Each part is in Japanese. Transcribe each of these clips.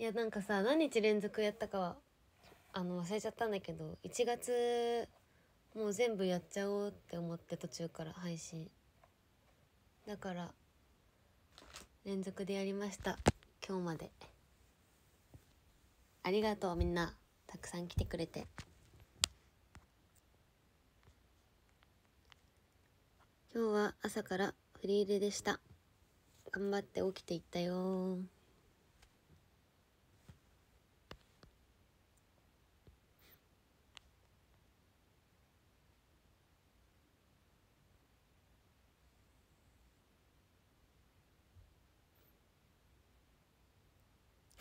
いやなんかさ何日連続やったかはあの忘れちゃったんだけど1月もう全部やっちゃおうって思って途中から配信だから連続でやりました今日までありがとうみんなたくさん来てくれて今日は朝からフリーレでした頑張って起きていったよ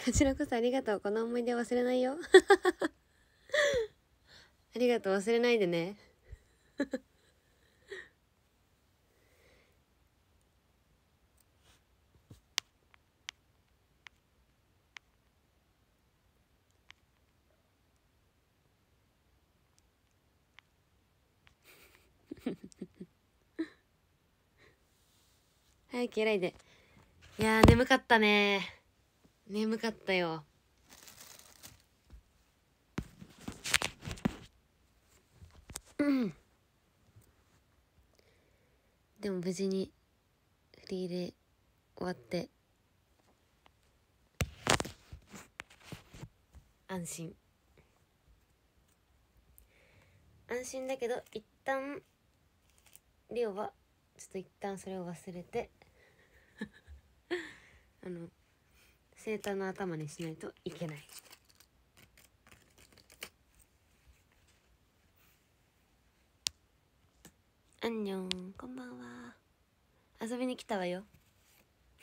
こちらこそありがとう。この思い出忘れないよ。ありがとう。忘れないでね。早く偉いで。いや眠かったね眠かったようんでも無事にフリーで終わって安心安心だけど一旦りょはちょっと一旦それを忘れて あの生誕の頭にしないといけない。あんにょん、こんばんは。遊びに来たわよ。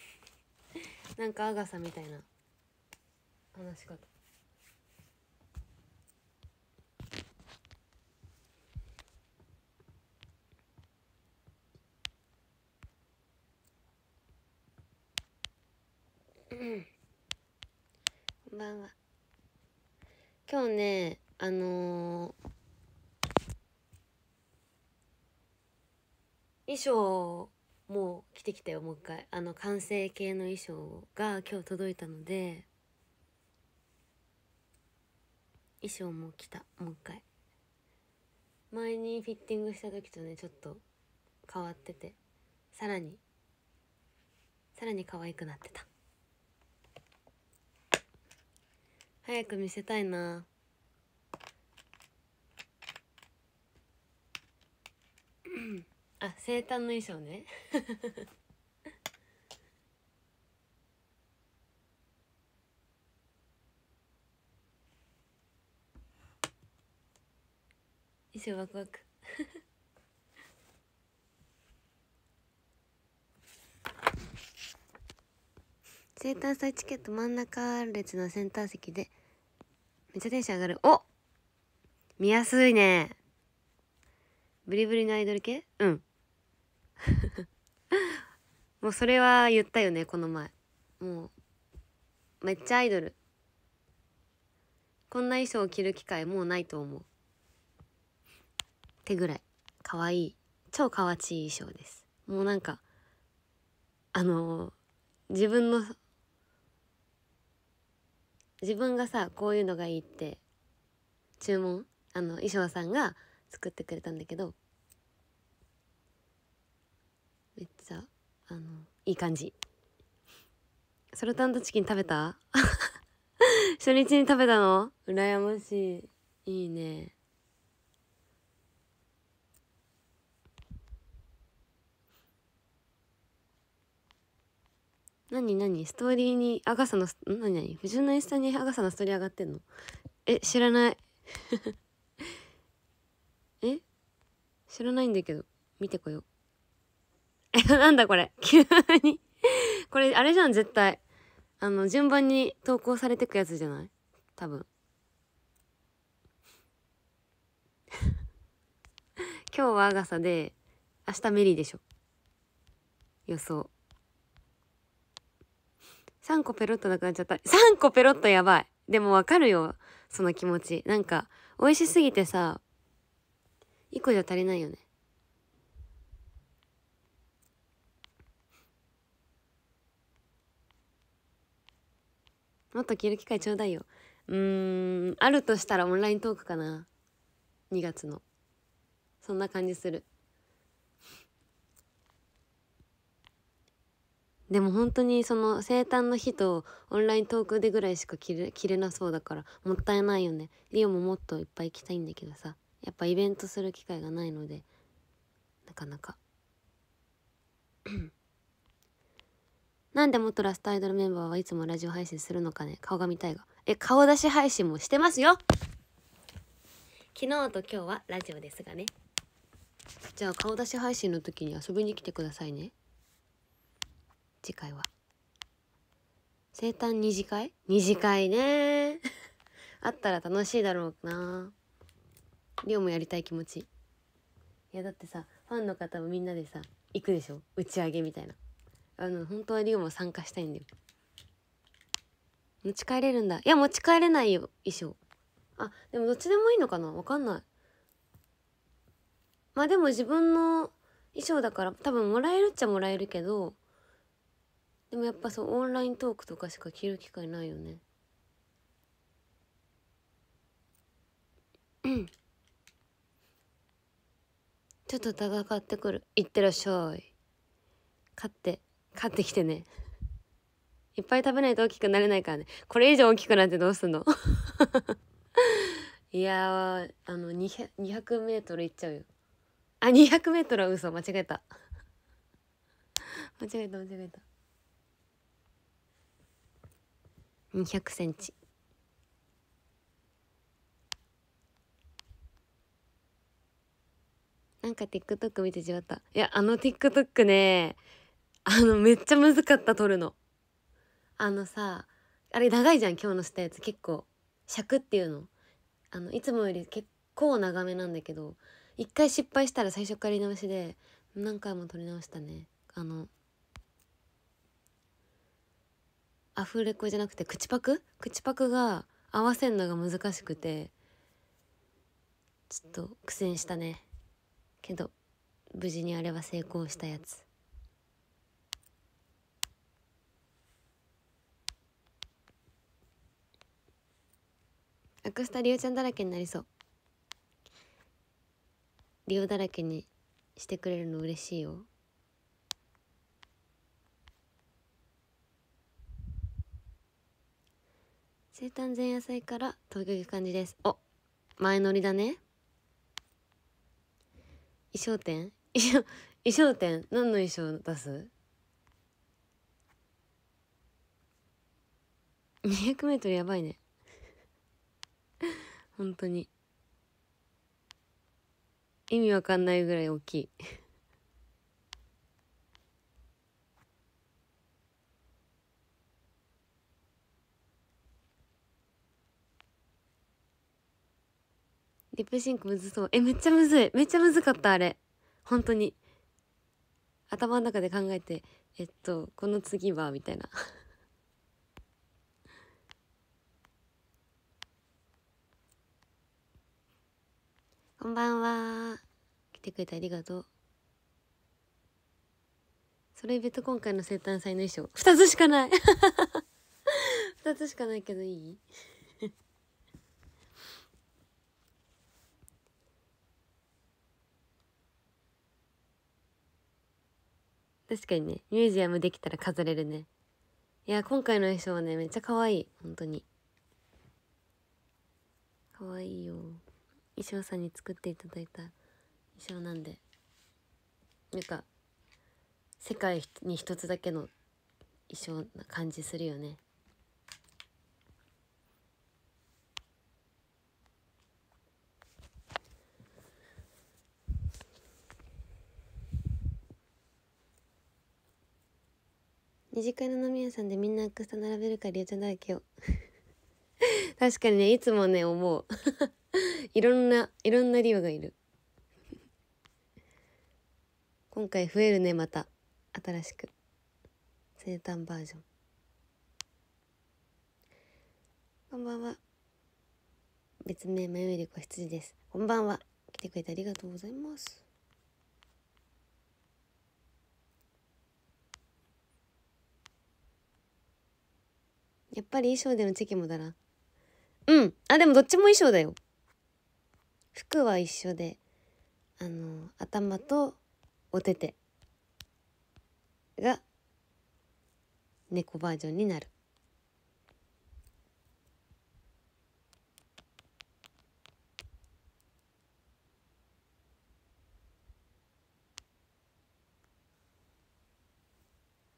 なんかアガサみたいな話し方。Mm-hmm. んばんは今日ねあのー、衣装もう着てきたよもう一回あの完成形の衣装が今日届いたので衣装も着たもう一回前にフィッティングした時とねちょっと変わっててさらにさらに可愛くなってた早く見せたいなあ生誕の衣装ね 衣装ワクワク生誕祭チケット真ん中列のセンター席で、めっちゃテンション上がる。お見やすいね。ブリブリのアイドル系うん。もうそれは言ったよね、この前。もう、めっちゃアイドル。こんな衣装を着る機会もうないと思う。ってぐらい。かわいい。超かわちい衣装です。もうなんか、あのー自分の自分がさこういうのがいいって注文あの衣装さんが作ってくれたんだけどめっちゃあのいい感じソルタンドチキン食べた 初日に食べたの羨ましいいいね何何ストーリーにアガサの何何不純のインスタにアガサのストーリー上がってんのえ知らない え知らないんだけど見てこようえ なんだこれ急にこれあれじゃん絶対あの順番に投稿されてくやつじゃない多分 今日はアガサで明日メリーでしょ予想3個ペロッとなくなっちゃった。3個ペロッとやばい。でもわかるよ。その気持ち。なんか、美味しすぎてさ、1個じゃ足りないよね。もっと着る機会ちょうだいよ。うーん、あるとしたらオンライントークかな。2月の。そんな感じする。でも本当にその生誕の日とオンライントークでぐらいしか着れ着れなそうだからもったいないよねリオももっといっぱい行きたいんだけどさやっぱイベントする機会がないのでなかなか なんで元ラストアイドルメンバーはいつもラジオ配信するのかね顔が見たいがえ顔出し配信もしてますよ昨日と今日はラジオですがねじゃあ顔出し配信の時に遊びに来てくださいね次回は。生誕二次会二次会ね あったら楽しいだろうなりょうもやりたい気持ちいやだってさファンの方もみんなでさ行くでしょ打ち上げみたいなあの本当はりょうも参加したいんだよ持ち帰れるんだいや持ち帰れないよ衣装あでもどっちでもいいのかなわかんないまあでも自分の衣装だから多分もらえるっちゃもらえるけどでもやっぱそうオンライントークとかしか着る機会ないよね ちょっと戦ってくるいってらっしゃい勝って勝ってきてねいっぱい食べないと大きくなれないからねこれ以上大きくなってどうすんの いやあの2 0 0ルいっちゃうよあ2 0 0ルは嘘間違えた間違えた間違えた200センチなんか TikTok 見てしまったいやあの TikTok ねあのめっちゃむずかった撮るのあのさあれ長いじゃん今日のしたやつ結構尺っていうのあのいつもより結構長めなんだけど一回失敗したら最初からり直しで何回も撮り直したねあのアフレコじゃなくて口パク口パクが合わせるのが難しくてちょっと苦戦したねけど無事にあれは成功したやつアクスタリオちゃんだらけになりそうリオだらけにしてくれるの嬉しいよ生誕前夜祭から東京行く感じですお前乗りだね衣装店衣装衣装店何の衣装出す 200m やばいね本当に意味わかんないぐらい大きいリップシンクむずそう。え、めっちゃむずい。めっちゃむずかった、あれ。本当に。頭の中で考えて、えっと、この次は、みたいな。こんばんは。来てくれてありがとう。それ別ベ今回の生誕祭の衣装。二つしかない 二つしかないけどいい確かにね、ミュージアムできたら飾れるね。いや、今回の衣装はね、めっちゃ可愛い。本当に。可愛いよ。衣装さんに作っていただいた衣装なんで。なんか、世界に一つだけの衣装な感じするよね。二次会の飲み屋さんでみんなア並べるからりゅうちゃんだけよ 確かにねいつもね思う いろんないろんなリオがいる今回増えるねまた新しく生誕バージョンこんばんは別名まゆり子羊ですこんばんは来てくれてありがとうございますやっぱり衣装でのチェキもだな。うん。あ、でもどっちも衣装だよ。服は一緒で、あの、頭とおててが猫バージョンになる。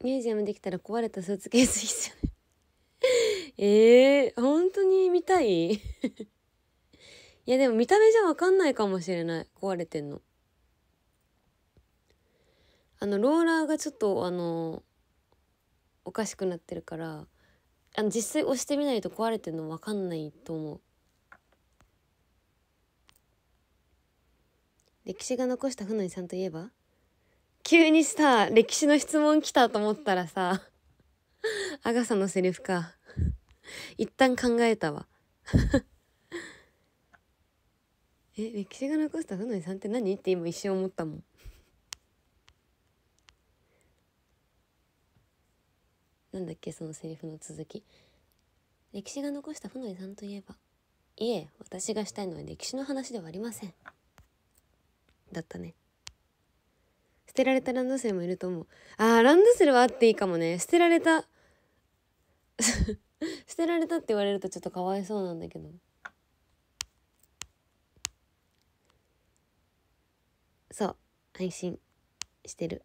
ミュージアムできたら壊れたスーツケース必要ねえー、本当に見たい いやでも見た目じゃわかんないかもしれない。壊れてんの。あの、ローラーがちょっとあの、おかしくなってるから、あの、実際押してみないと壊れてんのわかんないと思う。歴史が残した船井さんといえば急にさ、歴史の質問来たと思ったらさ、アガサのセリフか。一旦考えたわ え歴史が残した船井さんって何って今一瞬思ったもんなんだっけそのセリフの続き歴史が残した船井さんといえばいえ私がしたいのは歴史の話ではありませんだったね捨てられたランドセルもいると思うあーランドセルはあっていいかもね捨てられた 捨てられたって言われるとちょっとかわいそうなんだけどそう配信してる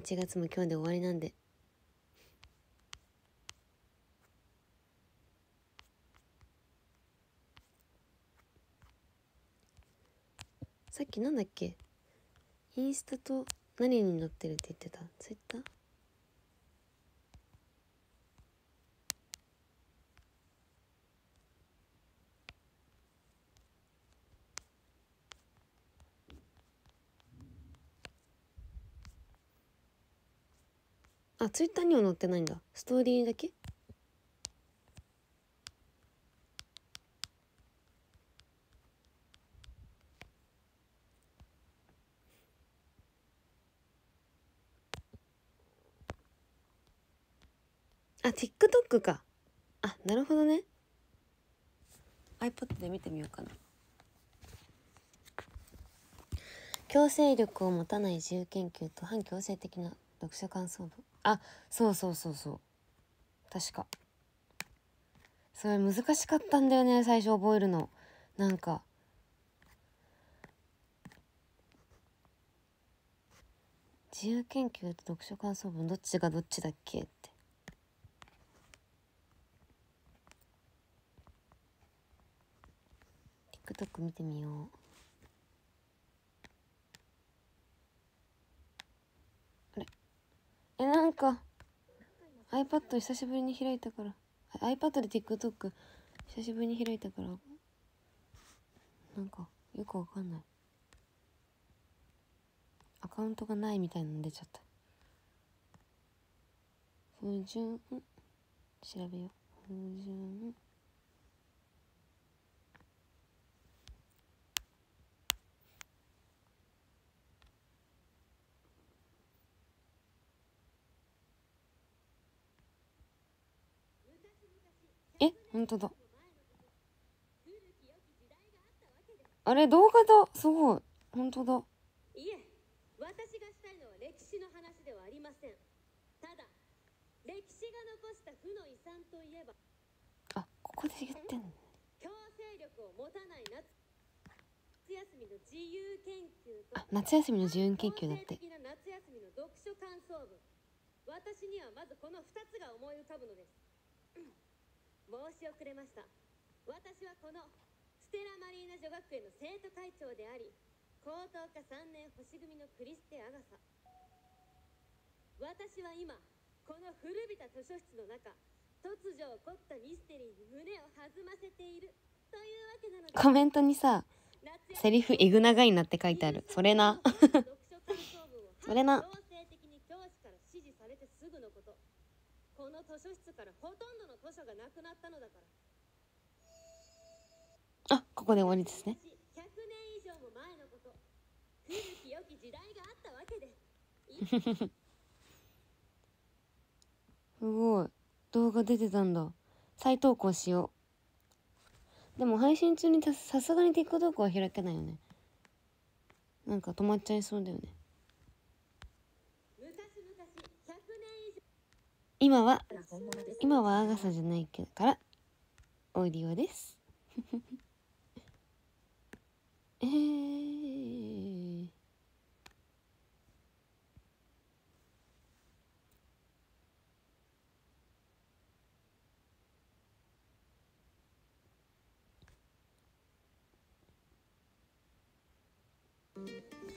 1月も今日で終わりなんでさっきなんだっけインスタと何に載ってるって言ってたツイッターあツイッターには載ってないんだストーリーだけあ TikTok かあなるほどね iPod で見てみようかな強制力を持たない自由研究と反強制的な読書感想文あそうそうそうそう確かそれ難しかったんだよね最初覚えるのなんか自由研究と読書感想文どっちがどっちだっけって見てみようえなんか iPad 久しぶりに開いたから iPad で TikTok 久しぶりに開いたからなんかよくわかんないアカウントがないみたいなの出ちゃった不純調べよう不純え本当だあれ動画だすごい本当だいえ私がしたいのは歴史の話ではありませんただ歴史が残した負の遺産といえばあここで言ってんの強制力を持たない夏夏休みの自由研究あ夏休みの自由研究だって的な夏休みの読書感想文私にはまずこの2つが思い浮かぶのです申し遅れました私はこのステラ・マリーナ女学園の生徒会長であり高等科3年星組のクリステ・アガサ私は今この古びた図書室の中突如起こったミステリーに胸を弾ませているというわけなのでコメントにさセリフ「グぐガイな」って書いてあるそれなそれなこの図書室からほとんどの図書がなくなったのだからあここで終わりですね100年以上も前のこと古き良き時代があったわけですごい動画出てたんだ再投稿しようでも配信中にさすがに TikTok は開けないよねなんか止まっちゃいそうだよね今は今はアガサじゃないからオーディオです えー、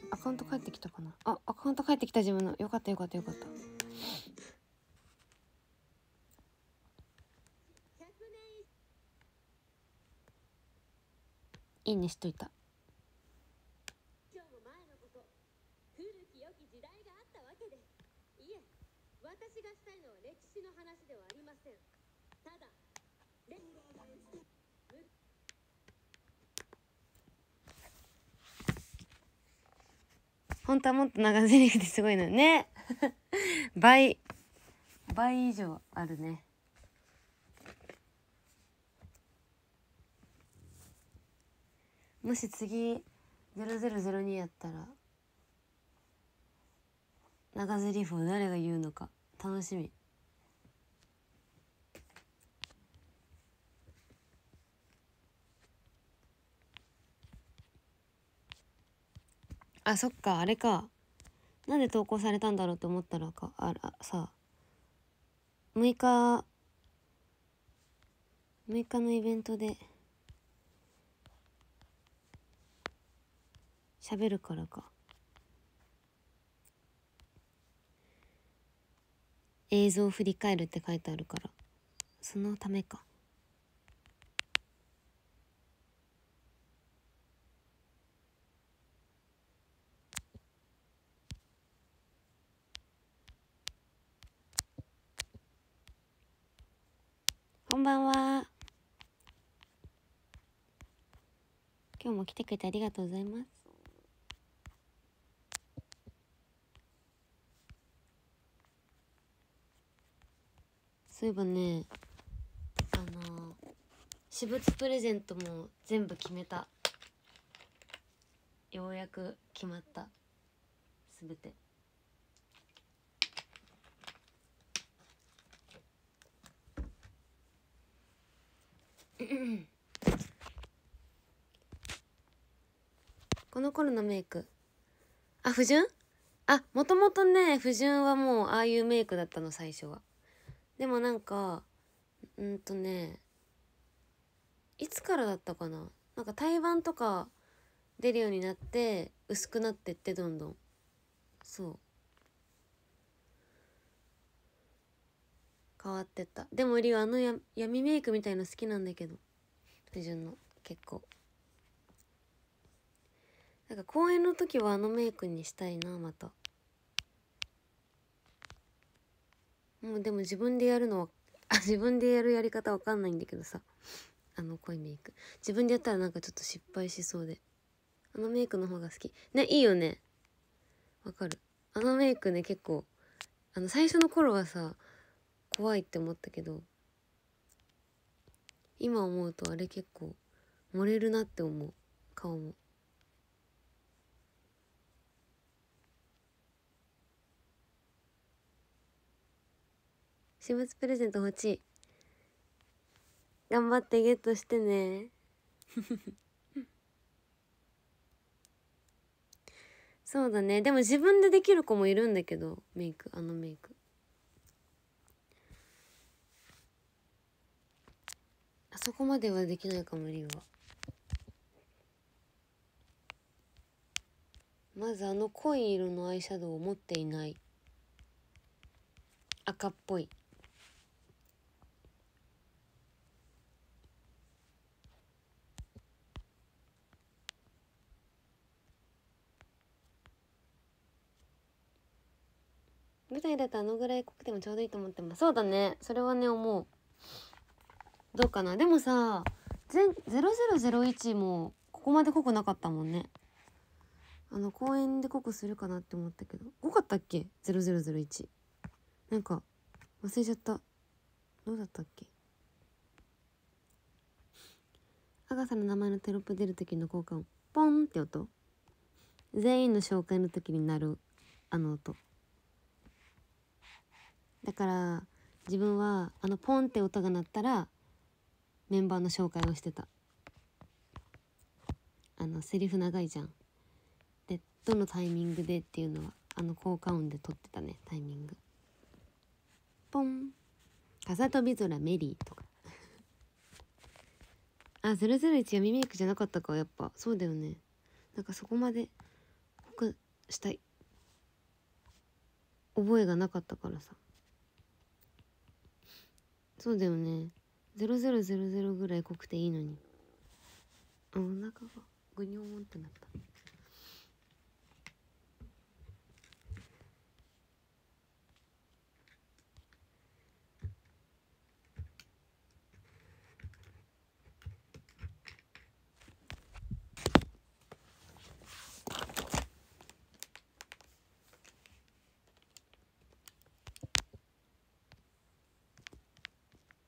アカウント帰ってきたかなあアカウント帰ってきた自分のよかったよかったよかったいいねしといた今日も前のこと古き良き時代があったわけでいえ私がしたいのは歴史の話ではありませんただ歴史本当はもっと長ゼリフですごいのね 倍倍以上あるねもし次0002やったら長ゼリフを誰が言うのか楽しみあそっかあれかなんで投稿されたんだろうと思ったらかあらさ6日6日のイベントで。喋るからか映像を振り返るって書いてあるからそのためかこんばんは今日も来てくれてありがとうございますそういえばねあのー、私物プレゼントも全部決めたようやく決まったすべて。この頃のメイクあ不純あもともとね不純はもうああいうメイクだったの最初は。でもなんかうんとねいつからだったかななんか胎盤とか出るようになって薄くなってってどんどんそう変わってったでもりはあのや闇メイクみたいの好きなんだけど順の結構なんか公演の時はあのメイクにしたいなまた。もうでも自分でやるのは あ自分でやるやり方わかんないんだけどさあの濃いメイク自分でやったらなんかちょっと失敗しそうであのメイクの方が好きねいいよねわかるあのメイクね結構あの最初の頃はさ怖いって思ったけど今思うとあれ結構盛れるなって思う顔も私物プレゼント欲しい頑張ってゲットしてね そうだねでも自分でできる子もいるんだけどメイクあのメイクあそこまではできないかも理んはまずあの濃い色のアイシャドウを持っていない赤っぽい舞台だとあのぐらい濃くてもちょうどいいと思ってますそうだねそれはね思うどうかなでもさ0001もここまで濃くなかったもんねあの公園で濃くするかなって思ったけど濃かったっけ0001なんか忘れちゃったどうだったっけアさんの名前のテロップ出る時の効果音ポンって音全員の紹介の時になるあの音だから自分はあのポンって音が鳴ったらメンバーの紹介をしてたあのセリフ長いじゃんでどのタイミングでっていうのはあの効果音で撮ってたねタイミングポン「風飛び空メリー」とかあそ0ぞれ1闇メイクじゃなかったかやっぱそうだよねなんかそこまで濃くしたい覚えがなかったからさそうだよね0000ぐらい濃くていいのにあお腹がぐにょーんってなった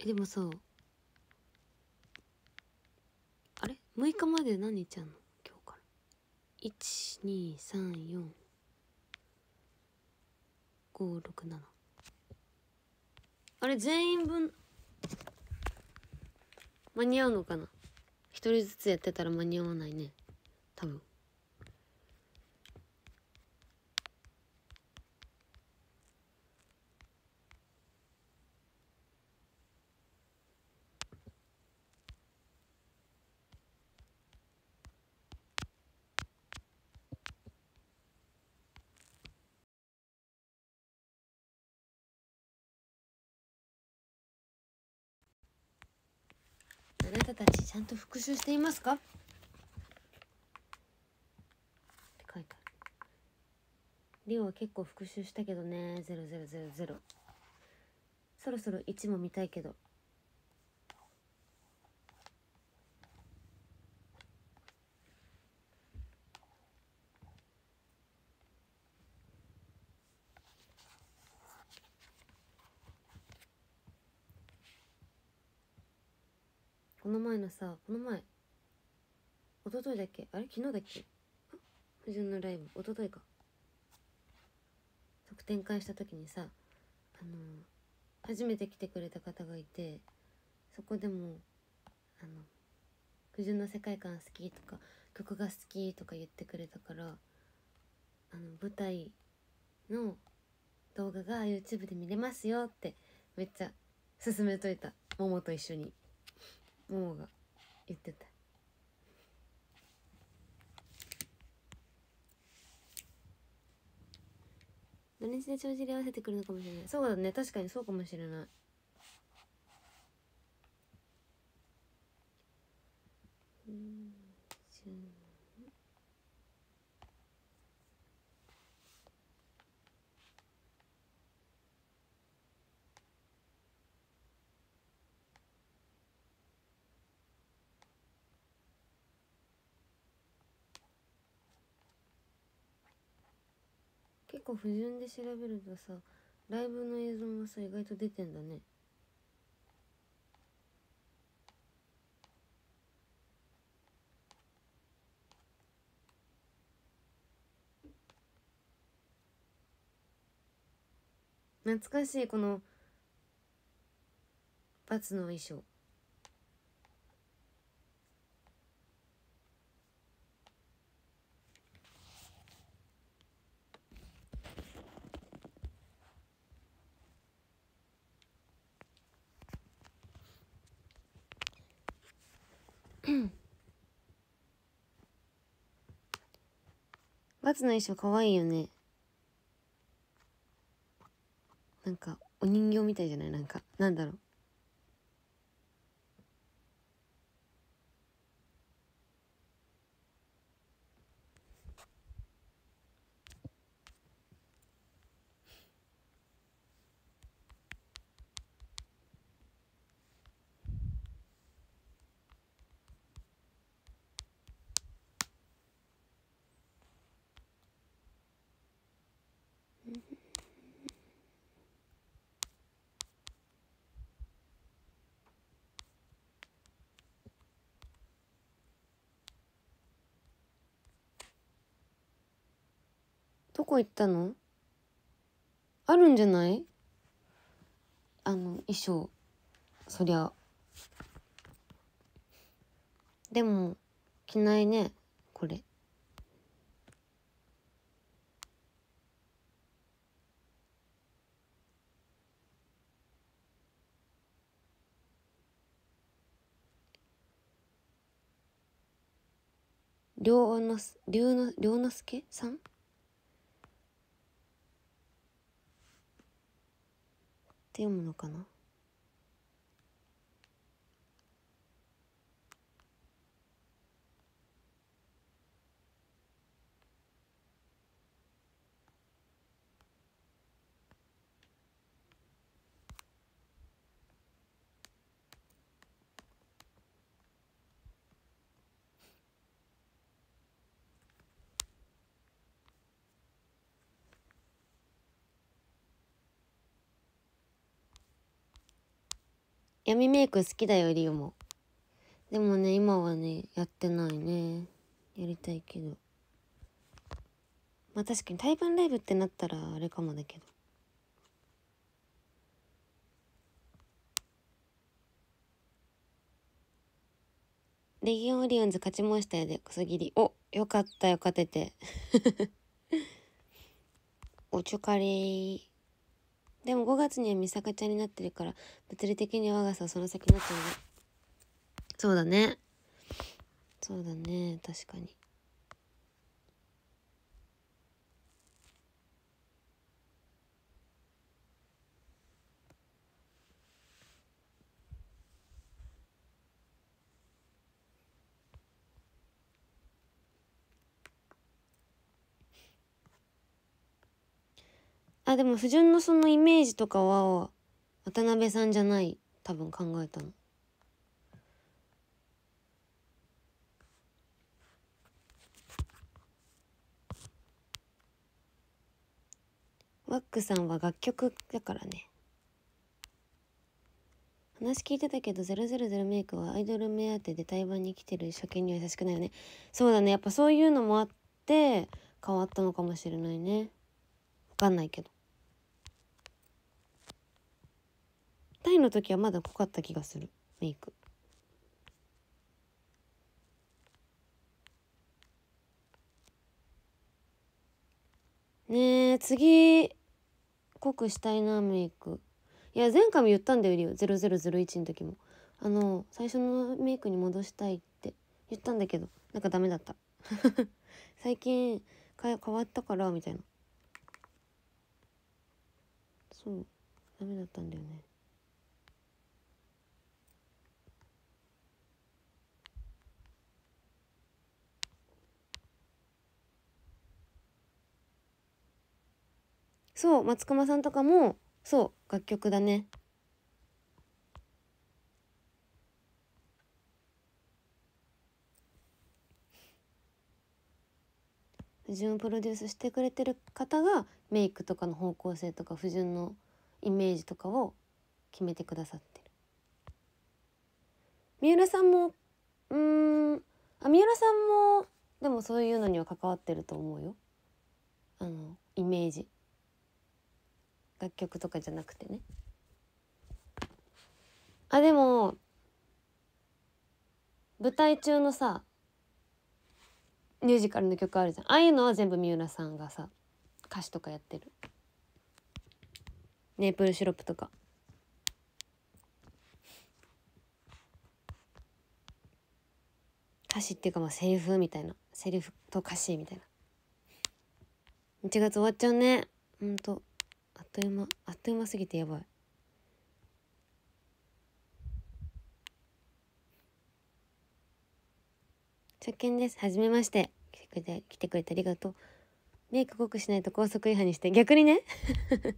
でもさあれ6日まで何日あんの今日から1234567あれ全員分間に合うのかな1人ずつやってたら間に合わないね多分。たちちゃんと復習していますかって書いてある。リオは結構復習したけどね、000。そろそろ1も見たいけど、の前のさこの前一昨日だっけあれ昨日だっけ不純のライブ一昨日か特典会した時にさあの初めて来てくれた方がいてそこでもあの不純の世界観好きとか曲が好きとか言ってくれたからあの舞台の動画が YouTube で見れますよってめっちゃ勧めといた桃と一緒に。ももが言ってた土日で調子に合わせてくるのかもしれないそうだね確かにそうかもしれない構不純で調べるとさライブの映像もさ意外と出てんだね懐かしいこのバツの衣装ツの衣装かわいいよねなんかお人形みたいじゃないなんかなんだろうどこ行ったのあるんじゃないあの衣装そりゃでも着ないねこれりりょううのす、ゅの、りょうのすけさんって読むのかな闇メイク好きだよ、リオも。でもね、今はね、やってないね。やりたいけど。まあ確かに対バンライブってなったらあれかもだけど。レギオンオリオンズ勝ちましたよで、クそぎり。お、よかったよ、勝てて。おちょかれー。でも5月には美坂ちゃんになってるから、物理的に我がさはその先になってるね。そうだね。そうだね。確かに。あ、でも、不純のそのイメージとかは、渡辺さんじゃない。多分考えたの。ワックさんは楽曲だからね。話聞いてたけど000メイクはアイドル目当てで台湾に来てる初見には優しくないよね。そうだね。やっぱそういうのもあって変わったのかもしれないね。わかんないけど。タイの時はまだ濃かった気がするメイクねえ次濃くしたいなメイクいや前回も言ったんだよりよ0001の時もあの最初のメイクに戻したいって言ったんだけどなんかダメだった 最近変わったからみたいなそうダメだったんだよねそう松隈さんとかもそう楽曲だね不純をプロデュースしてくれてる方がメイクとかの方向性とか不純のイメージとかを決めてくださってる三浦さんもうんあ三浦さんもでもそういうのには関わってると思うよあのイメージ楽曲とかじゃなくてねあでも舞台中のさミュージカルの曲あるじゃんああいうのは全部三浦さんがさ歌詞とかやってるネープルシロップとか歌詞っていうかまあセリフみたいなセリフと歌詞みたいな1月終わっちゃうねほんと。という間あっという間すぎてやばい初見ですはじめまして来てくれて来てくれてありがとうメイク濃くしないと高速違反にして逆にね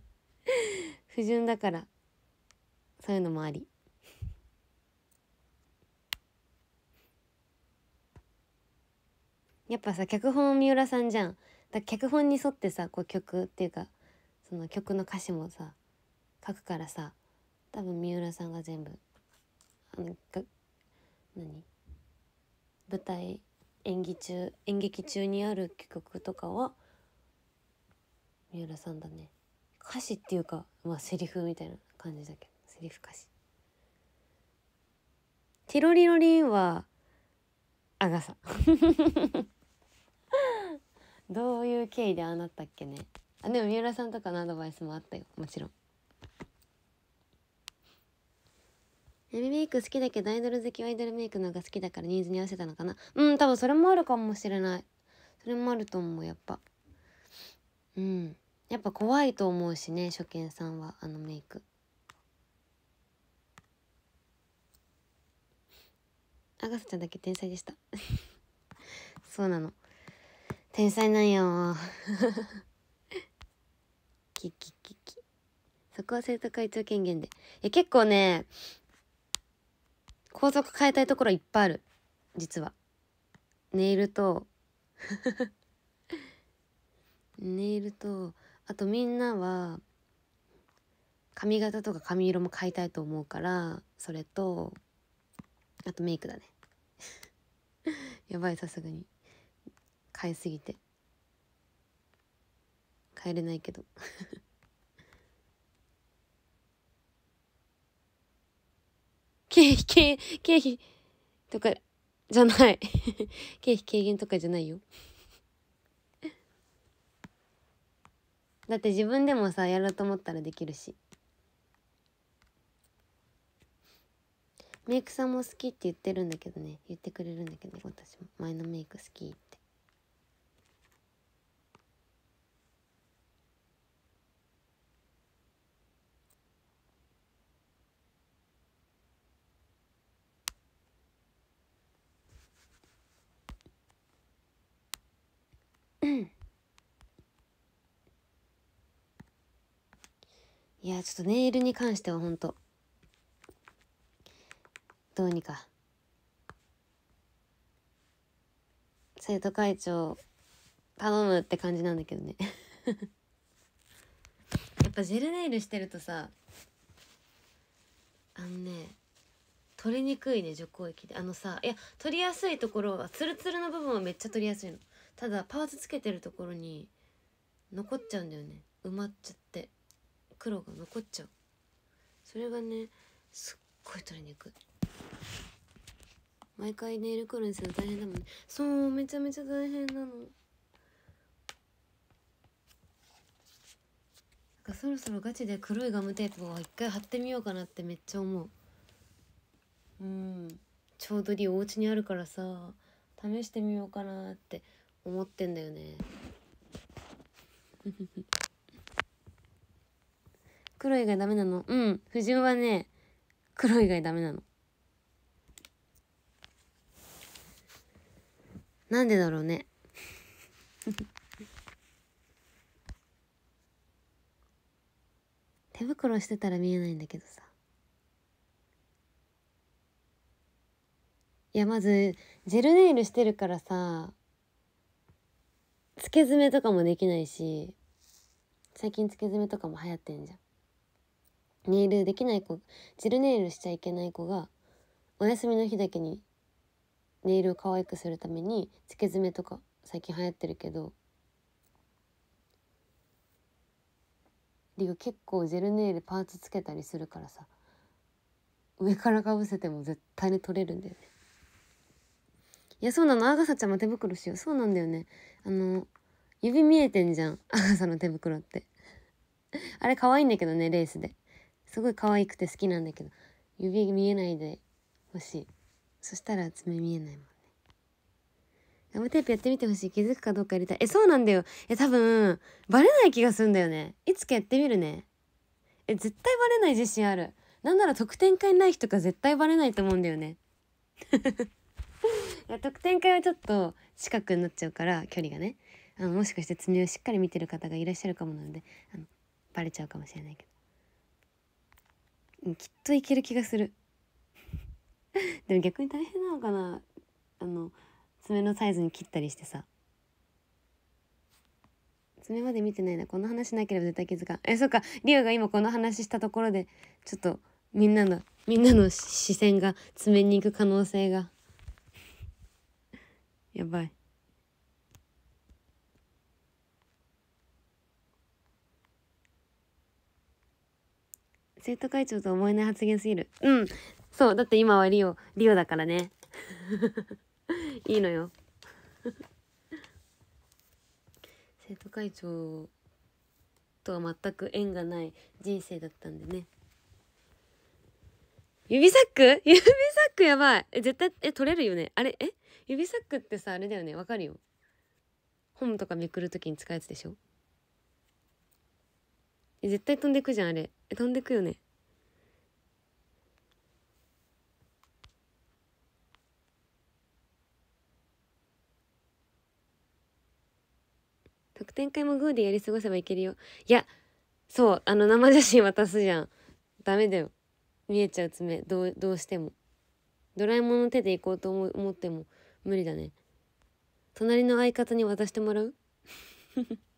不純だからそういうのもありやっぱさ脚本三浦さんじゃんだ脚本に沿ってさこう曲っていうかその曲の歌詞もさ書くからさ多分三浦さんが全部あのが何舞台演技中演劇中にある曲とかは三浦さんだね歌詞っていうかまあセリフみたいな感じだけどセリフ歌詞ティロリロリンはアガサ どういう経緯でああなったっけねあでも三浦さんとかのアドバイスもあったよもちろん闇メイク好きだけどアイドル好きはアイドルメイクの方が好きだからニーズに合わせたのかなうん多分それもあるかもしれないそれもあると思うやっぱうんやっぱ怖いと思うしね初見さんはあのメイクあがさちゃんだけ天才でした そうなの天才なんよキキキキ。そこは生徒会長権限で。い結構ね、校則変えたいところいっぱいある。実は。ネイルと ネイルと、あとみんなは、髪型とか髪色も変えたいと思うから、それと、あとメイクだね。やばい、さすがに。変えすぎて。帰れないけど 経費経経費とかじゃない 経費軽減とかじゃないよだって自分でもさやろうと思ったらできるしメイクさんも好きって言ってるんだけどね言ってくれるんだけど私も前のメイク好きっていや、ちょっとネイルに関してはほんと、どうにか。生徒会長、頼むって感じなんだけどね やっぱジェルネイルしてるとさ、あのね、取りにくいね、除光液で。あのさ、いや、取りやすいところは、ツルツルの部分はめっちゃ取りやすいの。ただ、パーツつけてるところに、残っちゃうんだよね。埋まっちゃって。黒が残っちゃうそれがねすっごい取りにくい毎回ネイル黒にするの大変だもんねそうめちゃめちゃ大変なのかそろそろガチで黒いガムテープを一回貼ってみようかなってめっちゃ思ううんちょうどりお家にあるからさ試してみようかなって思ってんだよね黒以外ダメなのうん藤純はね黒以外ダメなのなんでだろうね 手袋してたら見えないんだけどさいやまずジェルネイルしてるからさつけ爪とかもできないし最近つけ爪とかも流行ってんじゃんネイルできない子ジルネイルしちゃいけない子がお休みの日だけにネイルを可愛くするためにつけ爪とか最近流行ってるけど結構ジェルネイルパーツつけたりするからさ上からかぶせても絶対に取れるんだよねいやそうなのアガサちゃんも手袋しようそうなんだよねあの指見えてんじゃんアガサの手袋ってあれ可愛いんだけどねレースですごい可愛くて好きなんだけど指見えないでほしいそしたら爪見えないもんねガムテープやってみてほしい気づくかどうかやりたいえそうなんだよいや多分バレない気がするんだよねいつかやってみるねえ絶対バレない自信あるなんなら特典会ない人か絶対バレないと思うんだよね いや特典会はちょっと近くになっちゃうから距離がねあのもしかして爪をしっかり見てる方がいらっしゃるかもなのであのバレちゃうかもしれないけどきっといける気がする でも逆に大変なのかなあの爪のサイズに切ったりしてさ爪まで見てないなこの話しなければ絶対気づかんえそっかリオが今この話したところでちょっとみんなのみんなの視線が爪に行く可能性がやばい生徒会長と思えない発言すぎる。うん。そう。だって今はリオ、リオだからね。いいのよ。生徒会長とは全く縁がない人生だったんでね。指サック指サックやばい。え、絶対、え、取れるよね。あれ、え指サックってさ、あれだよね。わかるよ。本とかめくるときに使うやつでしょ絶対飛んでくじゃんあれ飛んでくよね特典会もグーでやり過ごせばいけるよいやそうあの生写真渡すじゃんダメだよ見えちゃう爪どうどうしてもドラえもんの手で行こうと思思っても無理だね隣の相方に渡してもらう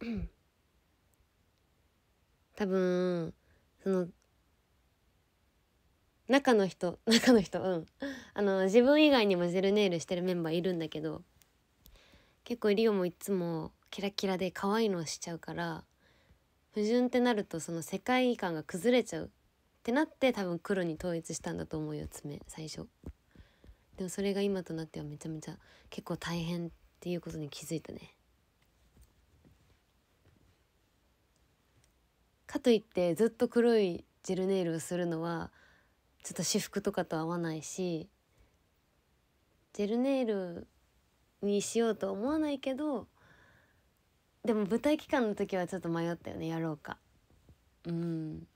多分その中の人 中の人うんあの自分以外にもジェルネイルしてるメンバーいるんだけど結構リオもいつもキラキラで可愛いのをしちゃうから不純ってなるとその世界観が崩れちゃうってなって多分黒に統一したんだと思うよ爪最初でもそれが今となってはめちゃめちゃ結構大変っていうことに気づいたねかといってずっと黒いジェルネイルをするのはちょっと私服とかと合わないしジェルネイルにしようとは思わないけどでも舞台期間の時はちょっと迷ったよねやろうかうん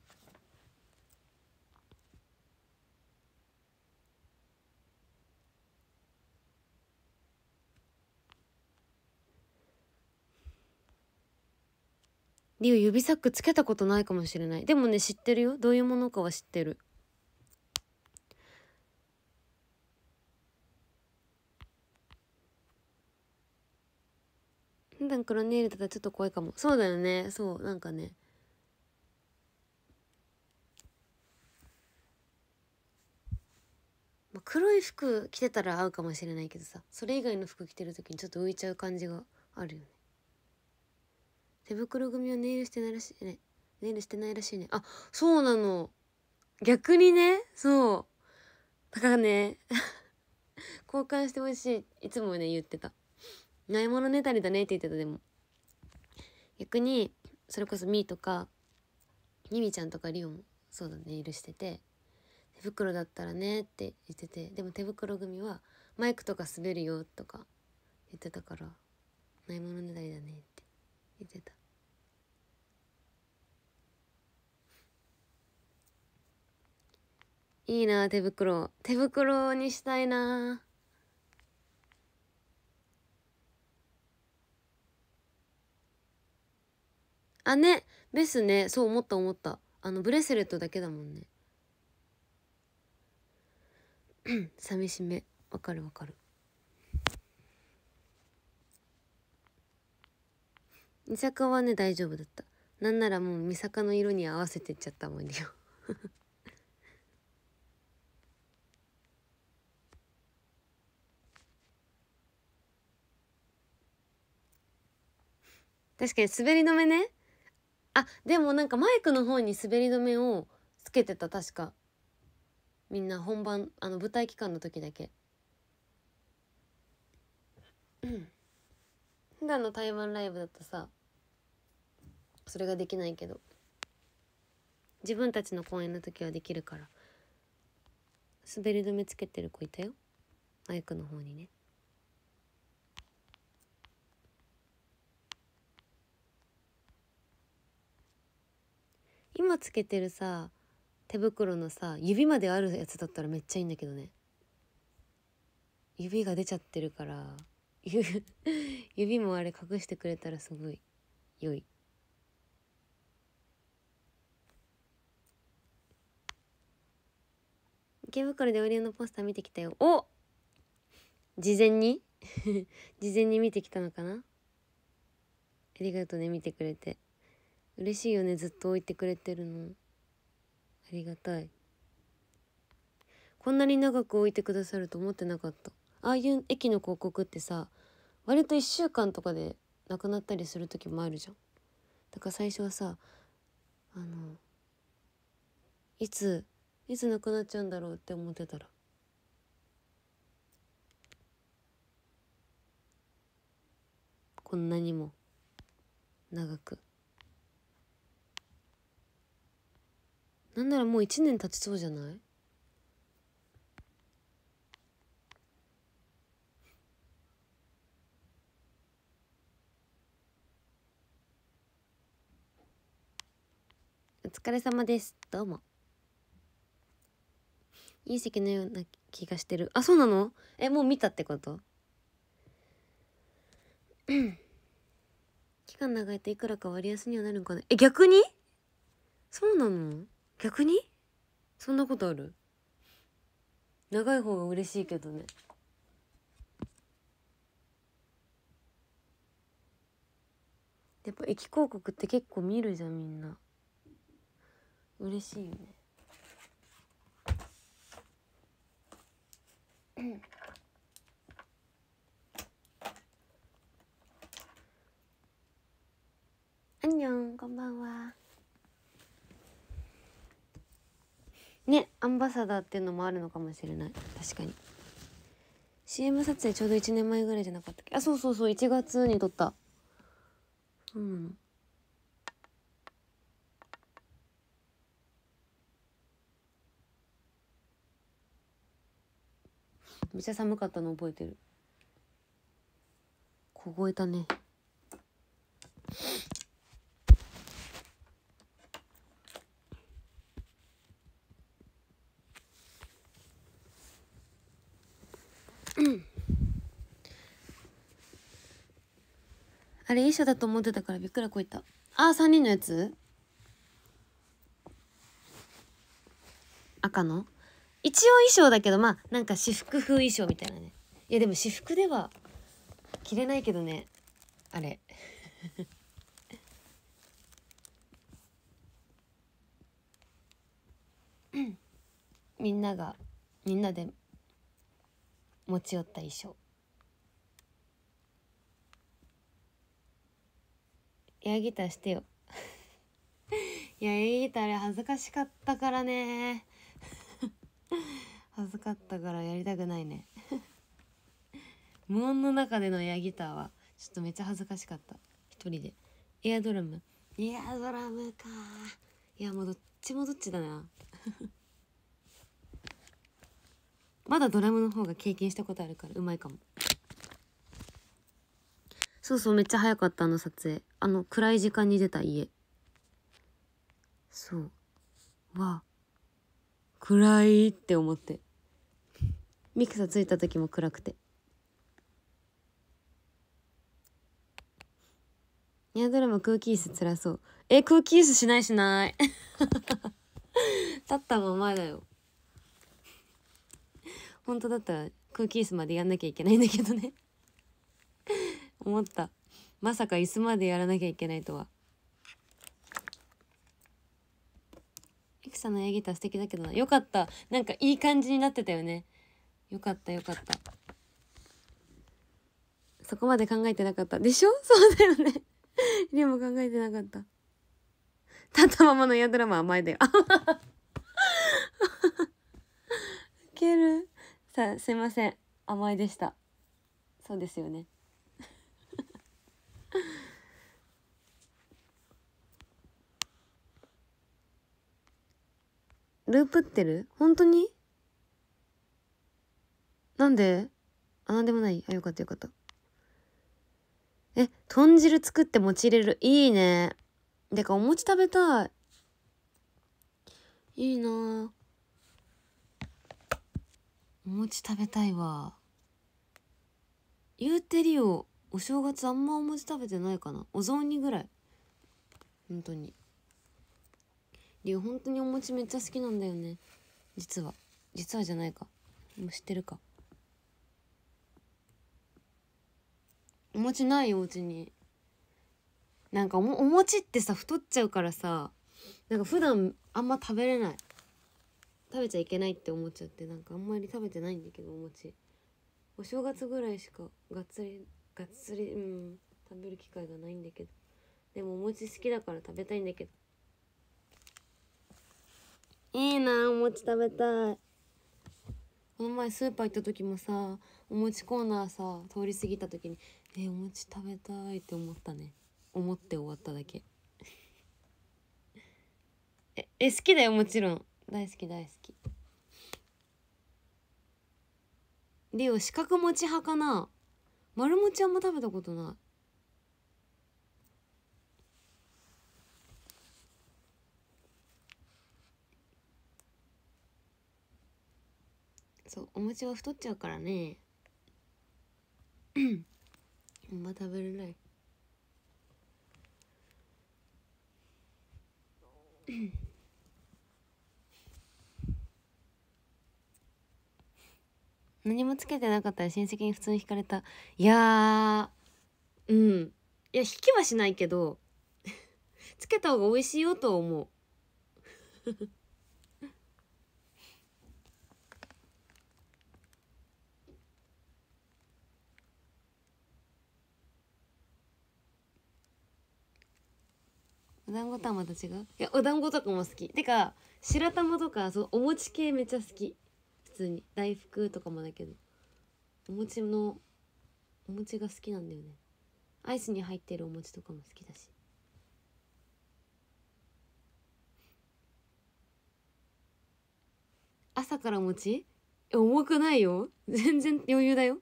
リ指サックつけたことないかもしれない。でもね、知ってるよ。どういうものかは知ってる。普段黒ネイルだったらちょっと怖いかも。そうだよね。そう、なんかね。まあ、黒い服着てたら合うかもしれないけどさ、それ以外の服着てる時にちょっと浮いちゃう感じがあるよね。手袋組はネイルしてないらしいねネイルしてないらしいねあそうなの逆にねそうだからね 交換してほしいいつもね言ってたないものねたりだねって言ってたでも逆にそれこそみーとかみみちゃんとかりおもそうだネイルしてて手袋だったらねって言っててでも手袋組はマイクとか滑るよとか言ってたからないものねだりだねってげてたいいな手袋手袋にしたいなあねベスねそう思った思ったあのブレスレットだけだもんね 寂しめわかるわかる三坂はね大丈夫だったなんならもう三坂の色に合わせてっちゃったもんよ 確かに滑り止めねあでもなんかマイクの方に滑り止めをつけてた確かみんな本番あの舞台期間の時だけうんの台湾ライブだとさそれができないけど自分たちの公演の時はできるから滑り止めつけてる子いたよマイクの方にね今つけてるさ手袋のさ指まであるやつだったらめっちゃいいんだけどね指が出ちゃってるから 指もあれ隠してくれたらすごい良い。池袋でオリオンのポスター見てきたよ。お事前に 事前に見てきたのかなありがとうね、見てくれて。嬉しいよね、ずっと置いてくれてるの。ありがたい。こんなに長く置いてくださると思ってなかった。ああいう駅の広告ってさ割と1週間とかでなくなったりする時もあるじゃん。だから最初はさあのいついつなくなっちゃうんだろうって思ってたらこんなにも長くなんならもう1年経ちそうじゃない疲れ様ですどうも隕石のような気がしてるあそうなのえもう見たってこと 期間長いといくらか割安にはなるんかなえ逆にそうなの逆にそんなことある長い方が嬉しいけどねやっぱ駅広告って結構見るじゃんみんな嬉しいよねあんにょんこんばんはねアンバサダーっていうのもあるのかもしれない確かに CM 撮影ちょうど1年前ぐらいじゃなかったっけあそうそうそう1月に撮ったそうなのめっちゃ寒かったの覚えてる凍えたねあれ一緒だと思ってたからびっくらこいたああ3人のやつ赤の一応衣装だけどまあなんか私服風衣装みたいなねいやでも私服では着れないけどねあれ みんながみんなで持ち寄った衣装アギタしてよ いやヤギタあれ恥ずかしかったからね 恥ずかったからやりたくないね無音の中でのエアギターはちょっとめっちゃ恥ずかしかった一人でエアドラムエアドラムかいやもうどっちもどっちだな まだドラムの方が経験したことあるからうまいかもそうそうめっちゃ早かったあの撮影あの暗い時間に出た家そうわあ暗いって思ってミクサついた時も暗くてニやドラマ空気椅子辛そうえ空気椅子しないしない立ったままだよ本当だったら空気椅子までやんなきゃいけないんだけどね思ったまさか椅子までやらなきゃいけないとは草のエギタ素敵だけどな。よかった。なんかいい感じになってたよね。よかったよかった。そこまで考えてなかった。でしょそうだよね。りも考えてなかった。立ったままの嫌ドラマ甘えだよ。ウ ケる。さあ、すいません。甘えでした。そうですよね。ループってる本当になんであ、なんでもない。あ、よかったよかった。え、豚汁作ってち入れる。いいね。でか、お餅食べたい。いいなお餅食べたいわ。言うてりよ、お正月あんまお餅食べてないかな。お雑煮ぐらい。本当に。りゅう本当にお餅めっちゃ好きなんだよね実は実はじゃないかもう知ってるかお餅ないようちになんかおお餅ってさ太っちゃうからさなんか普段あんま食べれない食べちゃいけないって思っちゃってなんかあんまり食べてないんだけどお餅お正月ぐらいしかがっつりがっつりうん食べる機会がないんだけどでもお餅好きだから食べたいんだけどいいなお餅食べたいこの前スーパー行った時もさお餅コーナーさ通り過ぎた時に「えお餅食べたい」って思ったね思って終わっただけ ええ好きだよもちろん大好き大好きリオ四角餅派かな丸餅あんま食べたことないそうお餅は太っちゃうからねあ んま食べれない 何もつけてなかったら親戚に普通に引かれたいやうんいや引きはしないけど つけた方が美味しいよと思う団子とはまた違ういやお団子とかも好きてか白玉とかそうお餅系めっちゃ好き普通に大福とかもだけどお餅のお餅が好きなんだよねアイスに入ってるお餅とかも好きだし朝から餅重くないよ全然余裕だよ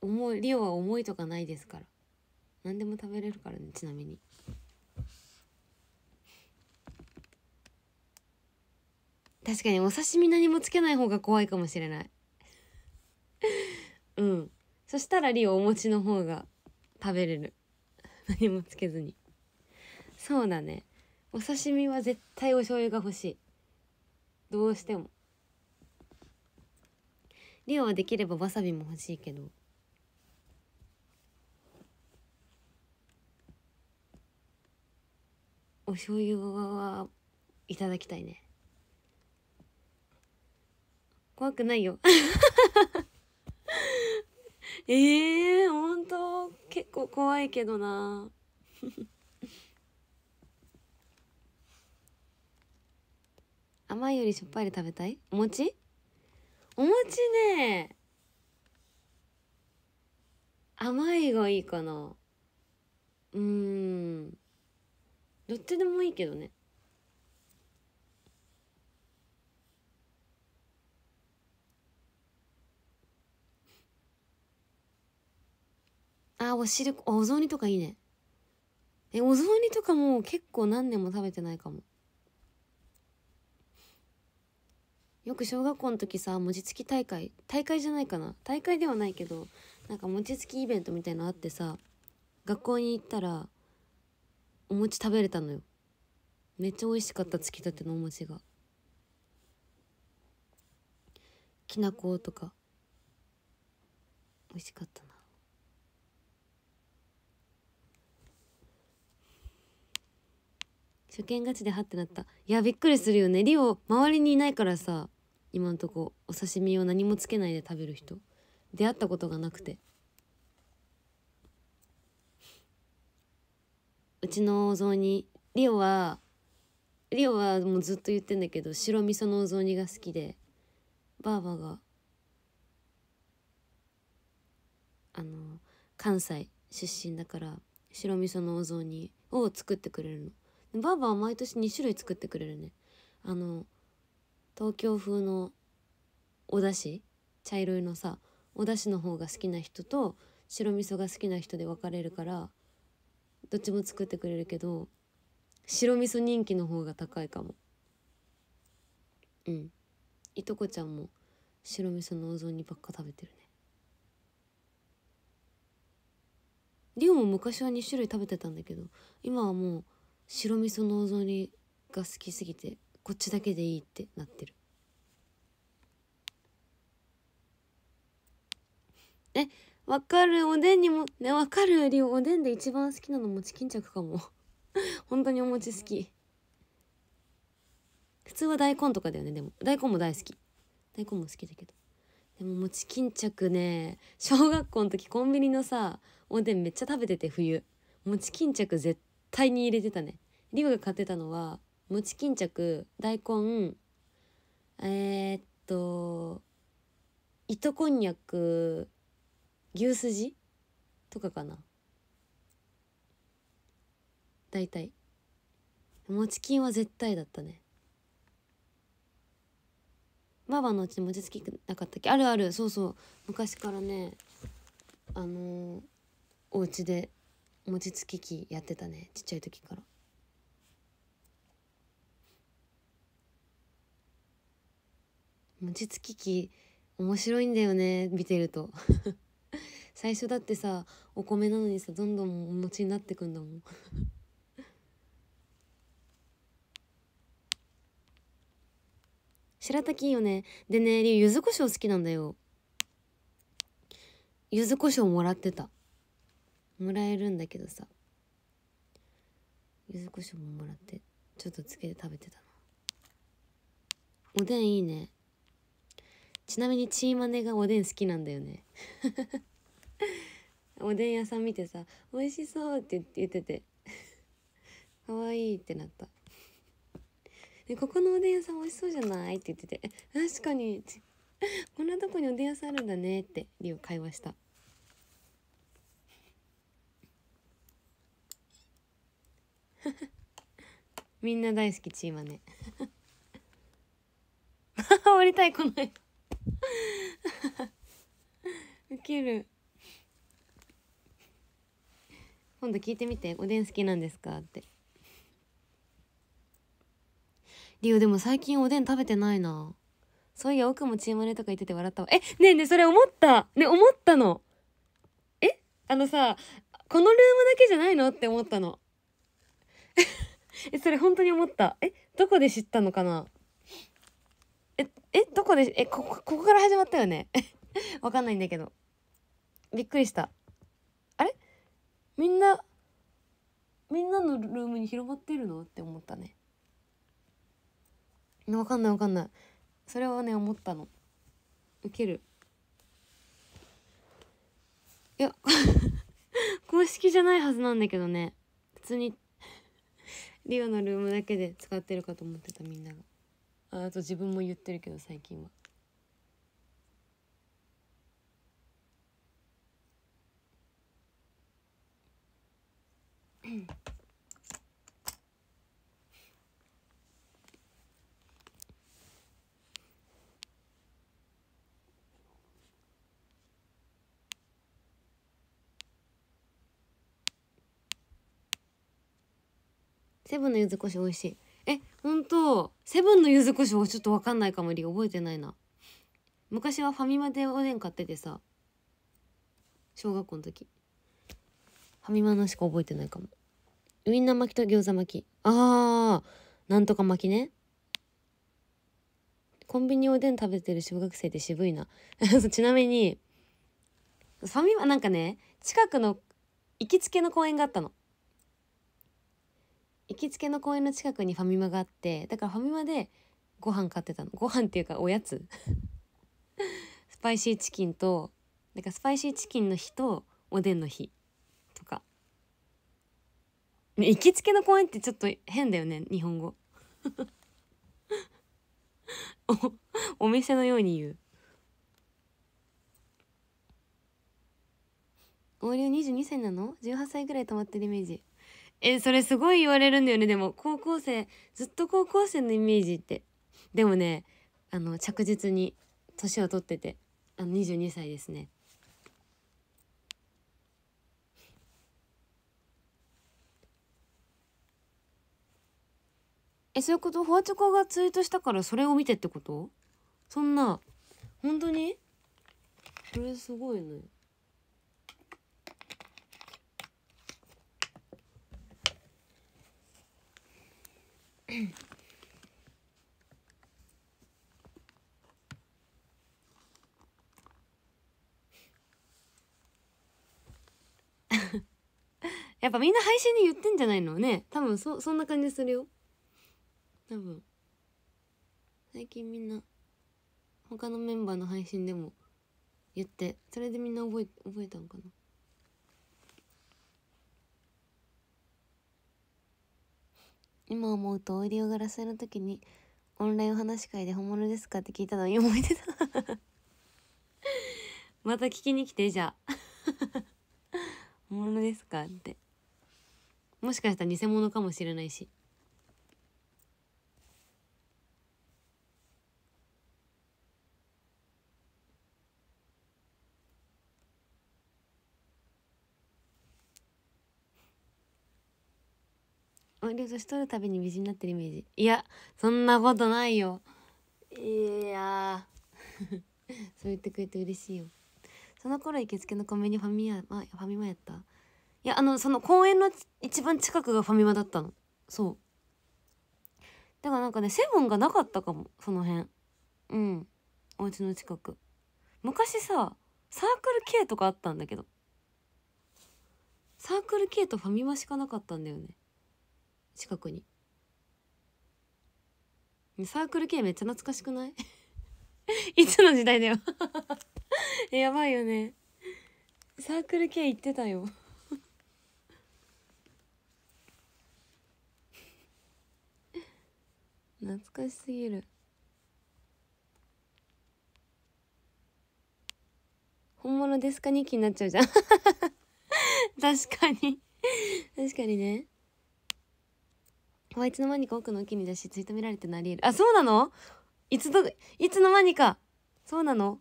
重いリオは重いとかないですから何でも食べれるからねちなみに。確かにお刺身何もつけない方が怖いかもしれない うんそしたらリオお餅の方が食べれる何もつけずにそうだねお刺身は絶対お醤油が欲しいどうしてもリオはできればわさびも欲しいけどお醤油はいただきたいね怖くないよえ えー、ほんと結構怖いけどな 甘いよりしょっぱいで食べたいお餅お餅ね甘いがいいかなうんどっちでもいいけどねあお汁お雑煮とかいいねえお雑煮とかも結構何年も食べてないかもよく小学校の時さ餅つき大会大会じゃないかな大会ではないけどなんか餅つきイベントみたいのあってさ学校に行ったらお餅食べれたのよめっちゃ美味しかったつきたてのお餅がきな粉とか美味しかったな初見勝ちでハってなったいやびっくりするよねリオ周りにいないからさ今んとこお刺身を何もつけないで食べる人出会ったことがなくて。うちのお雑煮リオはリオはもうずっと言ってんだけど白味噌のお雑煮が好きでばあばがあの関西出身だから白味噌のお雑煮を作ってくれるのばあばは毎年2種類作ってくれるねあの東京風のおだし茶色いのさおだしの方が好きな人と白味噌が好きな人で分かれるからどっちも作ってくれるけど白味噌人気の方が高いかもうんいとこちゃんも白味噌のお雑煮ばっか食べてるねリオも昔は2種類食べてたんだけど今はもう白味噌のお雑煮が好きすぎてこっちだけでいいってなってるえわかる、おでんにも、ね、わかる、りゅう、おでんで一番好きなのもチキン着かも。本当にお餅好き。普通は大根とかだよね、でも。大根も大好き。大根も好きだけど。でももうチ着ね、小学校の時コンビニのさ、おでんめっちゃ食べてて、冬。もちチ着絶対に入れてたね。りゅうが買ってたのは、もちチ着、大根、えー、っと、糸こんにゃく、牛すじとかかな大体餅金は絶対だったねばばのうちも餅つきなかったっけあるあるそうそう昔からねあのー、お家で餅つき機やってたねちっちゃい時から。餅つき機面白いんだよね見てると最初だってさお米なのにさどんどんお餅になってくんだもん 白滝いいよねでねりゅう柚子胡椒好きなんだよ柚子胡椒もらってたもらえるんだけどさ柚子胡椒ももらってちょっとつけて食べてたなおでんいいねちなみにチーマネがおでん好きなんだよね おでん屋さん見てさ「美味しそう」って言ってて 可愛いってなった。でここのおでん屋さん美味しそうじゃないって言ってて「確かにこんなとこにおでん屋さんあるんだね」ってリオ会話した。みんな大好きチーマネ 終わりたいこの絵ウケる今度聞いてみておでん好きなんですかってリオでも最近おでん食べてないなそういや奥もチームレとか言ってて笑ったわえねえねえそれ思ったね思ったのえあのさこのルームだけじゃないのって思ったのえそれ本当に思ったえどこで知ったのかなええどこでえこここから始まったよね わかんないんだけどびっくりしたみんなみんなのルームに広まってるのって思ったねわかんないわかんないそれはね思ったのウケるいや 公式じゃないはずなんだけどね普通にリオのルームだけで使ってるかと思ってたみんながああと自分も言ってるけど最近はセブンの柚子胡椒美味しいえ本当セブンの柚子胡椒ちょっと分かんないかもり覚えてないな昔はファミマでおでん買っててさ小学校の時ファミマのしか覚えてないかもウインナー巻きと餃子巻き。ああ、なんとか巻きね。コンビニおでん食べてる小学生って渋いな。ちなみに、ファミマ、なんかね、近くの行きつけの公園があったの。行きつけの公園の近くにファミマがあって、だからファミマでご飯買ってたの。ご飯っていうかおやつ。スパイシーチキンと、んかスパイシーチキンの日とおでんの日。ね、行きつけの公園ってちょっと変だよね、日本語。お、お店のように言う。王流22歳なの ?18 歳ぐらい泊まってるイメージ。え、それすごい言われるんだよね。でも、高校生、ずっと高校生のイメージって。でもね、あの、着実に年を取ってて、あの、22歳ですね。えそういうことホワチョコがツイートしたからそれを見てってことそんな本当にこれすごいね やっぱみんな配信で言ってんじゃないのね多分そそんな感じするよ多分最近みんな他のメンバーの配信でも言ってそれでみんな覚え覚えたんかな今思うとオーディオガラスの時にオンラインお話会で本物ですかって聞いたのに思い出た また聞きに来てじゃあ 本物ですかってもしかしたら偽物かもしれないしの年取るたびに美人になってるイメージいやそんなことないよいや そう言ってくれて嬉しいよその頃行きつけのコンビニファミマ、ファミマやったいやあのその公園の一番近くがファミマだったのそうだからなんかねセブンがなかったかもその辺うんお家の近く昔さサークル K とかあったんだけどサークル K とファミマしかなかったんだよね近くにサークル系めっちゃ懐かしくない いつの時代だよ やばいよねサークル系行ってたよ 懐かしすぎる本物ですか日記になっちゃうじゃん確かに確かにねはいつの間にか奥のお気に出しツイート見られてなりえるあそうなのいつどいつの間にかそうなの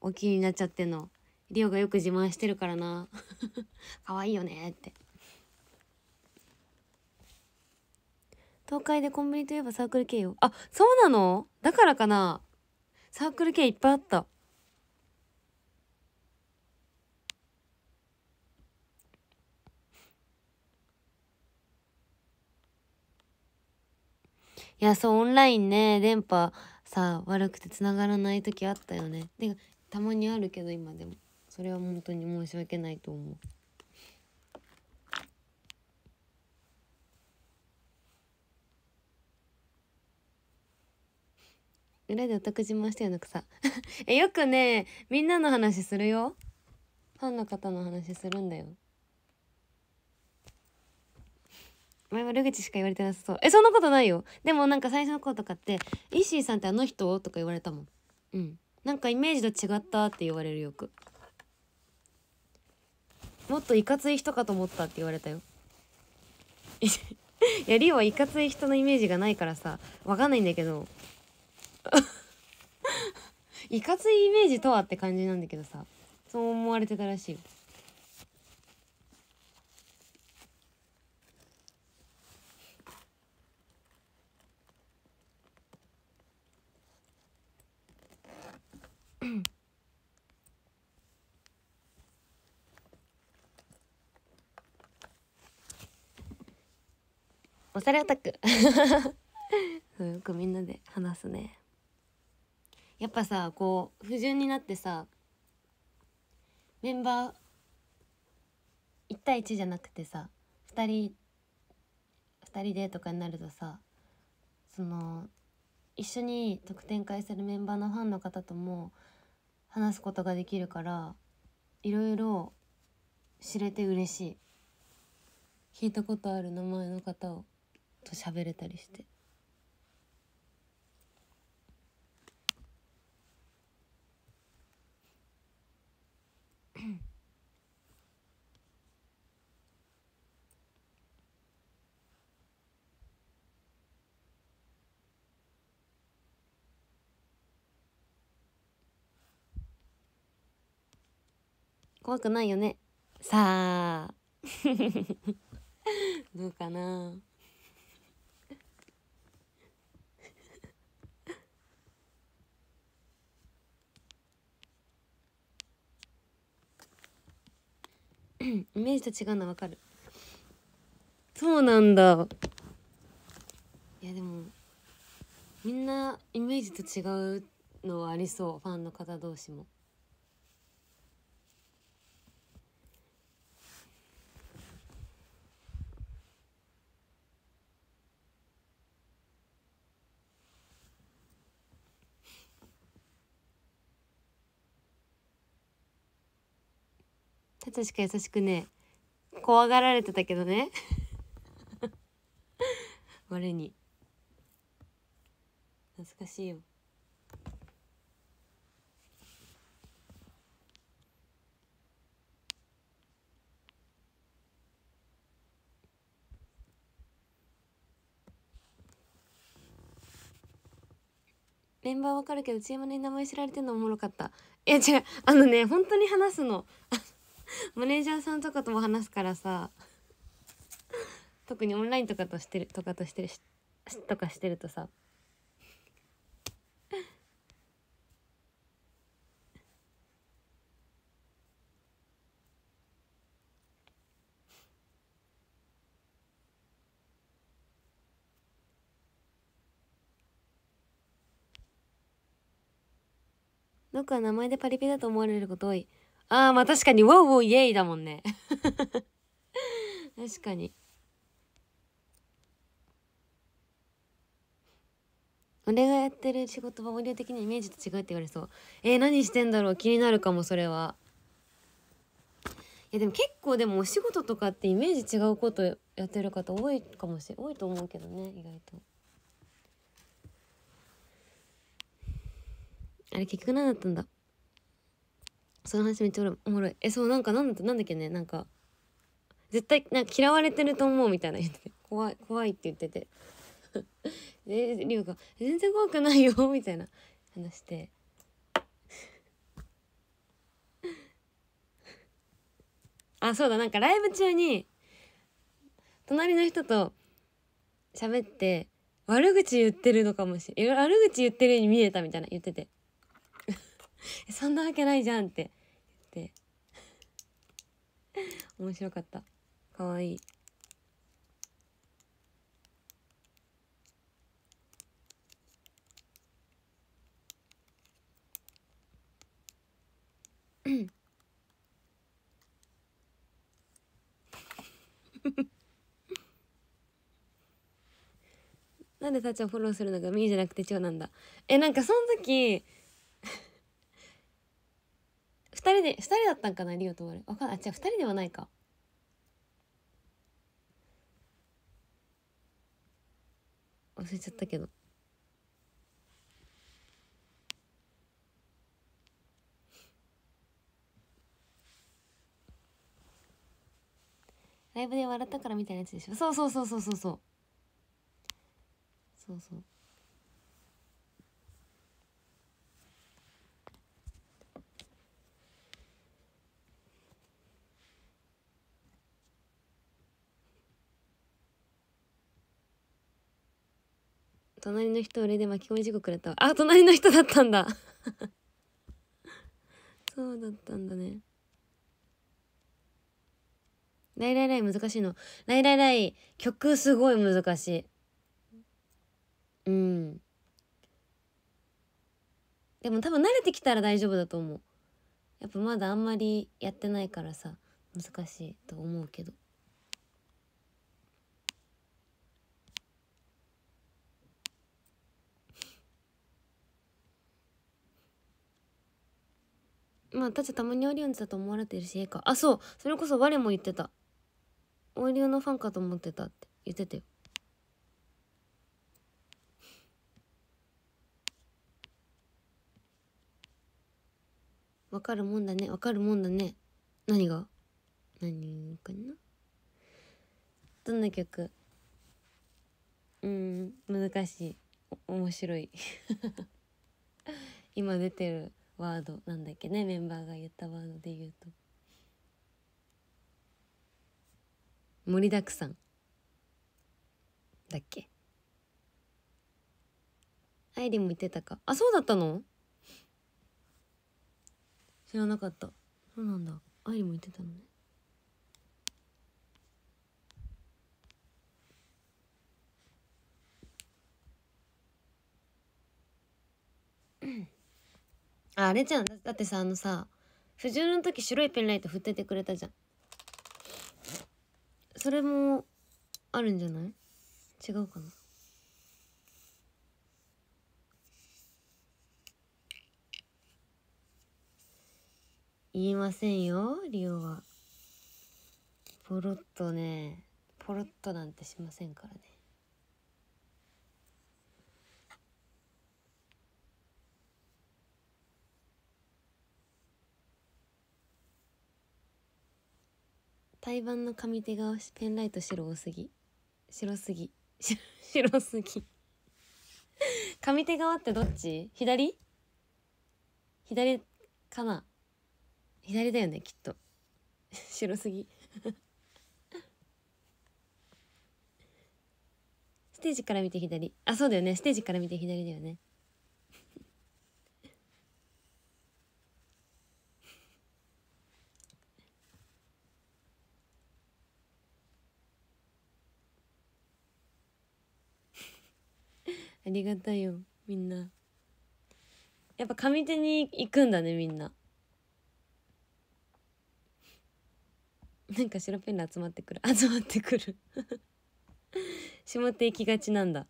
お気になっちゃってんのリオがよく自慢してるからな可愛 いよねって東海でコンビニといえばサークル系よあそうなのだからかなサークル系いっぱいあったいや、そう、オンラインね、電波さ、悪くて繋がらない時あったよね。で、たまにあるけど、今でも。それは本当に申し訳ないと思う。裏でお得自慢したよな草 えよくねみんなの話するよファンの方の話するんだよ前悪口しか言われてなさそうえそんなことないよでもなんか最初の子とかって「イッシーさんってあの人?」とか言われたもんうんなんかイメージと違ったって言われるよくもっといかつい人かと思ったって言われたよい やリオはいかつい人のイメージがないからさわかんないんだけど いかついイメージとはって感じなんだけどさそう思われてたらしいおしゃれオタク よくみんなで話すねやっぱさこう不純になってさメンバー1対1じゃなくてさ2人2人でとかになるとさその一緒に特典会するメンバーのファンの方とも話すことができるからいろいろ知れて嬉しい聞いたことある名前の方をと喋れたりして。怖くないよねさあ どうかなイメージと違うのわかるそうなんだいやでもみんなイメージと違うのはありそうファンの方同士も。確か優しくね怖がられてたけどね 我に懐かしいよメンバーわかるけどチームの名前知られてるのおもろかった。え違う、あのね、本当に話すの。マネージャーさんとかとも話すからさ特にオンラインとかとしてるとかとしてるしとかしてるとさ僕は 名前でパリピだと思われること多い。ああ、まあ確かに、ワウワウイエイだもんね。確かに。俺がやってる仕事は音量的にイメージと違うって言われそう。えー、何してんだろう気になるかも、それは。いや、でも結構でもお仕事とかってイメージ違うことやってる方多いかもしれ多いと思うけどね、意外と。あれ結局何だったんだその話めっちゃおもろいえそうなんかなんだなんだっけねなんか絶対なんか嫌われてると思うみたいな言ってて 怖い怖いって言っててで リュが「全然怖くないよ」みたいな 話してあそうだなんかライブ中に隣の人と喋って悪口言ってるのかもしれ悪口言ってるように見えたみたいな言ってて「そんなわけないじゃん」って言って 面白かったかわいい なんでたっちゃんフォローするのがみーじゃなくてちょうなんだえなんかその時人で、二人だったんかなリオと俺。分かんない。じゃあ二人ではないか。忘れちゃったけど。ライブで笑ったからみたいなやつでしょそうそうそうそうそうそうそうそう隣の人俺で巻き込み事故くれたわ。あ、隣の人だったんだ そうだったんだね。ライライライ難しいの。ライライライ、曲すごい難しい。うん。でも多分慣れてきたら大丈夫だと思う。やっぱまだあんまりやってないからさ、難しいと思うけど。まあたちたまにオリオンズだと思われてるしええかあそうそれこそ我も言ってたオリオンのファンかと思ってたって言ってたよわかるもんだねわかるもんだね何が何かなどんな曲うん難しい面白い 今出てるワードなんだっけねメンバーが言ったワードで言うと盛りだくさんだっけアイリンも言ってたかあそうだったの知らなかったそうなんだアイリンも言ってたのねうんあれじゃんだってさあのさ不純の時白いペンライト振っててくれたじゃんそれもあるんじゃない違うかな言いませんよリオはポロッとねポロッとなんてしませんからね対バンの紙手がペンライト白多すぎ白すぎ 白すぎ紙手側ってどっち左左かな左だよねきっと 白すぎステージから見て左あそうだよねステージから見て左だよねありがたいよみんなやっぱ上手に行くんだねみんななんか白ペンら集まってくる 集まってくる 下手行きがちなんだ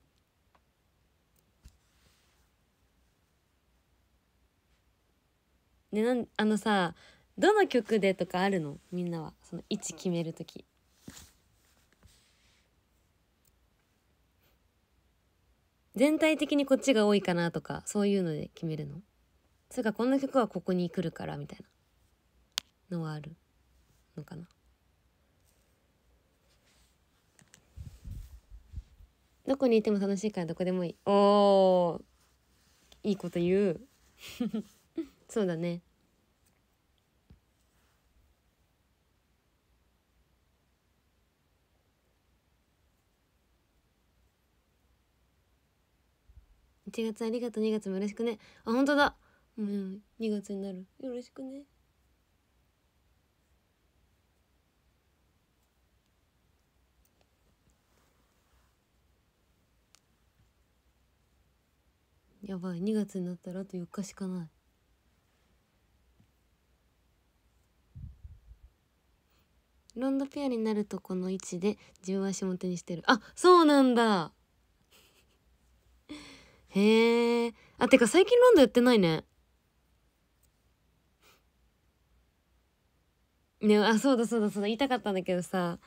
ねなんあのさどの曲でとかあるのみんなはその位置決める時全体的にこっちが多いかなとかそういうので決めるのそれかこんな曲はここに来るからみたいなのはあるのかなどこにいても楽しいからどこでもいいおーいいこと言う そうだね1月ありがとう2月もよろしくねあ本当だうん2月になるよろしくねやばい2月になったらあと4日しかないロンドピアになるとこの位置で自分は足元にしてるあそうなんだへえあてか最近ロンドやってないねねあそうだそうだそうだ言いたかったんだけどさ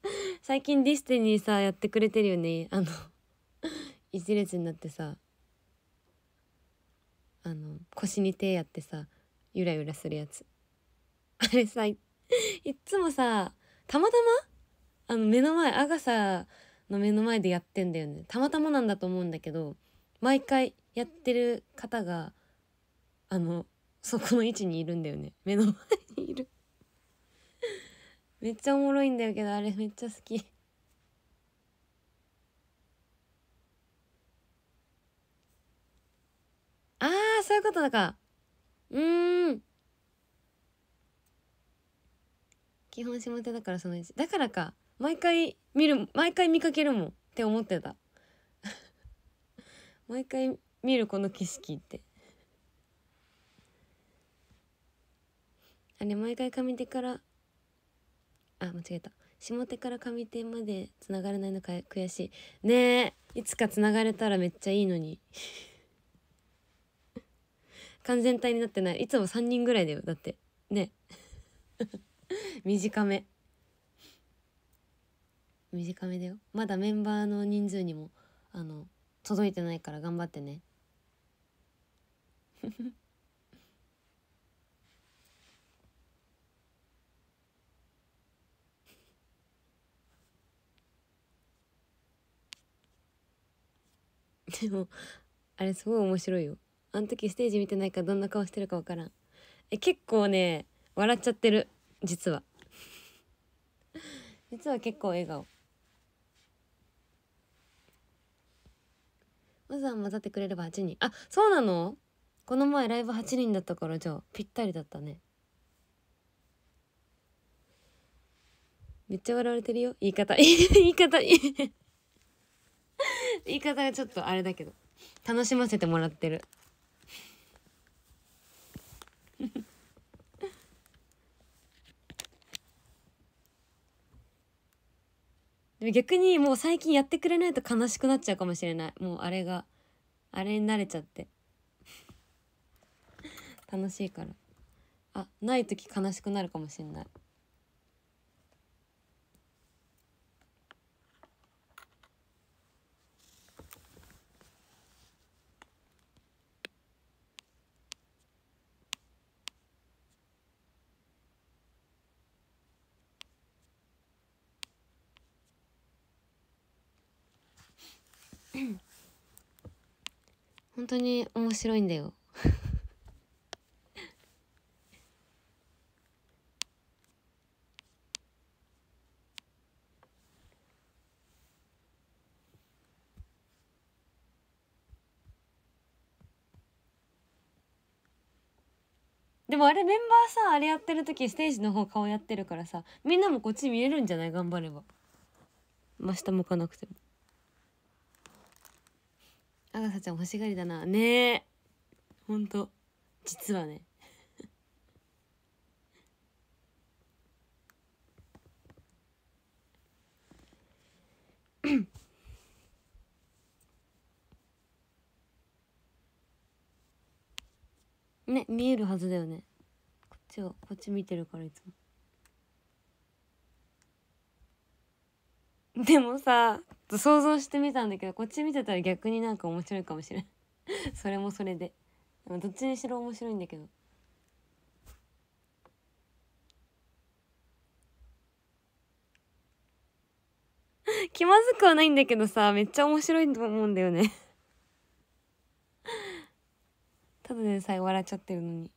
最近ディスティニーさやってくれてるよねあの一 列になってさあの腰に手やってさゆらゆらするやつあれさ いっつもさたまたまあの目の前アガサの目の前でやってんだよねたまたまなんだと思うんだけど毎回やってる方があのそこの位置にいるんだよね目の前にいるめっちゃおもろいんだよけどあれめっちゃ好きああそういうことだかうん基本下手だからその位置だからか毎回見る毎回見かけるもんって思ってた毎回見るこの景色ってあれ毎回上手からあ間違えた下手から上手までつながらないのか悔しいねえいつかつながれたらめっちゃいいのに完全体になってないいつも3人ぐらいだよだってね 短め短めだよまだメンバーの人数にもあの届いてないから頑張ってねでもあれすごい面白いよあの時ステージ見てないからどんな顔してるか分からんえ結構ね笑っちゃってる実は実は結構笑顔マザ混ざってくれれば8人。あ、そうなのこの前ライブ8人だったから、じゃあ、ぴったりだったね。めっちゃ笑われてるよ。言い方、言い方、言い方がちょっとあれだけど。楽しませてもらってる。でも逆にもう最近やってくれないと悲しくなっちゃうかもしれないもうあれがあれに慣れちゃって 楽しいからあない時悲しくなるかもしれない本当に面白いんだよでもあれメンバーさあれやってる時ステージの方顔やってるからさみんなもこっち見えるんじゃない頑張れば真下向かなくても。アガサちゃん欲しがりだな。ねえ。ほんと。実はね。ね、見えるはずだよね。こっちを、こっち見てるからいつも。でもさ想像してみたんだけどこっち見てたら逆になんか面白いかもしれん それもそれでどっちにしろ面白いんだけど 気まずくはないんだけどさめっちゃ面白いと思うんだよねただでさえ笑っちゃってるのに。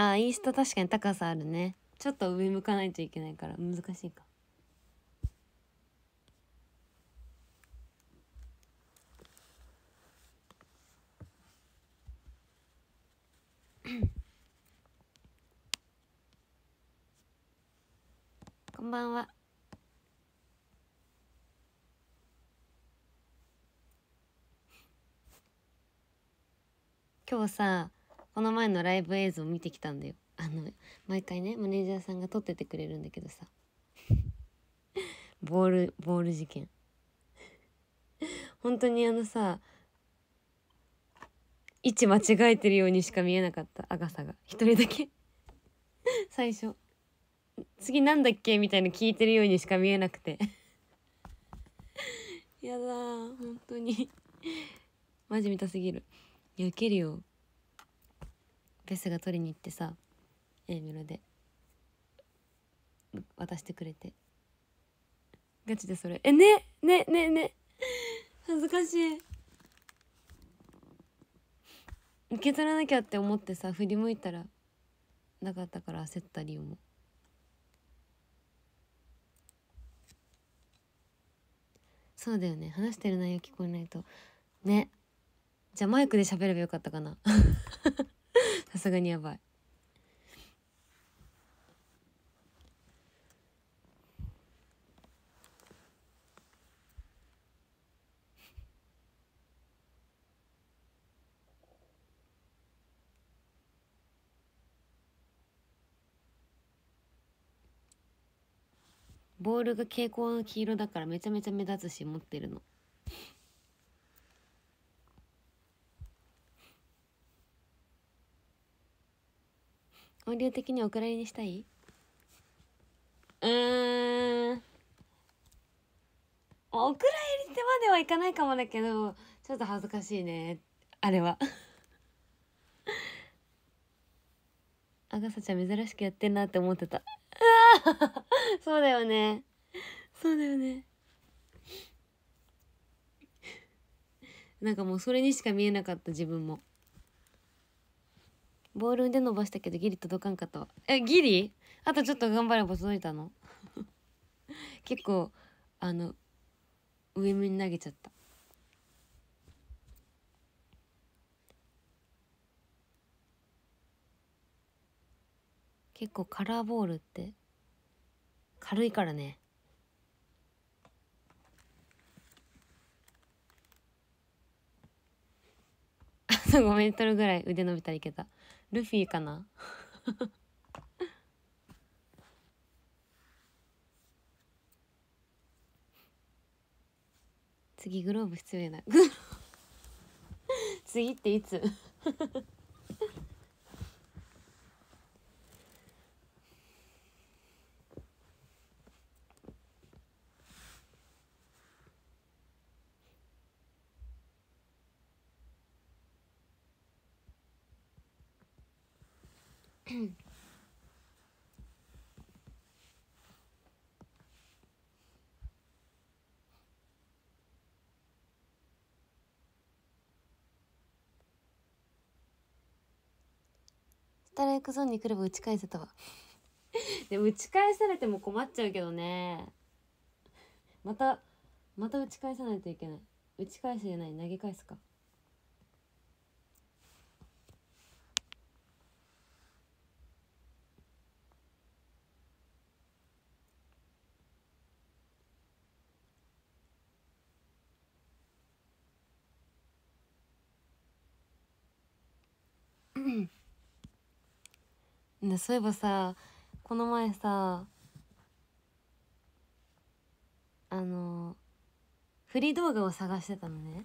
あインスタ確かに高さあるねちょっと上向かないといけないから難しいか こんばんは。今日さこの前のライブ映像見てきたんだよあの毎回ねマネージャーさんが撮っててくれるんだけどさ ボールボール事件本当にあのさ位置間違えてるようにしか見えなかったアガサが一人だけ最初次なんだっけみたいな聞いてるようにしか見えなくてやだ本当にマジ見たすぎるいやウケるよベスが取りに行ってさ A メロで渡してくれてガチでそれえねねねね恥ずかしい受け取らなきゃって思ってさ振り向いたらなかったから焦ったりもそうだよね話してる内容聞こえないとねじゃあマイクで喋ればよかったかな さすがにやばい。ボールが蛍光の黄色だからめちゃめちゃ目立つし持ってるの。音量的にお蔵入りにしたいうーんお蔵入りってまではいかないかもだけどちょっと恥ずかしいねあれはあがさちゃん珍しくやってんなって思ってた そうだよねそうだよねなんかもうそれにしか見えなかった自分もボールで伸ばしたけどギリ届かんかったわえギリあとちょっと頑張れば届いたの 結構あの上目に投げちゃった結構カラーボールって軽いからね5メートルぐらい腕伸びたらいけた。ルフィかな次グローブ必要やな。次っていつうんストライクゾーンに来れば打ち返せたわ でも打ち返されても困っちゃうけどねまたまた打ち返さないといけない打ち返せない投げ返すかそういえばさこの前さあのリー動画を探してたのね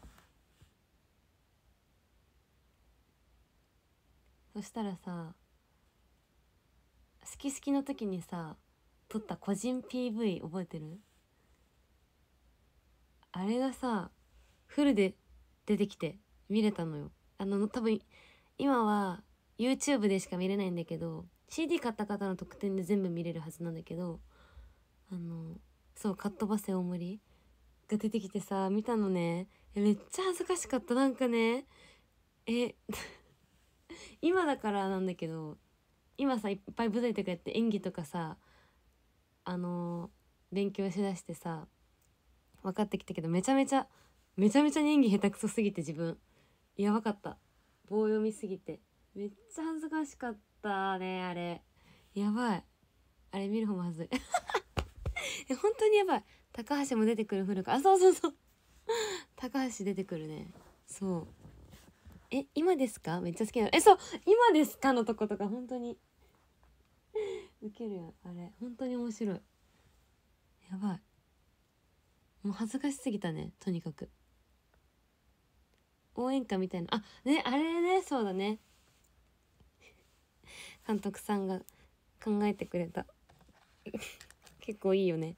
そしたらさ「好き好き」の時にさ撮った個人 PV 覚えてるあれがさフルで出てきて見れたのよあの多分今は YouTube でしか見れないんだけど CD 買った方の特典で全部見れるはずなんだけどあのそう「かっ飛ばせ大森」が出てきてさ見たのねめっちゃ恥ずかしかったなんかねえ 今だからなんだけど今さいっぱい舞台とかやって演技とかさあの勉強しだしてさ分かってきたけどめちゃめちゃめちゃめちゃに演技下手くそすぎて自分やばかった棒読みすぎて。めっちゃ恥ずかしかったね、あれ。やばい。あれ見る方も恥ずい。え、本当にやばい。高橋も出てくる古川。あ、そうそうそう。高橋出てくるね。そう。え、今ですかめっちゃ好きなの。え、そう今ですかのとことか、本当に。ウケるよ、あれ。本当に面白い。やばい。もう恥ずかしすぎたね、とにかく。応援歌みたいな。あ、ね、あれね、そうだね。監督さんが考えてくれた 結構いいよね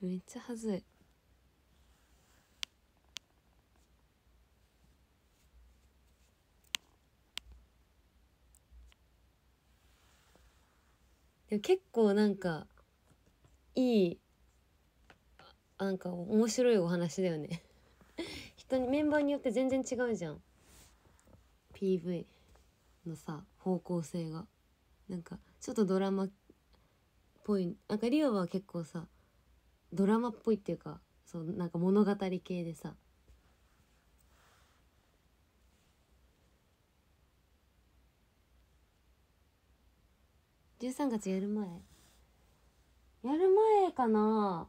めっちゃはずいでも結構なんかいいなんか面白いお話だよね人にメンバーによって全然違うじゃん PV のさ方向性がなんかちょっとドラマっぽいなんかリオは結構さドラマっぽいっていうかそうなんか物語系でさ13月やる前やる前かな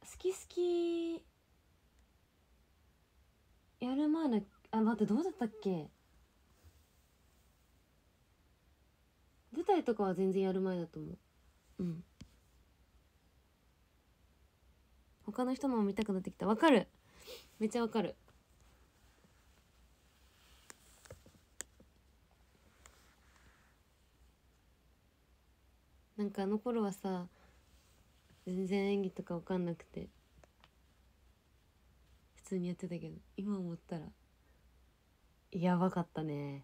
好き好きやる前のあ待ってどうだったっけ舞台とかは全然やる前だと思ううん他の人のも見たくなってきたわかるめっちゃわかるなんかあの頃はさ全然演技とか分かんなくて普通にやってたけど今思ったらやばかったね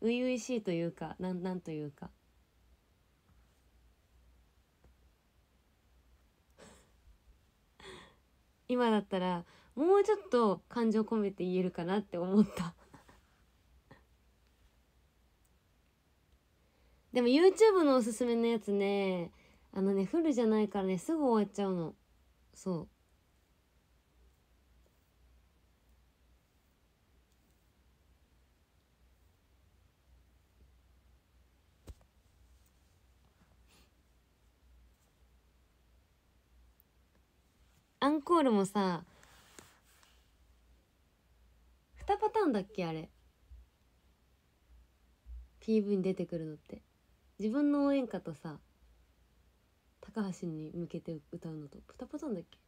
初々しいというかなんなんというか今だったらもうちょっと感情込めて言えるかなって思ったでも YouTube のおすすめのやつねあのねフルじゃないからねすぐ終わっちゃうのそうアンコールもさ2パターンだっけあれ PV に出てくるのって自分の応援歌とさ高橋に向けて歌うのと2パターンだっけ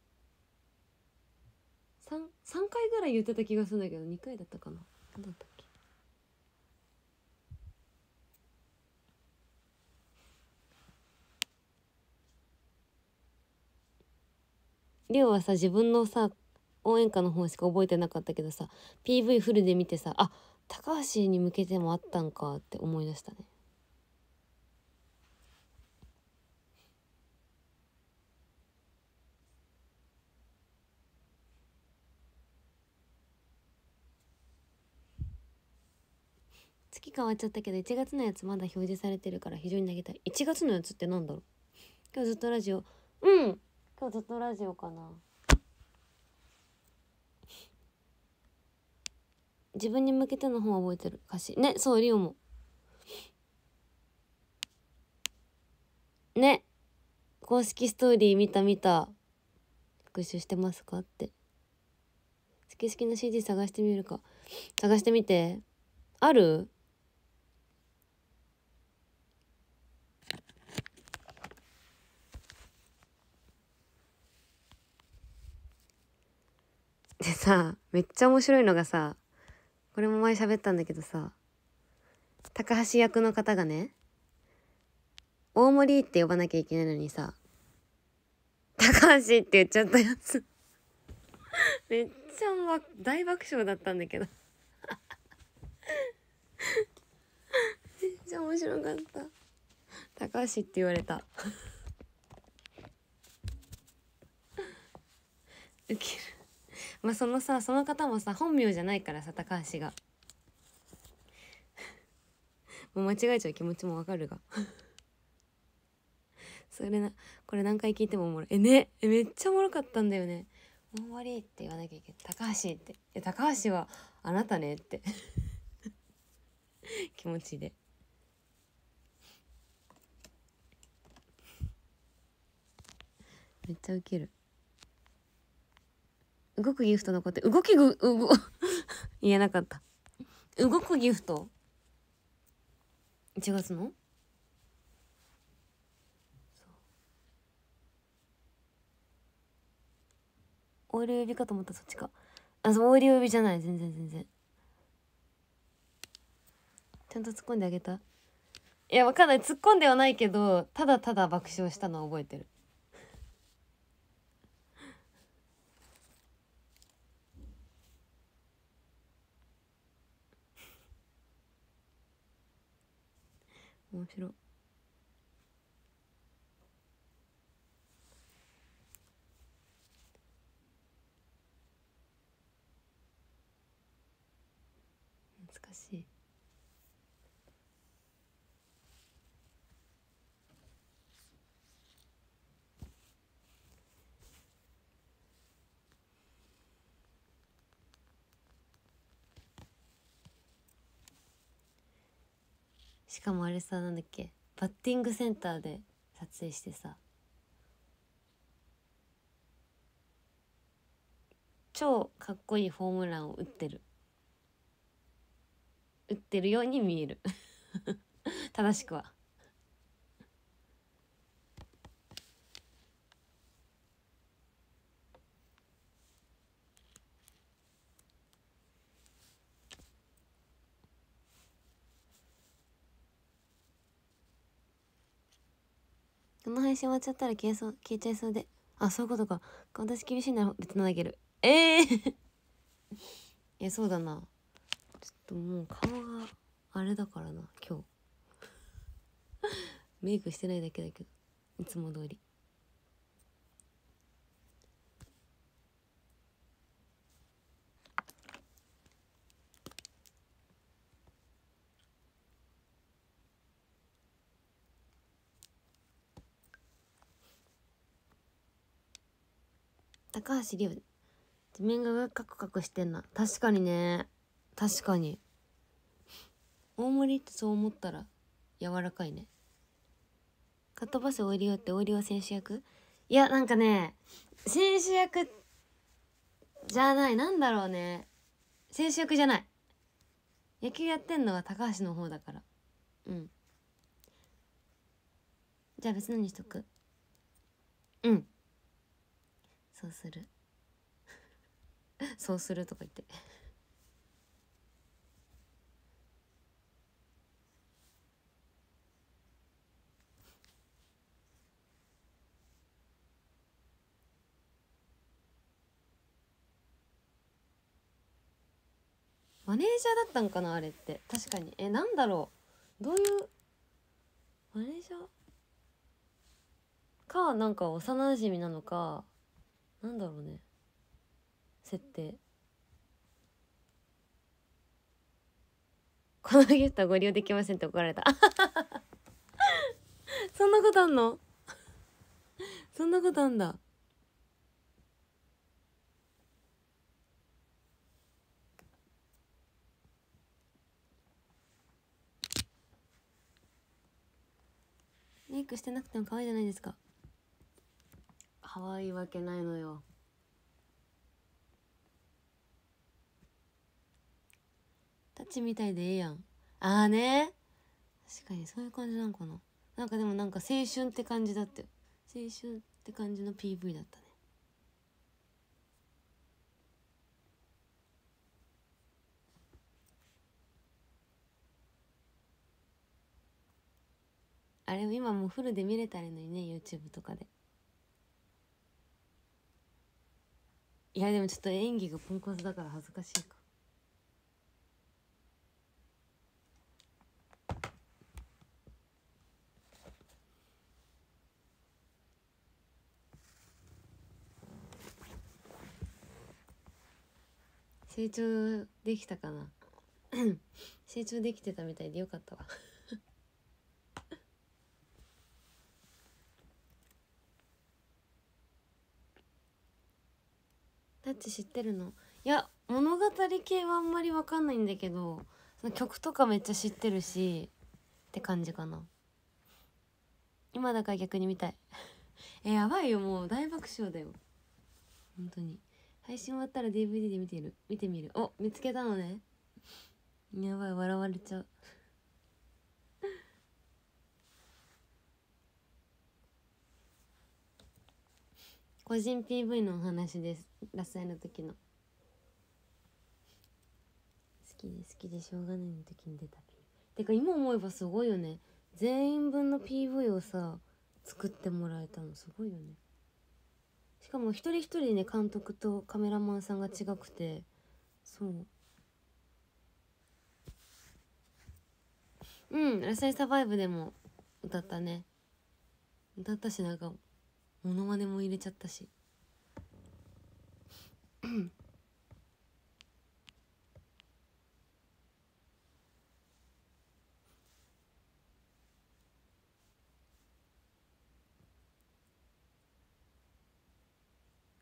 3, 3回ぐらい言ってた気がするんだけど2回だったかな何だったりょうはさ自分のさ応援歌の方しか覚えてなかったけどさ PV フルで見てさあ高橋に向けてもあったんかって思い出したね。月変わっちゃったけど1月のやつまだ表示されてるから非常に投げたい1月のやつってなんだろう今日ずっとラジオうん今日ずっとラジオかな自分に向けての本覚えてる歌詞ねそうリオもね公式ストーリー見た見た復習してますかって好き好きな CD 探してみるか探してみてあるさめっちゃ面白いのがさこれも前喋ったんだけどさ高橋役の方がね大森って呼ばなきゃいけないのにさ高橋って言っちゃったやつめっちゃ大爆笑だったんだけどめっちゃ面白かった高橋って言われたウケるまあ、そのさその方もさ本名じゃないからさ高橋が もう間違えちゃう気持ちもわかるが それなこれ何回聞いてもおもろいえねえめっちゃおもろかったんだよねもう終わりって言わなきゃいけない高橋ってえ高橋はあなたねって 気持ちで。めっちゃウケる動くギフトのこて動きぐ動 言えなかった動くギフト1月のオイル呼びかと思ったそっちかあそうオイル呼びじゃない全然全然ちゃんと突っ込んであげたいやわかんない突っ込んではないけどただただ爆笑したのを覚えてる面白い。しかもあれさなんだっけバッティングセンターで撮影してさ超かっこいいホームランを打ってる打ってるように見える 正しくはこの配信終わっちゃったら消えそう消えちゃいそうであそういうことか私厳しいなら別の投げるええー いやそうだなちょっともう顔があれだからな今日メイクしてないだけだけどいつも通り高橋リオ。地がカクカクしてんな。確かにね。確かに。大盛りってそう思ったら柔らかいね。かっ飛ばすオイリオってオイリオ選手役いや、なんかね、選手役じゃない。なんだろうね。選手役じゃない。野球やってんのは高橋の方だから。うん。じゃあ別のにしとく。うん。そうするそうするとか言ってマネージャーだったんかなあれって確かにえなんだろうどういうマネージャーかなんか幼なじみなのかなんだろうね設定このギフトご利用できませんって怒られた そんなことあんの そんなことあんだメイクしてなくても可愛いじゃないですか可愛いわけないのよタちみたいでええやんああね確かにそういう感じなんかななんかでもなんか青春って感じだって青春って感じの PV だったねあれ今もうフルで見れたらいいのにね YouTube とかで。いやでもちょっと演技がポンコツだから恥ずかしいか成長できたかな 成長できてたみたいでよかったわ 知ってるのいや物語系はあんまり分かんないんだけどその曲とかめっちゃ知ってるしって感じかな今だから逆に見たい えやばいよもう大爆笑だよ本当に配信終わったら DVD で見てる見てみるお見つけたのねやばい笑われちゃう 個人 PV のお話ですラスエの時の好きで好きでしょうがないの時に出た PV てか今思えばすごいよね全員分の PV をさ作ってもらえたのすごいよねしかも一人一人ね監督とカメラマンさんが違くてそううん「ラスエサバイブ」でも歌ったね歌ったしなんかモノマネも入れちゃったし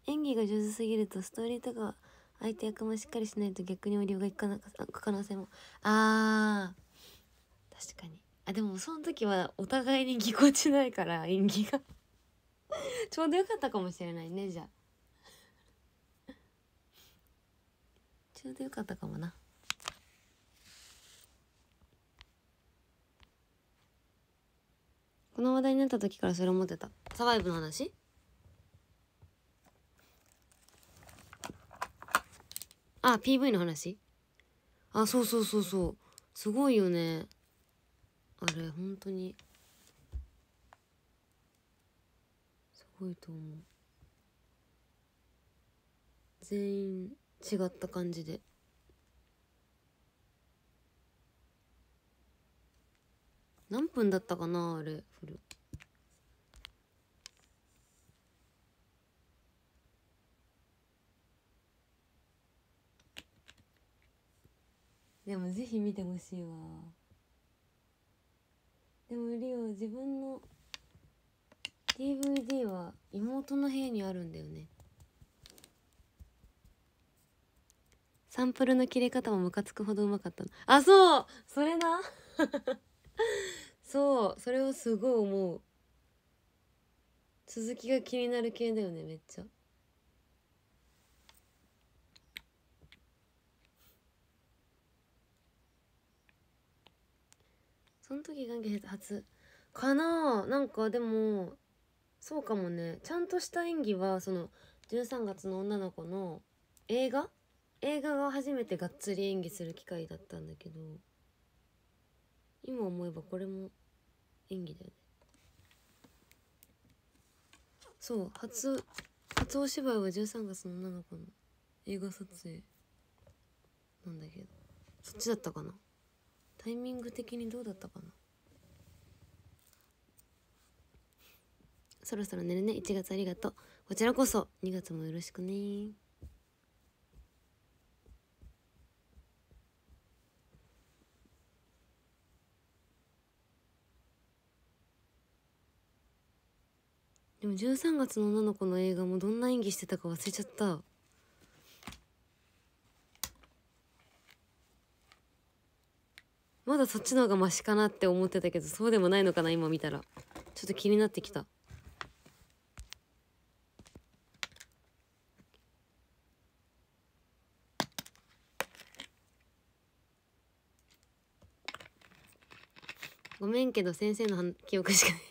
演技が上手すぎるとストーリーとか相手役もしっかりしないと逆にオリがいかな可能性もあー確かにあでもその時はお互いにぎこちないから演技が ちょうどよかったかもしれないねじゃあでよかったかもな。この話題になった時からそれ思ってた。サバイブの話あ、PV の話あ、そうそうそうそう。すごいよね。あれ、本当に。すごいと思う。全員。違った感じで。何分だったかなあれフルでもぜひ見てほしいわでもリオ自分の DVD は妹の部屋にあるんだよねサンプルの切れ方もムカつくほどうまかったのあそうそれな そうそれをすごい思う続きが気になる系だよねめっちゃその時が月初かななんかでもそうかもねちゃんとした演技はその13月の女の子の映画映画が初めてがっつり演技する機会だったんだけど今思えばこれも演技だよねそう初初お芝居は13月の7日の映画撮影なんだけどそっちだったかなタイミング的にどうだったかなそろそろ寝るね1月ありがとうこちらこそ2月もよろしくねでも13月の女の子の映画もどんな演技してたか忘れちゃったまだそっちの方がマシかなって思ってたけどそうでもないのかな今見たらちょっと気になってきたごめんけど先生の記憶しかない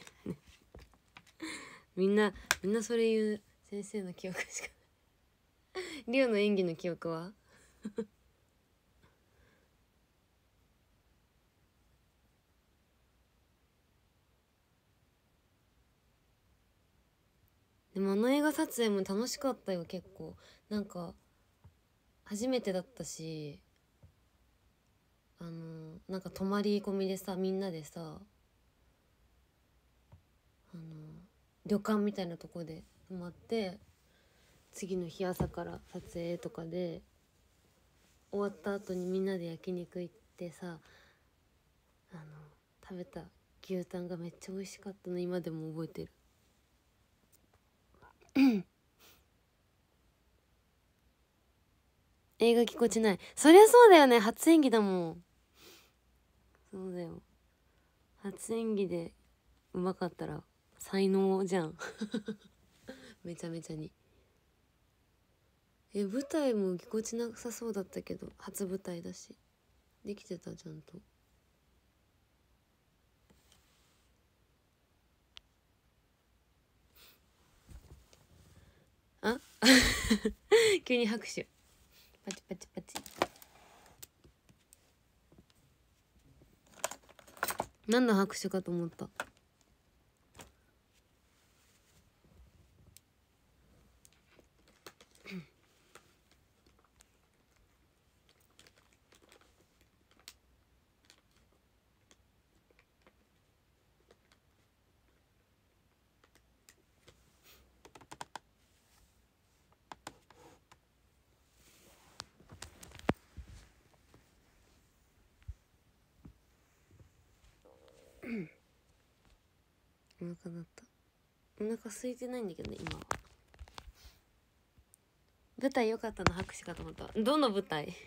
みんなみんなそれ言う先生の記憶しかリオの演技の記憶はでもあの映画撮影も楽しかったよ結構なんか初めてだったしあのなんか泊まり込みでさみんなでさ旅館みたいなとこで泊まって次の日朝から撮影とかで終わった後にみんなで焼肉行ってさあの食べた牛タンがめっちゃ美味しかったの今でも覚えてる 映画ぎこちないそりゃそうだよね初演技だもんそうだよ初演技でうまかったら才能じゃん めちゃめちゃにえ舞台もぎこちなさそうだったけど初舞台だしできてたちゃんと。あ 急に拍手パチパチパチ何の拍手かと思ったかなったお腹空いてないんだけどね今は舞台良かったの拍手かと思ったどの舞台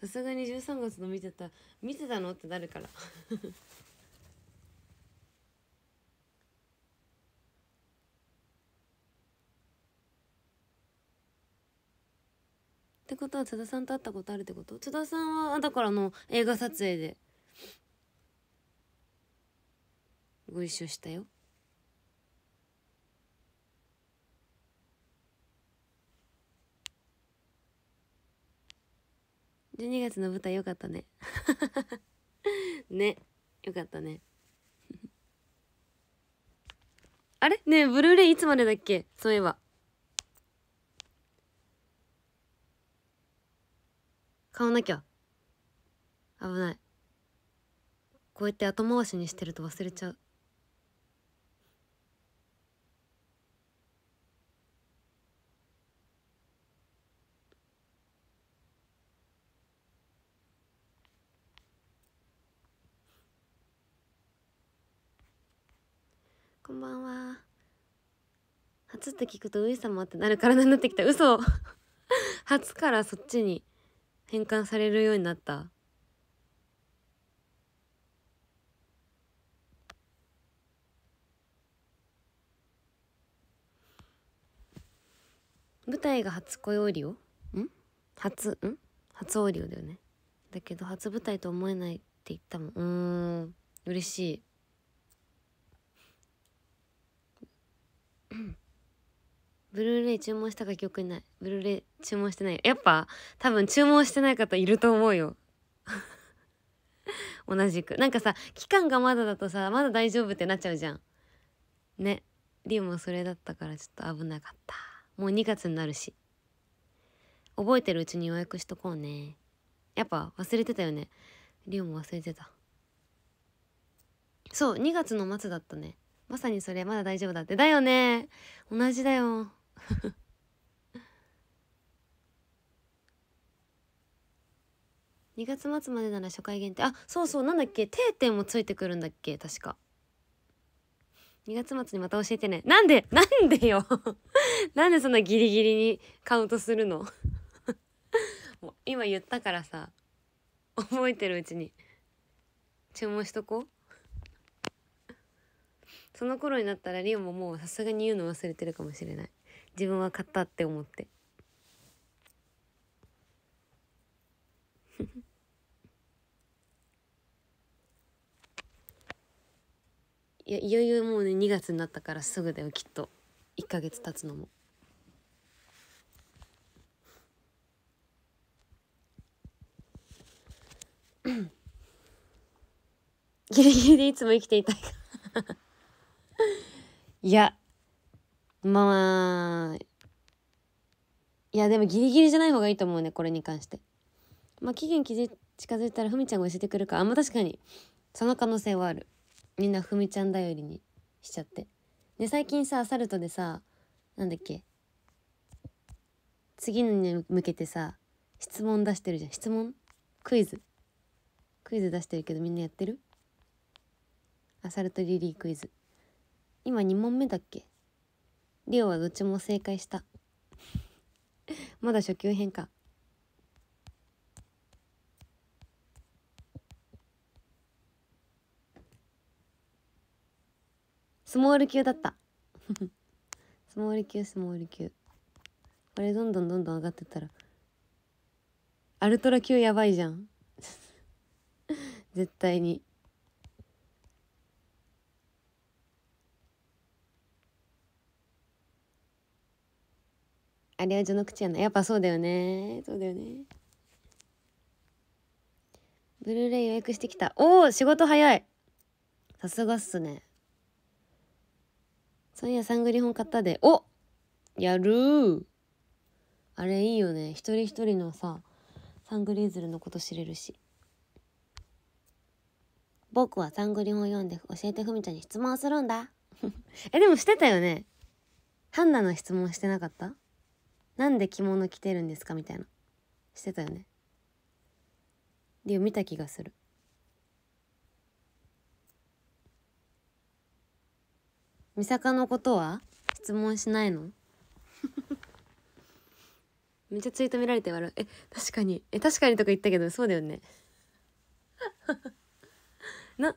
さすがに13月の見てた見てたのってなるから ってことは津田さんと会ったことあるってこと津田さんはだからの映画撮影でご一緒したよ12月の舞台よかったね ねよかったね あれねえブルーレイいつまでだっけそういえば買わなきゃ危ないこうやって後回しにしてると忘れちゃうと聞くと上様ってなる体になってきた嘘 初からそっちに変換されるようになった舞台が初恋オリオん初ん初オリオだよねだけど初舞台と思えないって言ったもんうん嬉しいブルーレイ注文したか記憶にない。ブルーレイ注文してないやっぱ、多分注文してない方いると思うよ。同じく。なんかさ、期間がまだだとさ、まだ大丈夫ってなっちゃうじゃん。ね。リゅうもそれだったからちょっと危なかった。もう2月になるし。覚えてるうちに予約しとこうね。やっぱ忘れてたよね。リゅうも忘れてた。そう、2月の末だったね。まさにそれ、まだ大丈夫だって。だよね。同じだよ。2月末までなら初回限定あそうそうなんだっけ定点もついてくるんだっけ確か2月末にまた教えてねなんでなんでよ なんでそんなギリギリにカウントするの もう今言ったからさ覚えてるうちに注文しとこうその頃になったらリオももうさすがに言うの忘れてるかもしれない自分は買ったって思って。いやいよいよもうね2月になったからすぐだよきっと1ヶ月経つのも。ギリギリでいつも生きていたいいや まあ、いや、でもギリギリじゃない方がいいと思うね、これに関して。まあ、期限近づいたらふみちゃんが教えてくるか。あ、まあ確かに、その可能性はある。みんなふみちゃん頼りにしちゃって。で、最近さ、アサルトでさ、なんだっけ、次のに向けてさ、質問出してるじゃん。質問クイズ。クイズ出してるけどみんなやってるアサルトリリークイズ。今2問目だっけリオはどっちも正解した まだ初級編かスモール級だった スモール級スモール級これどんどんどんどん上がってったらアルトラ級やばいじゃん 絶対にあれは序の口やな。やっぱそうだよね。そうだよね。ブルーレイ予約してきた。おお仕事早いさすがっすね。そういや、サングリ本買ったで。おやるーあれいいよね。一人一人のさ、サングリーズルのこと知れるし。僕はサングリ本読んで教えてふみちゃんに質問するんだ。え、でもしてたよね。ハンナの質問してなかったなんで着物着てるんですかみたいなしてたよねで見た気がする美坂のことは質問しないの めっちゃツイート見られて笑うえ確かにえ確かにとか言ったけどそうだよね な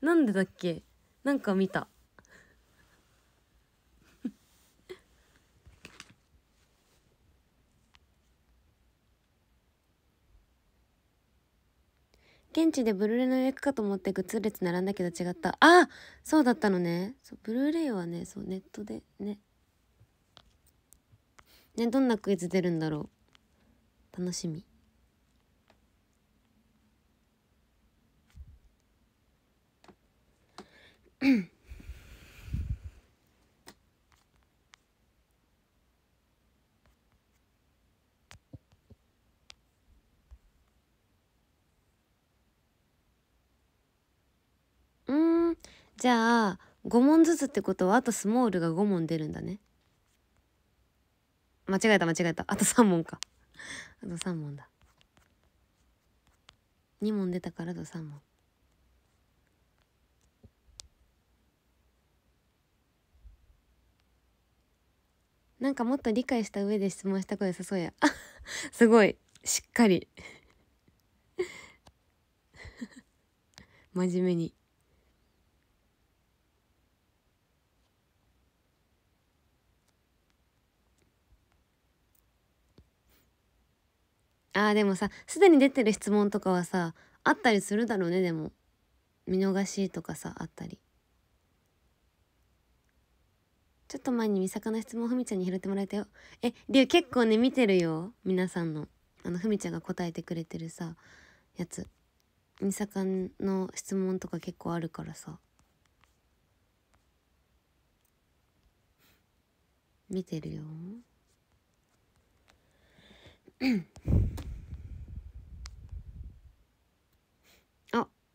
なんでだっけなんか見た現地でブルーレイの予約かと思ってグッズ列並んだけど違った。あそうだったのね。そう、ブルーレイはね、そう、ネットでね。ね、どんなクイズ出るんだろう。楽しみ。うんじゃあ5問ずつってことはあとスモールが5問出るんだね間違えた間違えたあと3問かあと3問だ2問出たからあと3問なんかもっと理解した上で質問した方がさそうや すごいしっかり真面目にあでもさすでに出てる質問とかはさあったりするだろうねでも見逃しとかさあったりちょっと前に美坂の質問ふみちゃんに拾ってもらえたよえりゅう結構ね見てるよ皆さんのあのふみちゃんが答えてくれてるさやつ美坂の質問とか結構あるからさ見てるようん。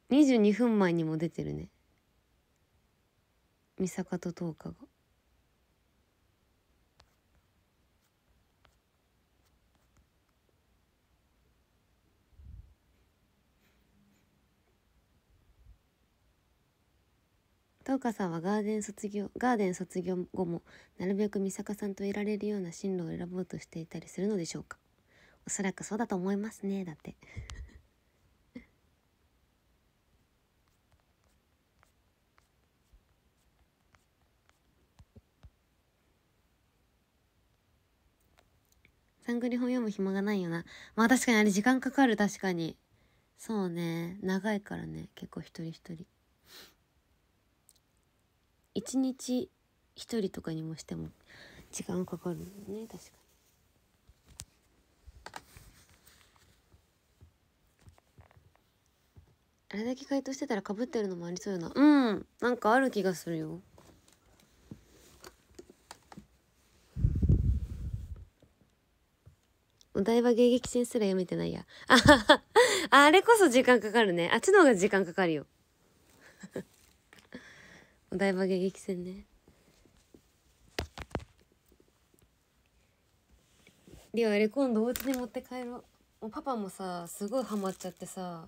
22分前にも出てるね三坂と十日が。東花さんはガーデン卒業ガーデン卒業後もなるべく三坂さんといられるような進路を選ぼうとしていたりするのでしょうかおそらくそうだと思いますねだってサングリ本読む暇がないよな。まあ確かにあれ時間かかる、確かに。そうね。長いからね。結構一人一人。一日一人とかにもしても時間かかるのね、確かに。あれだけ回答してたらかぶってるのもありそうよな。うん。なんかある気がするよ。お台場迎撃戦すら読めてないや。ああれこそ時間かかるね。あっちの方が時間かかるよ。お台場迎撃戦ね。リオあれ今度お家に持って帰ろう。もうパパもさ、すごいハマっちゃってさ、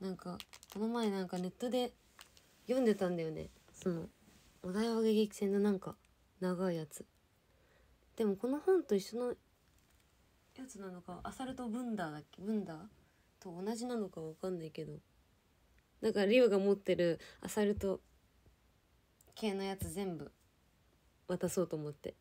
なんか、この前なんかネットで読んでたんだよね。その、お台場迎撃戦のなんか、長いやつ。でもこの本と一緒のやつなのかアサルトブンダーだっけブンダーと同じなのかわかんないけどだからリオが持ってるアサルト系のやつ全部渡そうと思って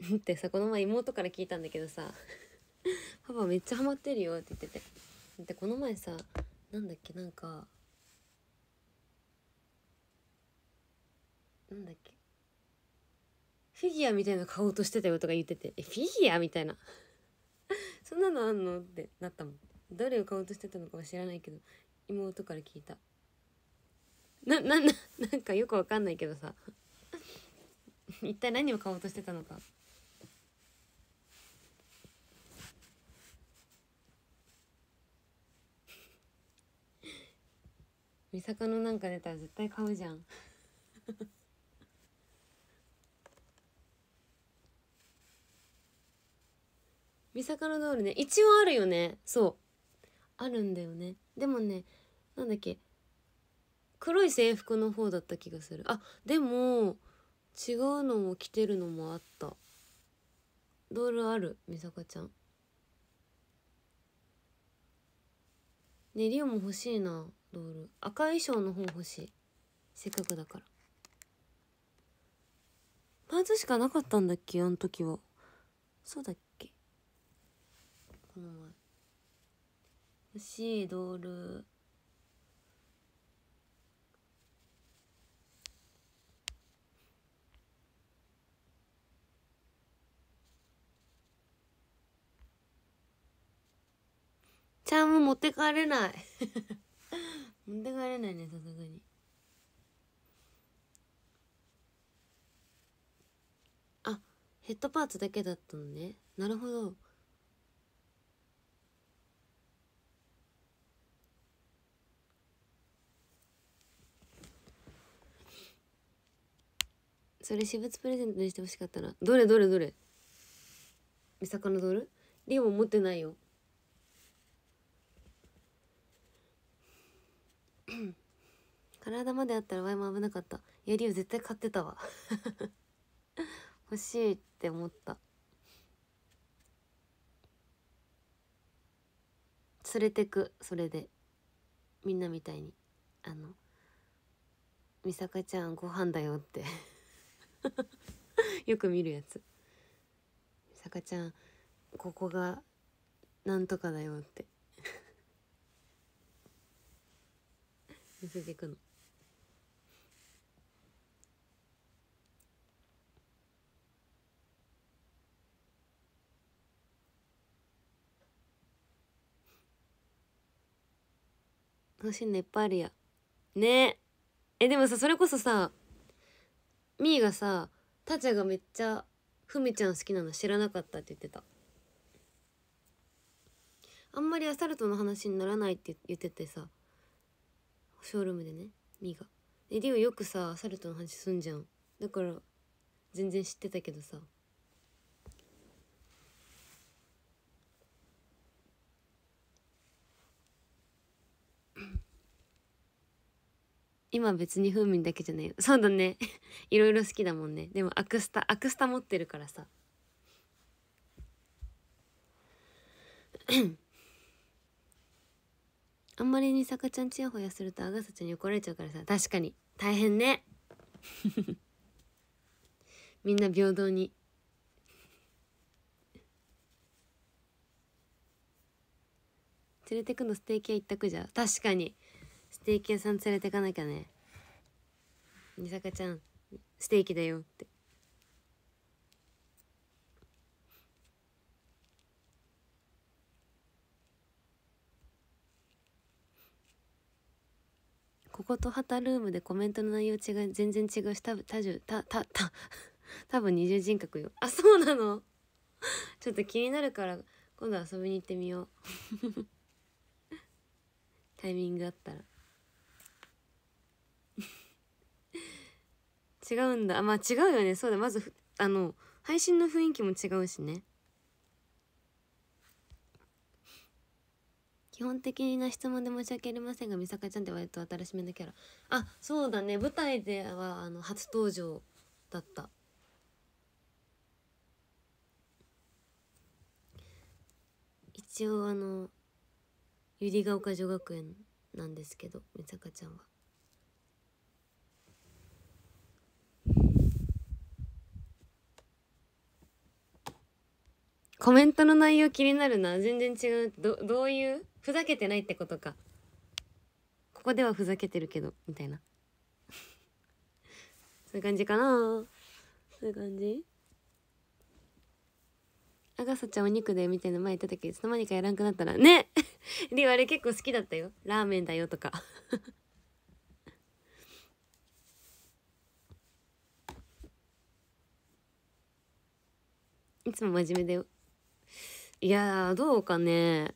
ってさこの前妹から聞いたんだけどさ「パパめっちゃハマってるよ」って言っててでこの前さなんだっけなんかなんだっけフィギュアみたいな買おうとしてたよとか言ってて「えフィギュア?」みたいな そんなのあんのってなったもんどれを買おうとしてたのかは知らないけど妹から聞いたななな なんかよくわかんないけどさ 一体何を買おうとしてたのか美坂のなんか出たら絶対買うじゃん三坂のドールね一応あるよねそうあるんだよねでもねなんだっけ黒い制服の方だった気がするあでも違うのを着てるのもあったドールある美坂ちゃんねリオも欲しいなドール赤い衣装の方欲しいせっかくだからパーツしかなかったんだっけあの時はそうだっこの前いドールちゃんも持って帰れない 持って帰れないねさすがに。あヘッドパーツだけだったのねなるほどそれ私物プレゼントにしてほしかったなどれどれどれ美坂のドールリオも持ってないよ 体まであったらワイも危なかったいやリオ絶対買ってたわ 欲しいって思った連れてくそれでみんなみたいにあの「美坂ちゃんご飯だよ」って よく見るやつ「さかちゃんここがなんとかだよ」って 見せてくの。楽しいぱいあるやねえでもさそれこそさみーがさたちゃがめっちゃふみちゃん好きなの知らなかったって言ってたあんまりアサルトの話にならないって言っててさショールームでねみーがでりおよくさアサルトの話すんじゃんだから全然知ってたけどさ今別に風味だけじゃない そうだね いろいろ好きだもんねでもアクスタアクスタ持ってるからさ あんまりにさかちゃんちやほやするとアガサちゃんに怒られちゃうからさ確かに大変ね みんな平等に連れてくのステーキ屋一択じゃ確かにテーキ屋さん連れてかなきゃね美坂ちゃんステーキだよってこことハタルームでコメントの内容違う全然違うし多分多重たたた 多分二重人格よあそうなのちょっと気になるから今度遊びに行ってみよう タイミングあったら違うんだまあ違うよねそうだまずあの配信の雰囲気も違うしね基本的な質問で申し訳ありませんが美坂ちゃんって割と新しめのキャラあそうだね舞台ではあの初登場だった一応あの百合ヶ丘女学園なんですけど美坂ちゃんは。コメントの内容気になるな全然違うどどういうふざけてないってことかここではふざけてるけどみたいな そういう感じかなそういう感じアガサちゃんお肉でみたいな前言った時いつの間にかやらんくなったらね リオあれ結構好きだったよラーメンだよとか いつも真面目だよいやどうかね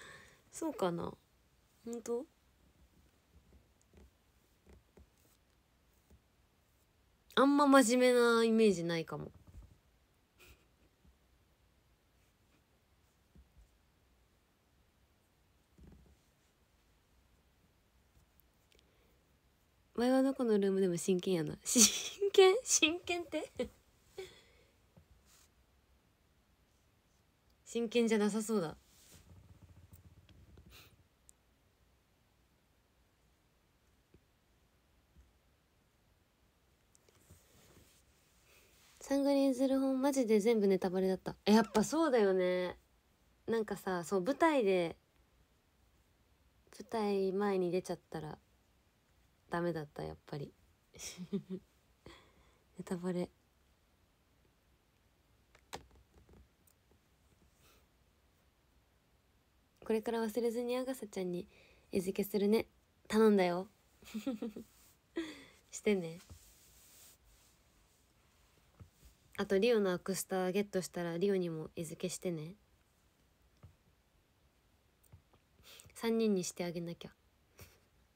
そうかな本当あんま真面目なイメージないかも。前はどこのルームでも真剣やな。真剣 真剣って真剣じゃなさそうだサングリーズル本マジで全部ネタバレだったやっぱそうだよねなんかさそう舞台で舞台前に出ちゃったらダメだったやっぱり ネタバレこれから忘れずにあがさちゃんに餌付けするね頼んだよ してねあとリオのアクスタゲットしたらリオにも餌付けしてね3人にしてあげなきゃ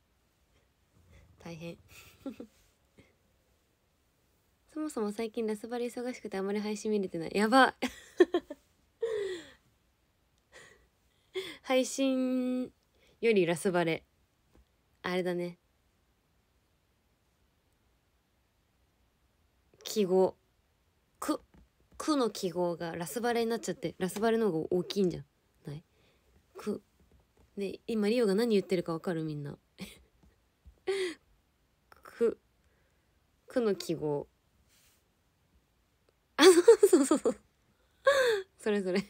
大変 そもそも最近ラスバリ忙しくてあまり配信見れてないやば配信よりラスバレあれだね記号く「く」の記号がラスバレになっちゃってラスバレの方が大きいんじゃない「く」で今リオが何言ってるかわかるみんな「く」「く」の記号あそうそうそうそれそれ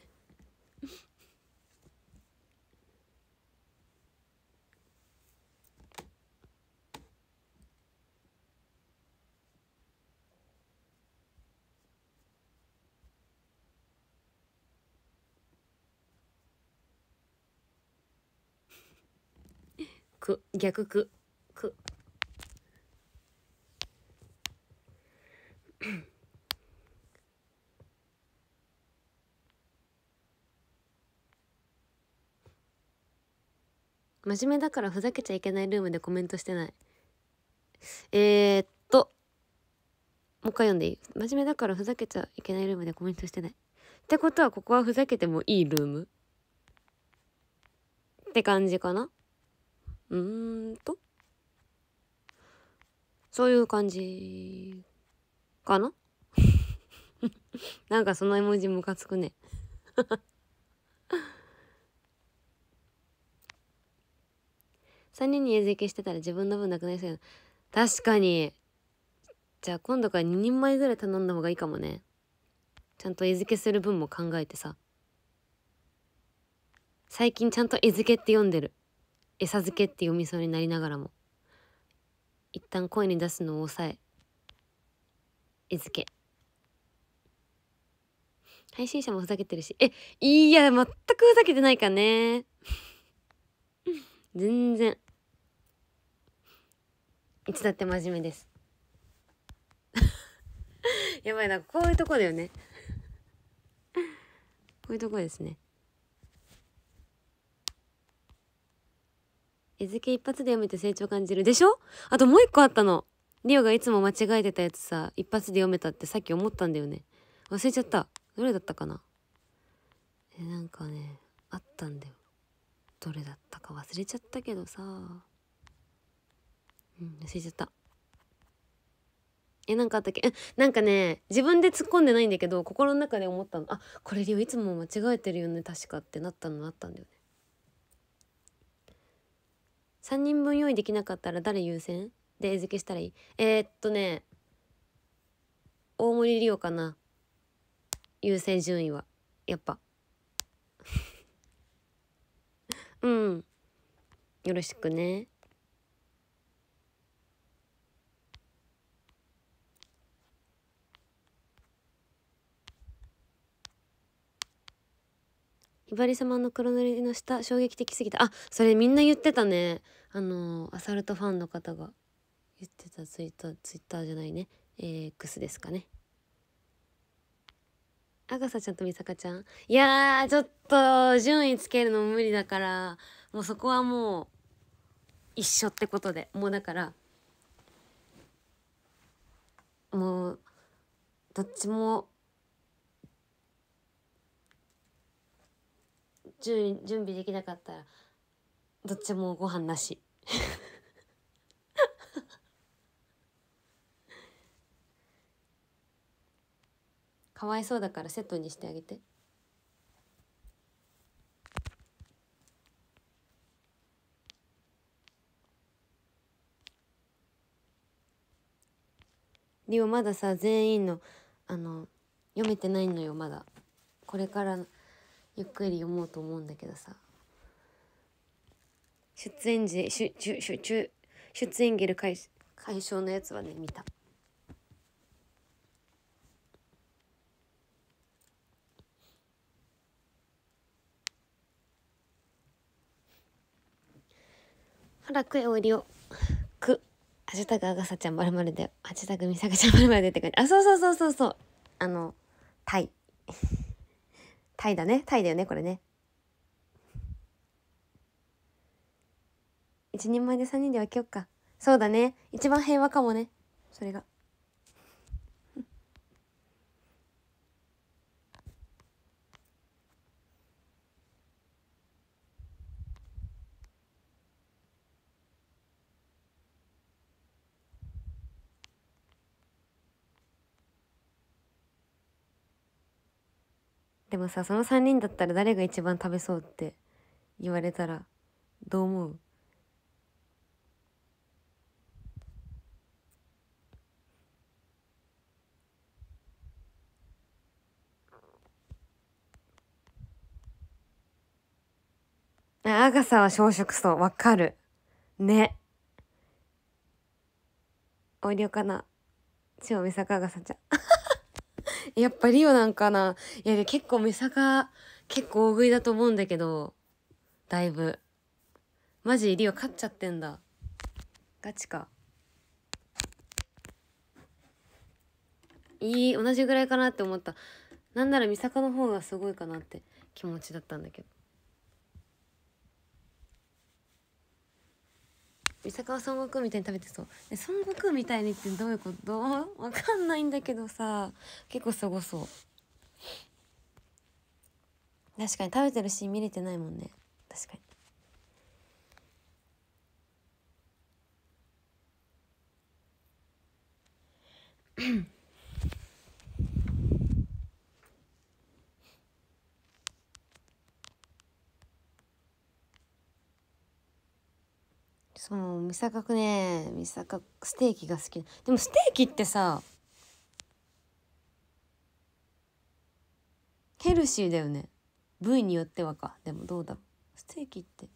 く、逆く、く。真面目だからふざけちゃいけないルームでコメントしてない。えー、っと、もう一回読んでいい真面目だからふざけちゃいけないルームでコメントしてない。ってことはここはふざけてもいいルームって感じかなうーんと。そういう感じ、かな なんかその絵文字ムカつくね3 人に餌付けしてたら自分の分なくなりそうや確かに。じゃあ今度から2人前ぐらい頼んだ方がいいかもね。ちゃんと餌付けする分も考えてさ。最近ちゃんと餌付けって読んでる。餌漬けって読みそうになりながらも一旦声に出すのを抑え餌付け配信者もふざけてるしえいや全くふざけてないかね 全然いつだって真面目です やばいなこういうとこだよねこういうとこですね餌付け一発で読めて成長感じるでしょあともう一個あったのリオがいつも間違えてたやつさ一発で読めたってさっき思ったんだよね忘れちゃったどれだったかなえなんかねあったんだよどれだったか忘れちゃったけどさうん忘れちゃったえなんかあったっけなんかね自分で突っ込んでないんだけど心の中で思ったのあこれリオいつも間違えてるよね確かってなったのあったんだよね3人分用意できなかったら誰優先で餌付けしたらいいえー、っとね大森リオかな優先順位はやっぱ うんよろしくねいばり様の黒塗りの下衝撃的すぎたあそれみんな言ってたねあのアサルトファンの方が言ってたツイッターツイッターじゃないね X ですかねアガサちゃんと美坂ちゃんいやちょっと順位つけるの無理だからもうそこはもう一緒ってことでもうだからもうどっちも準備できなかったらどっちもご飯なし かわいそうだからセットにしてあげて。リオまださ全員のあの読めてないのよまだこれからゆっくり読もうと思うんだけどさ出演時出出出出演ゲル解解消のやつはね見た。ほら、クエおいりを。く。ハュタグあがさちゃんまるまるで。ハッュタグみさかちゃんまるまるでって感じ。あ、そうそうそうそうそう。あの、タイ。タイだね。タイだよね、これね。一人前で3人で分けよっか。そうだね。一番平和かもね。それが。でもさその3人だったら誰が一番食べそうって言われたらどう思うあガサは小食そうわかるねおいでかな超美坂がさちゃん やっぱリオなんかないや、結構メサが結構大食いだと思うんだけど、だいぶ。マジリオ勝っちゃってんだ。ガチか。いい、同じぐらいかなって思った。なんなら美坂の方がすごいかなって気持ちだったんだけど。三坂は孫悟空みたいに食べてそう孫悟空みたいにってどういうことわかんないんだけどさ結構すごそう確かに食べてるシーン見れてないもんね確かにそう、ミサカね、三サステーキが好き。でもステーキってさ、ヘルシーだよね。部位によってはか。でもどうだステーキって。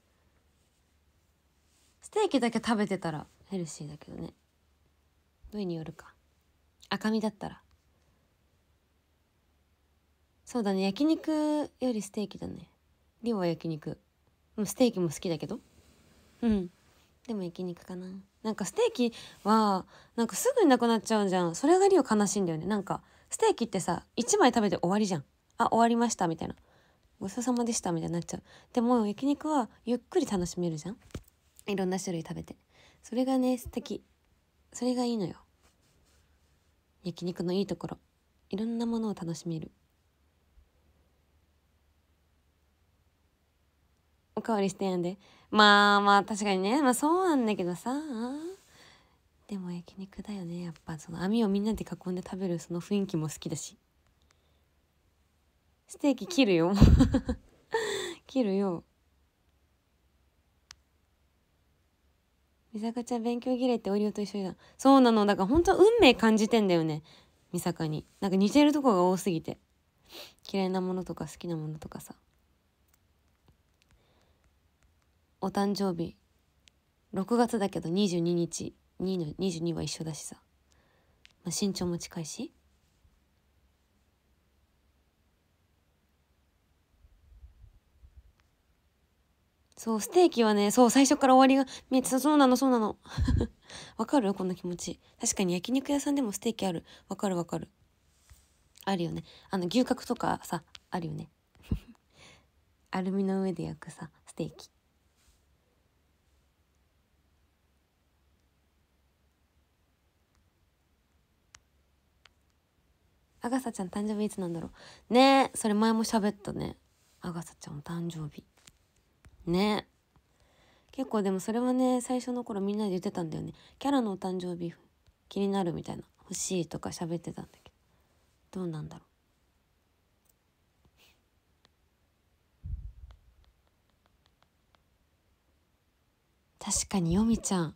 ステーキだけ食べてたらヘルシーだけどね。部位によるか。赤身だったら。そうだね。焼肉よりステーキだね。リオは焼肉。ステーキも好きだけど。うん。でも焼肉かななんかステーキはなんかすぐになくなっちゃうじゃんそれがりを悲しいんだよねなんかステーキってさ1枚食べて終わりじゃんあ終わりましたみたいなごちそうさまでしたみたいになっちゃうでも焼肉はゆっくり楽しめるじゃんいろんな種類食べてそれがね素敵それがいいのよ焼肉のいいところいろんなものを楽しめるおかわりしてやんで。まあまあ確かにねまあそうなんだけどさでも焼肉だよねやっぱその網をみんなで囲んで食べるその雰囲気も好きだしステーキ切るよ 切るよ美かちゃん勉強嫌いってオリオと一緒だそうなのだから本当運命感じてんだよね美かになんか似てるとこが多すぎて嫌いなものとか好きなものとかさお誕生日6月だけど22日2の22は一緒だしさ、まあ、身長も近いしそうステーキはねそう最初から終わりが見えてそうなのそうなの わかるこんな気持ち確かに焼肉屋さんでもステーキあるわかるわかるあるよねあの牛角とかさあるよね アルミの上で焼くさステーキアガサちゃん誕生日いつなんだろう。ねそれ前も喋ったね。アガサちゃんお誕生日。ね結構でもそれはね、最初の頃みんなで言ってたんだよね。キャラのお誕生日気になるみたいな。欲しいとか喋ってたんだけど。どうなんだろう。確かによみちゃん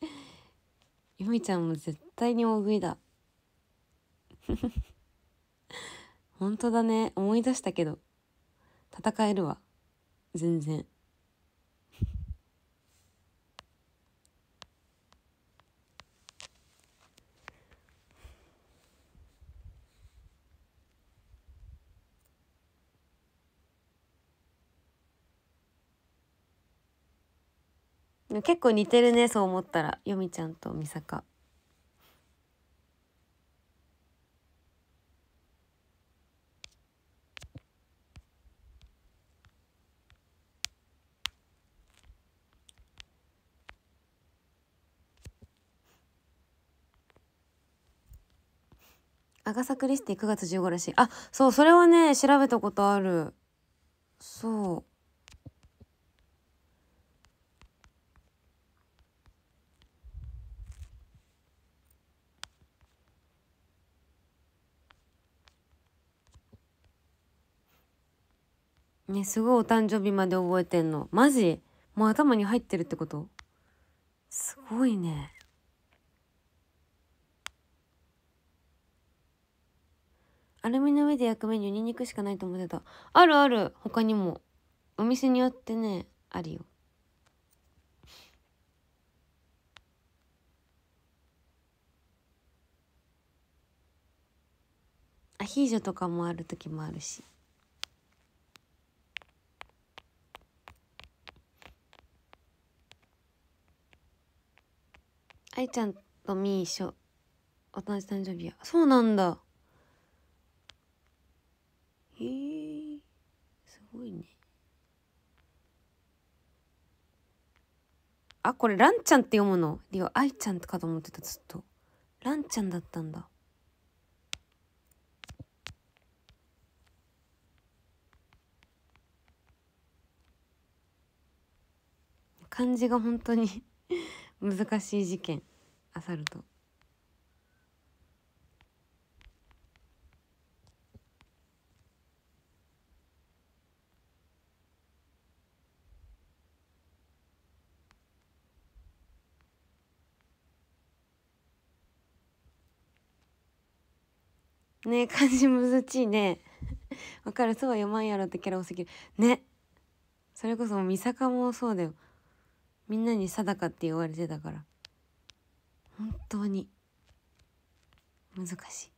よみ ちゃんも絶対に大食いだ 本当だね。思い出したけど。戦えるわ。全然。結構似てるねそう思ったらよみちゃんと美坂。アガサ・クリスティ9月15らしい。あ、そう、それはね、調べたことある。そう。ねすごいお誕生日まで覚えてんのマジもう頭に入ってるってことすごいねアルミの上で焼くメニューにんにくしかないと思ってた。あるある他にも。お店によってね、あるよ。アヒージョとかもある時もあるし。愛ちゃんとみーしょ、お誕生日や。そうなんだ。へえすごいねあこれランちゃんって読むのりょや愛ちゃんかと思ってたずっとランちゃんだったんだ漢字が本当に 難しい事件あさるとね漢字むずちいね わかるそうは読まんやろってキャラ多すぎるねそれこそ三坂もそうだよみんなに定かって言われてたから本当に難しい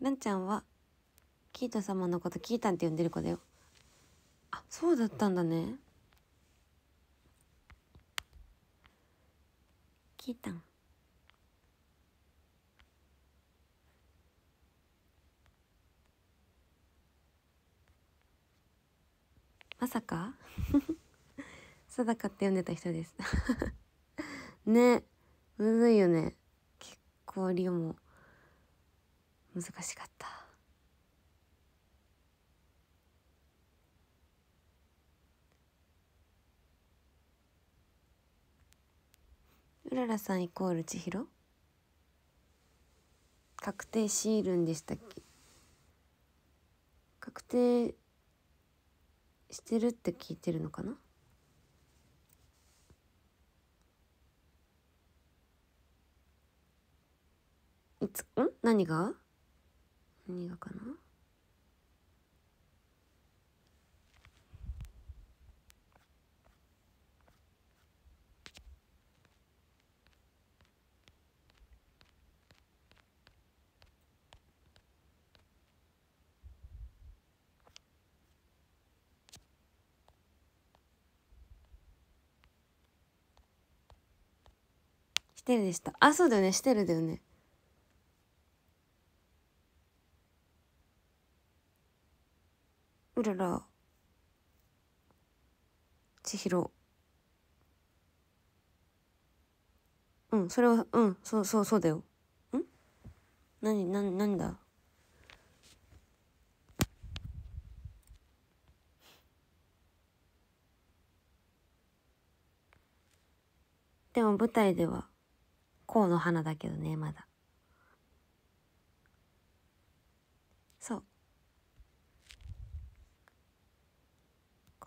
なんちゃんはキータ様のことキータンって呼んでる子だよあそうだったんだねキータンまさか 定かって呼んでた人です ねむずいよね結構リオも難しかったうららさんイコール千尋確定シールンでしたっけ確定してるって聞いてるのかなうん何が何がかなしてるでしたあそうだよねしてるだよねうらら千尋うんそれはうんそうそうそうだよん何何何だでも舞台ではこうの花だけどねまだ。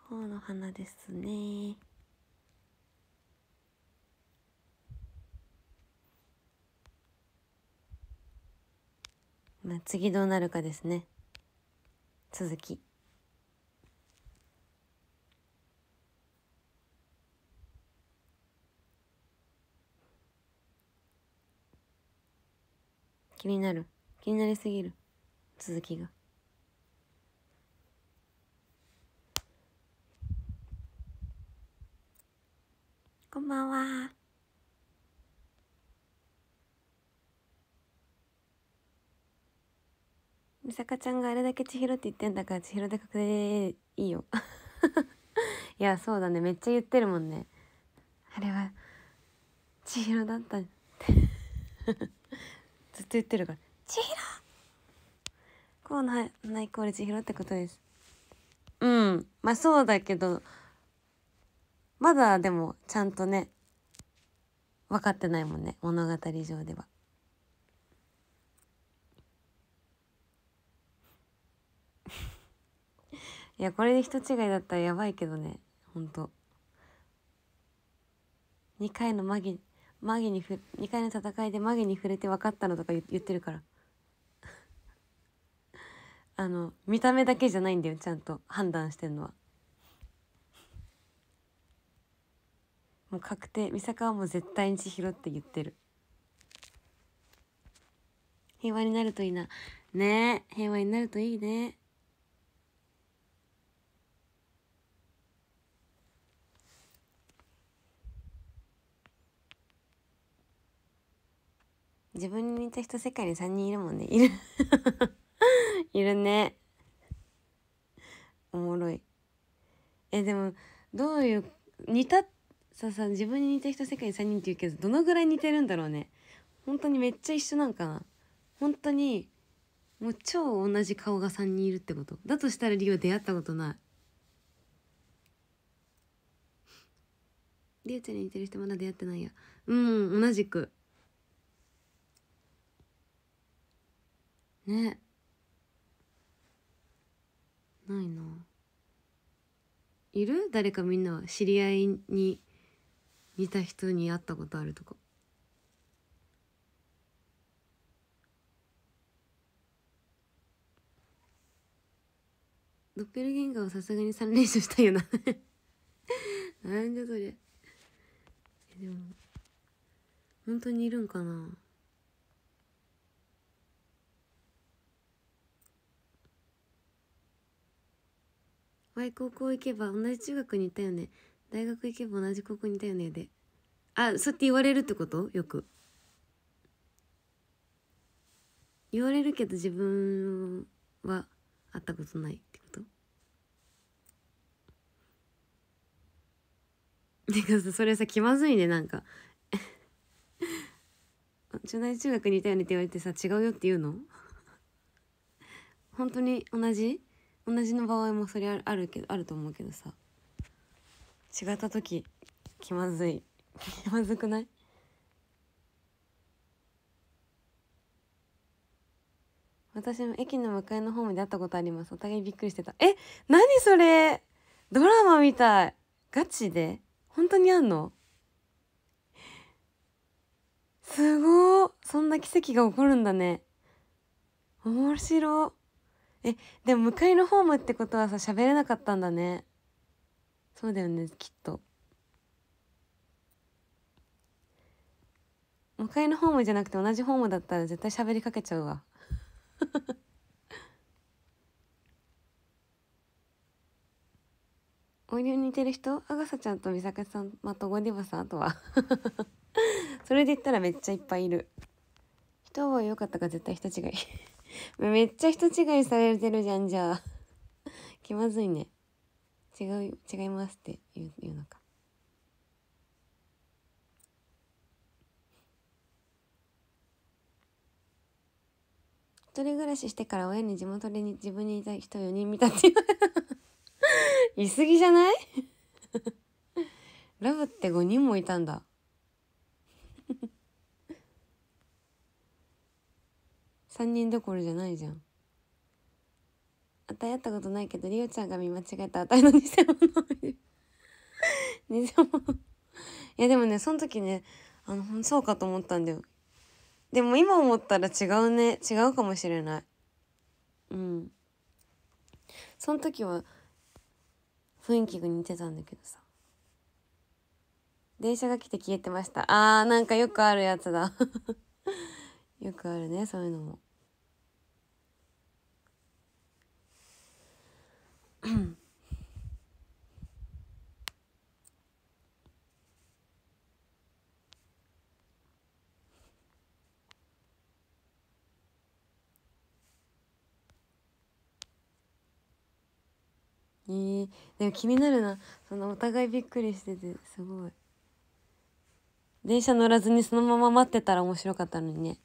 方の花ですね。まあ、次どうなるかですね。続き。気になる気になりすぎる続きが。こんばんは。みさかちゃんがあれだけ千尋って言ってんだから千尋で確定いいよ いやそうだねめっちゃ言ってるもんねあれは千尋だったって ずっと言ってるから千尋こうないないこれ千尋ってことですうんまあそうだけどまだでもちゃんとね分かってないもんね物語上では。いやこれで人違いだったらやばいけどねほんと2回のマギマギにふ2回の戦いでマギに触れて分かったのとか言ってるから あの見た目だけじゃないんだよちゃんと判断してんのはもう確定美坂はもう絶対に千尋って言ってる平和になるといいなねえ平和になるといいね自分に似た人世界に3人いるもんねいる いるねおもろいえでもどういう似たってそう自分に似た人世界に3人って言うけどどのぐらい似てるんだろうね本当にめっちゃ一緒なんかな本当にもう超同じ顔が3人いるってことだとしたらリオ出会ったことないリうちゃんに似てる人まだ出会ってないやうん同じくねないないる誰かみんなは知り合いに似た人に会ったことあるとかドッペルゲンガーはさすがに3連勝したよな なんそれ。でも本当にいるんかなワイ高校行けば同じ中学にいたよね大学行けば同じ高校にいたよねであそうやって言われるってことよく言われるけど自分は会ったことないってことて かさそれさ気まずいねなんか 中大中学にいたよねって言われてさ違うよって言うの 本当に同じ同じの場合もそれあるけどあると思うけどさ違った時気まずい気まずくない私も駅の向かいのホームで会ったことありますお互いびっくりしてたえ何それドラマみたいガチで本当にあんのすごいそんな奇跡が起こるんだね面白えでも向かいのホームってことはさ喋れなかったんだねそうだよねきっと向かいのホームじゃなくて同じホームだったら絶対喋りかけちゃうわ お流に似てる人あがさちゃんと美咲さんまあ、とゴディバさんあとは それで言ったらめっちゃいっぱいいる人は良かったか絶対人違い めっちゃ人違いされてるじゃんじゃあ気まずいね違う違いますって言う言うのか一人暮らししてから親に地元でに自分にいた人4人見たっていう 言い過ぎじゃない ラブって5人もいたんだ3 人どころじゃないじゃん与え合ったことないけどりおちゃんが見間違えた与えの偽物 偽物いやでもねその時ねあのそうかと思ったんだよでも今思ったら違うね違うかもしれないうんその時は雰囲気が似てたんだけどさ電車が来て消えてましたあーなんかよくあるやつだ よくあるねそういうのも。えー、でも気になるなそのお互いびっくりしててすごい電車乗らずにそのまま待ってたら面白かったのにね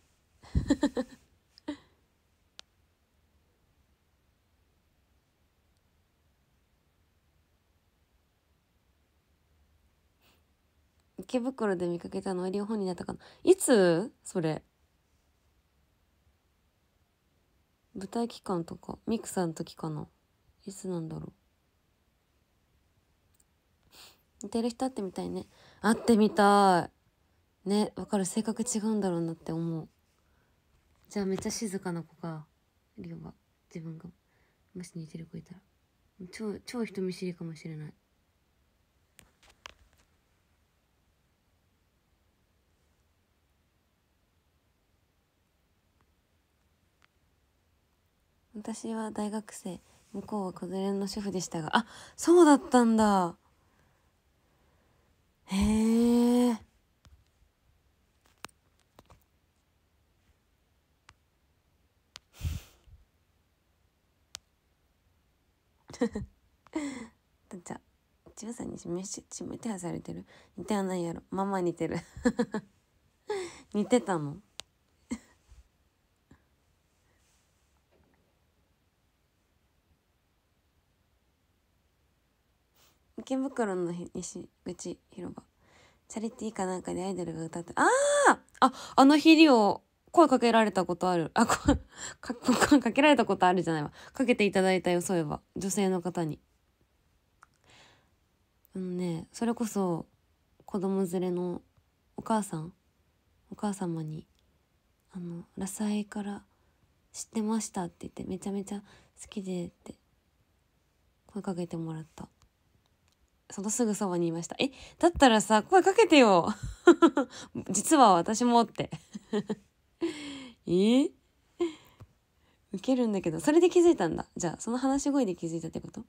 池袋で見かけたのは両方になったかな。いつそれ。舞台期間とか、ミクさんの時かな。いつなんだろう。似てる人会ってみたいね。会ってみたい。ね、わかる。性格違うんだろうなって思う。じゃあめっちゃ静かな子か。りょうは。自分が。もし似てる子いたら。超、超人見知りかもしれない。私は大学生向こうは子連れの主婦でしたがあそうだったんだへえ だっちゃ千葉さんに示し手はされてる似てはないやろママ似てる 似てたの池袋の西口広場。チャリティーかなんかでアイドルが歌って、あああ、あの日リを声かけられたことある。あ、こ、か、かかけられたことあるじゃないわ。かけていただいたよ、そういえば。女性の方に。あのね、それこそ、子供連れのお母さん、お母様に、あの、ラサイから知ってましたって言って、めちゃめちゃ好きでって、声かけてもらった。そのすぐそばにいました。え、だったらさ、声かけてよ。実は私もって。えウケるんだけど、それで気づいたんだ。じゃあ、その話し声で気づいたってこと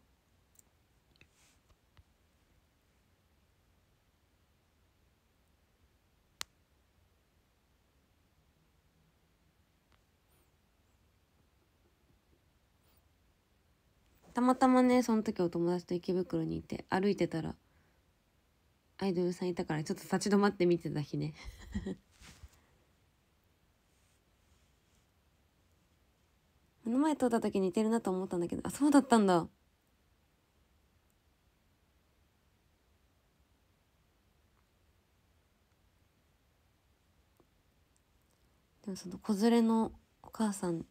たまたまねその時お友達と池袋にいて歩いてたらアイドルさんいたからちょっと立ち止まって見てた日ね 目の前通った時似てるなと思ったんだけどあそうだったんだでもその子連れのお母さん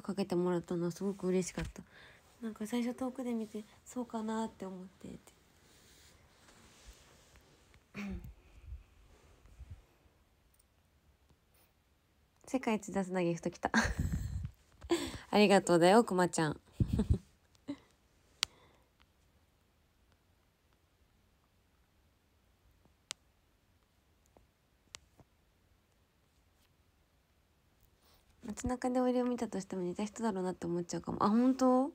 声かけてもらったのはすごく嬉しかったなんか最初遠くで見てそうかなって思ってて世界一出すなギフトきた ありがとうだよくまちゃん街中で俺を見たとしても似た人だろうなって思っちゃうかもあ本当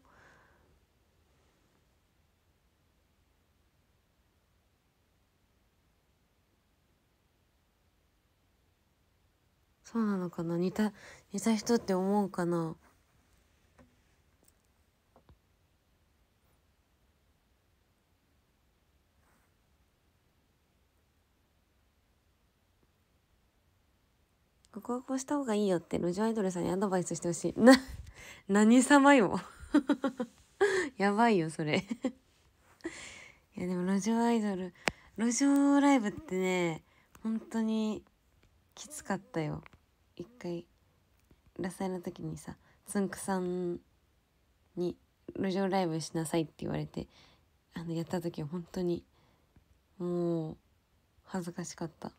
そうなのかな似た似た人って思うかなこうこうした方がいいよって路上アイドルさんにアドバイスしてほしい。な、何様よ。やばいよ、それ いや、でも路上アイドル、路上ライブってね、本当にきつかったよ。一回、ラサイの時にさ、つんくさんに路上ライブしなさいって言われて、あの、やった時は本当に、もう、恥ずかしかった。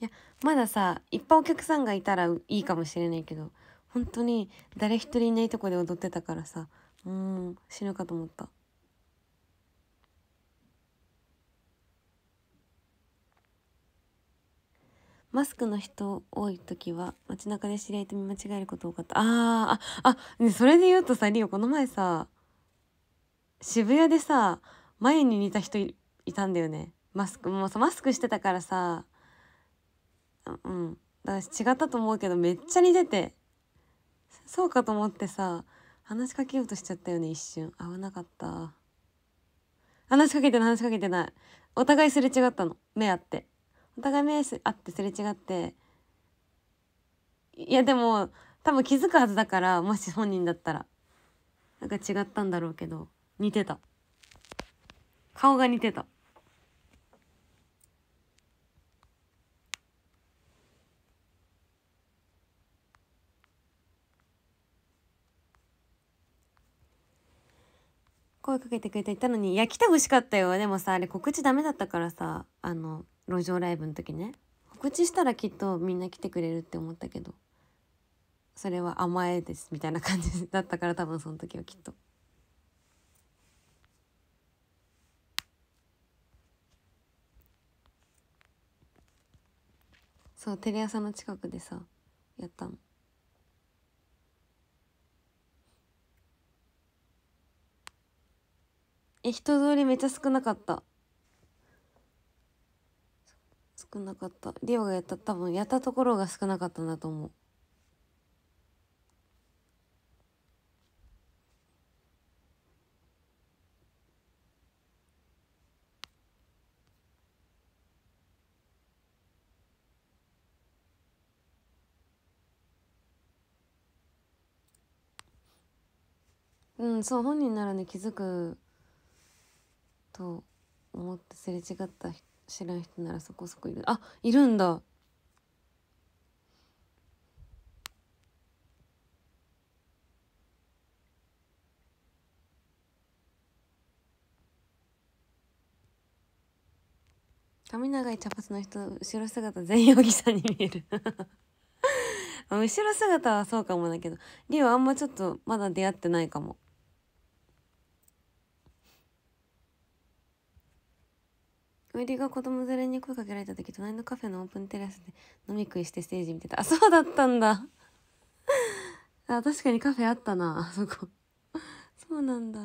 いやまださいっぱいお客さんがいたらいいかもしれないけど本当に誰一人いないとこで踊ってたからさうん死ぬかと思った。マスクの人多い時は街中で知り合いと見間違えること多かった。ああ、あ、ね、それで言うとさ、リオ、この前さ、渋谷でさ、眉に似た人いたんだよね。マスク、もうさ、マスクしてたからさ、うん。だ違ったと思うけどめっちゃ似てて。そうかと思ってさ、話しかけようとしちゃったよね、一瞬。わなかった。話しかけてない、話しかけてない。お互いすれ違ったの。目合って。お互い目合ってすれ違って。いや、でも、多分気づくはずだから、もし本人だったら。なんか違ったんだろうけど、似てた。顔が似てた。声かけてくれていたのに、いや、来てほしかったよ。でもさ、あれ告知ダメだったからさ、あの、路上ライブの時ね。告知したらきっとみんな来てくれるって思ったけど、それは甘えです、みたいな感じだったから多分その時はきっと。そう、テレ朝の近くでさ、やったの。え人通りめっちゃ少なかった少なかったリオがやった多分やったところが少なかったんだと思ううんそう本人ならね気づくと思ってすれ違った知らん人ならそこそこいるあいるんだ髪長い茶髪の人後ろ姿全容疑者に見える 後ろ姿はそうかもだけどリオあんまちょっとまだ出会ってないかも。うりが子供連れに声かけられた時隣のカフェのオープンテラスで飲み食いしてステージ見てたあそうだったんだあ確かにカフェあったなあそこそうなんだ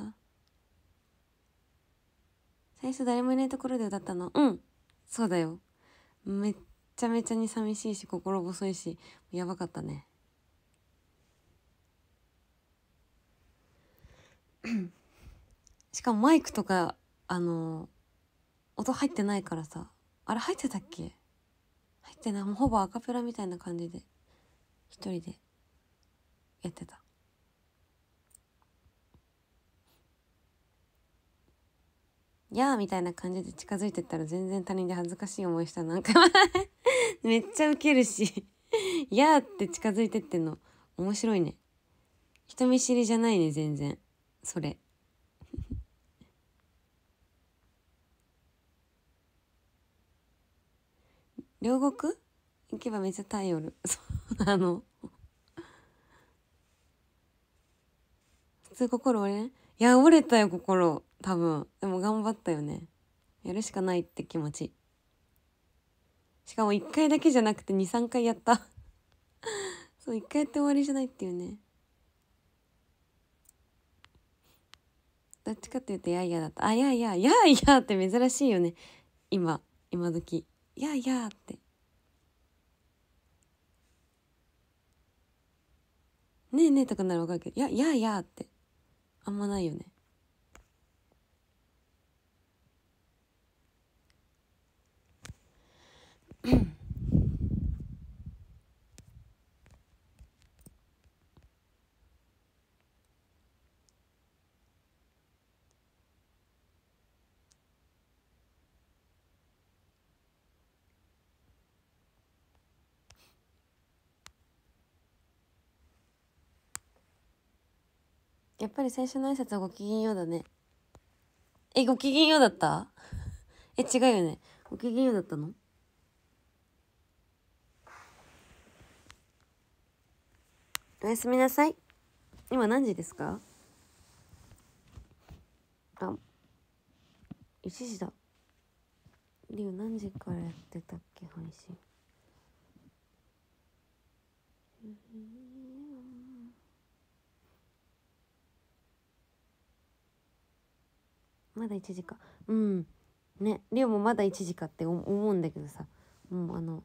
最初誰もいないところで歌ったのうんそうだよめっちゃめちゃに寂しいし心細いしやばかったねしかもマイクとかあの音入ってないからさあれ入ってたっけ入ってないもうほぼアカペラみたいな感じで一人でやってた「やあ」みたいな感じで近づいてったら全然他人で恥ずかしい思いしたなんか めっちゃウケるし「やあ」って近づいてってんの面白いね人見知りじゃないね全然それ。両国行けばめっちゃ頼る。そうなの。普通心折れね。いや、折れたよ、心。多分。でも頑張ったよね。やるしかないって気持ち。しかも1回だけじゃなくて2、3回やった。そう、1回やって終わりじゃないっていうね。どっちかっていうと、やいやだった。あ、やいや、やいやって珍しいよね。今、今時。「やあやあ」って「ねえねえ」とかなら分かるけど「ややあやあ」ってあんまないよねうんやっぱり最初の挨拶はごきげんようだね。え、ごきげんようだった え、違うよね。ごきげんようだったのおやすみなさい。今何時ですかあ、1時だ。リオ何時からやってたっけ、配信。まだ1時かうんねリオもまだ1時かって思うんだけどさもうあの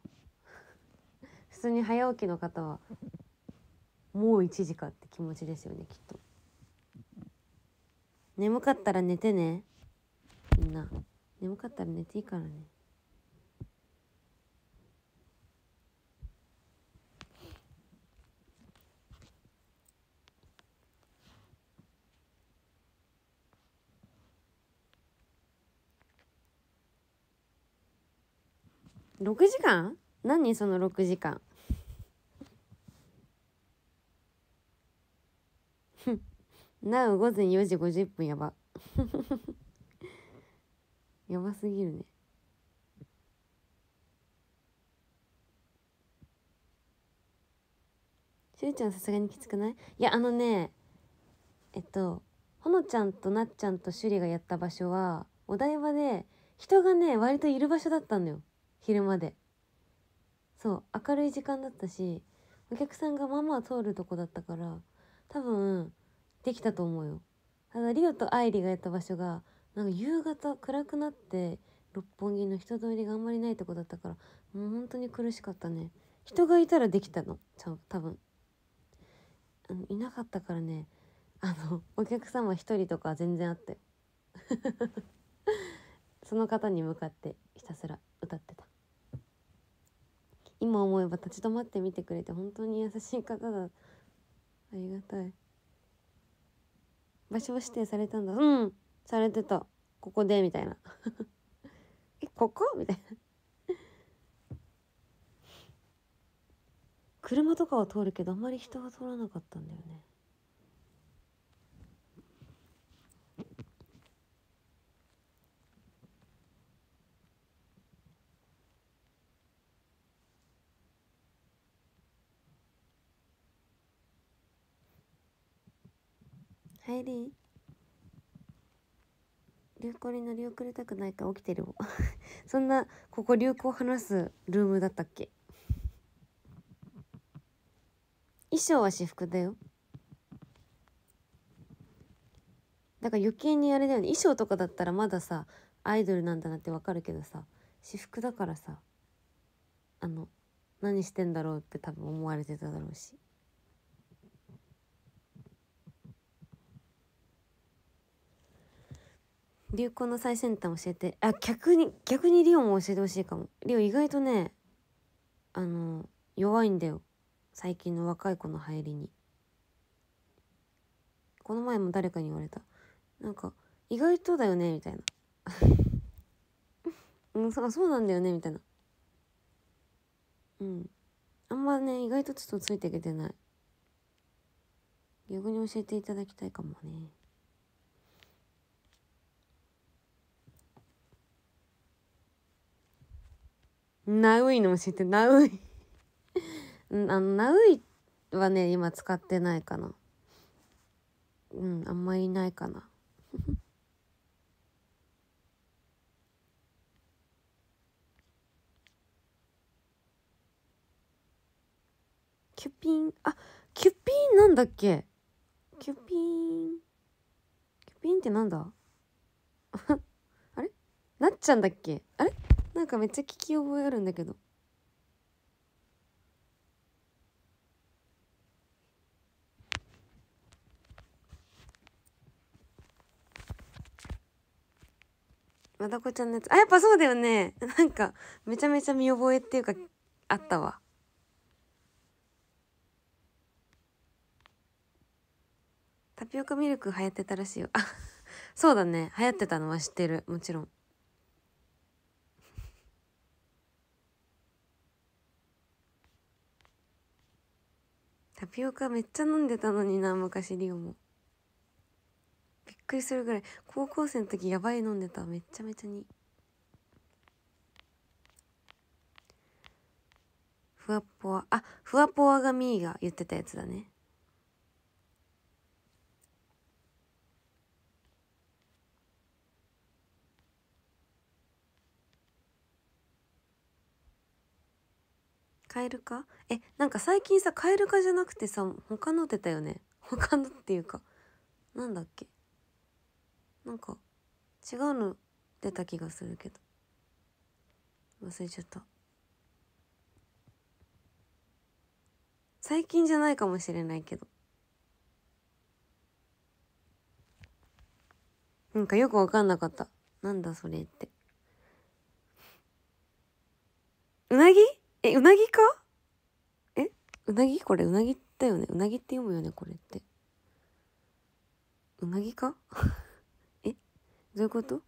普通に早起きの方はもう1時かって気持ちですよねきっと眠かったら寝てねみんな眠かったら寝ていいからね6時間何その6時間なお午前4時50分やば やばすぎるねしゅうちゃんさすがにきつくないいやあのねえっとほのちゃんとなっちゃんとしゅりがやった場所はお台場で人がね割といる場所だったんだよ昼までそう明るい時間だったしお客さんがまあまあ通るとこだったから多分できたと思うよただリオと愛梨がやった場所がなんか夕方暗くなって六本木の人通りがあんまりないとこだったからもう本当に苦しかったね人がいたらできたのちゃ多分あのいなかったからねあのお客様一人とか全然あって その方に向かってひたすら歌ってた今思えば立ち止まって見てくれて本当に優しい方だありがたい場所を指定されたんだうんされてたここでみたいな えここみたいな車とかは通るけどあんまり人は通らなかったんだよね入り流行に乗り遅れたくないか起きてる そんなここ流行話すルームだったっけ衣装は私服だよだから余計にあれだよね衣装とかだったらまださアイドルなんだなってわかるけどさ私服だからさあの何してんだろうって多分思われてただろうし。流行の最先端教えてあ逆に逆にリオも教えてほしいかもリオ意外とねあの弱いんだよ最近の若い子の入りにこの前も誰かに言われたなんか意外とだよねみたいな うんそそうなんだよねみたいなうんあんまね意外とちょっとついていけてない逆に教えていただきたいかもねナウイの虫ってナウイあのナウイはね今使ってないかなうんあんまりいないかなキュピンあキュピンなんだっけキュピンキュピンってなんだ あれなっちゃんだっけあれなんかめっちゃ聞き覚えあるんだけどまだこちゃんのやつあやっぱそうだよねなんかめちゃめちゃ見覚えっていうかあったわタピオカミルク流行ってたらしいよあそうだね流行ってたのは知ってるもちろんタピオカめっちゃ飲んでたのにな昔リオもびっくりするぐらい高校生の時やばい飲んでためっちゃめちゃにふわっぽわあふわぽわがみーが言ってたやつだねカエルかえなんか最近さ蛙化じゃなくてさ他の出たよね他のっていうかなんだっけなんか違うの出た気がするけど忘れちゃった最近じゃないかもしれないけどなんかよく分かんなかったなんだそれってうなぎえうなぎかうなぎこれうなぎだよねうなぎって読むよねこれってうなぎか えどういうこと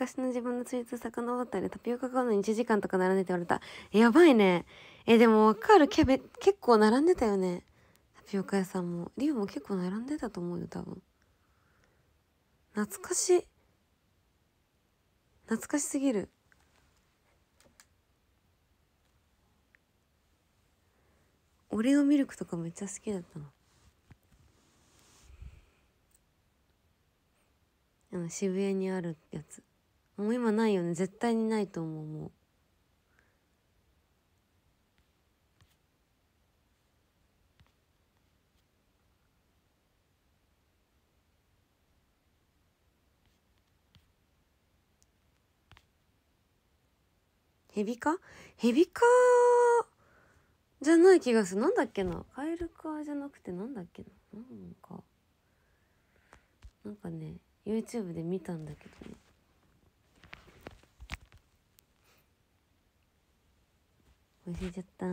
昔の自分のツイート遡ったりタピオカ買うのに1時間とか並んでて言われたやばいねえでもわかるけべ結構並んでたよねタピオカ屋さんもリオも結構並んでたと思うよ多分懐かしい懐かしすぎるオレオミルクとかめっちゃ好きだったのあの渋谷にあるやつもう今ないよね絶対にないと思うもう。ヘビ科ヘビ科じゃない気がする。なんだっけなカエルかじゃなくてなんだっけななんか、なんかね、YouTube で見たんだけどね。忘れちゃった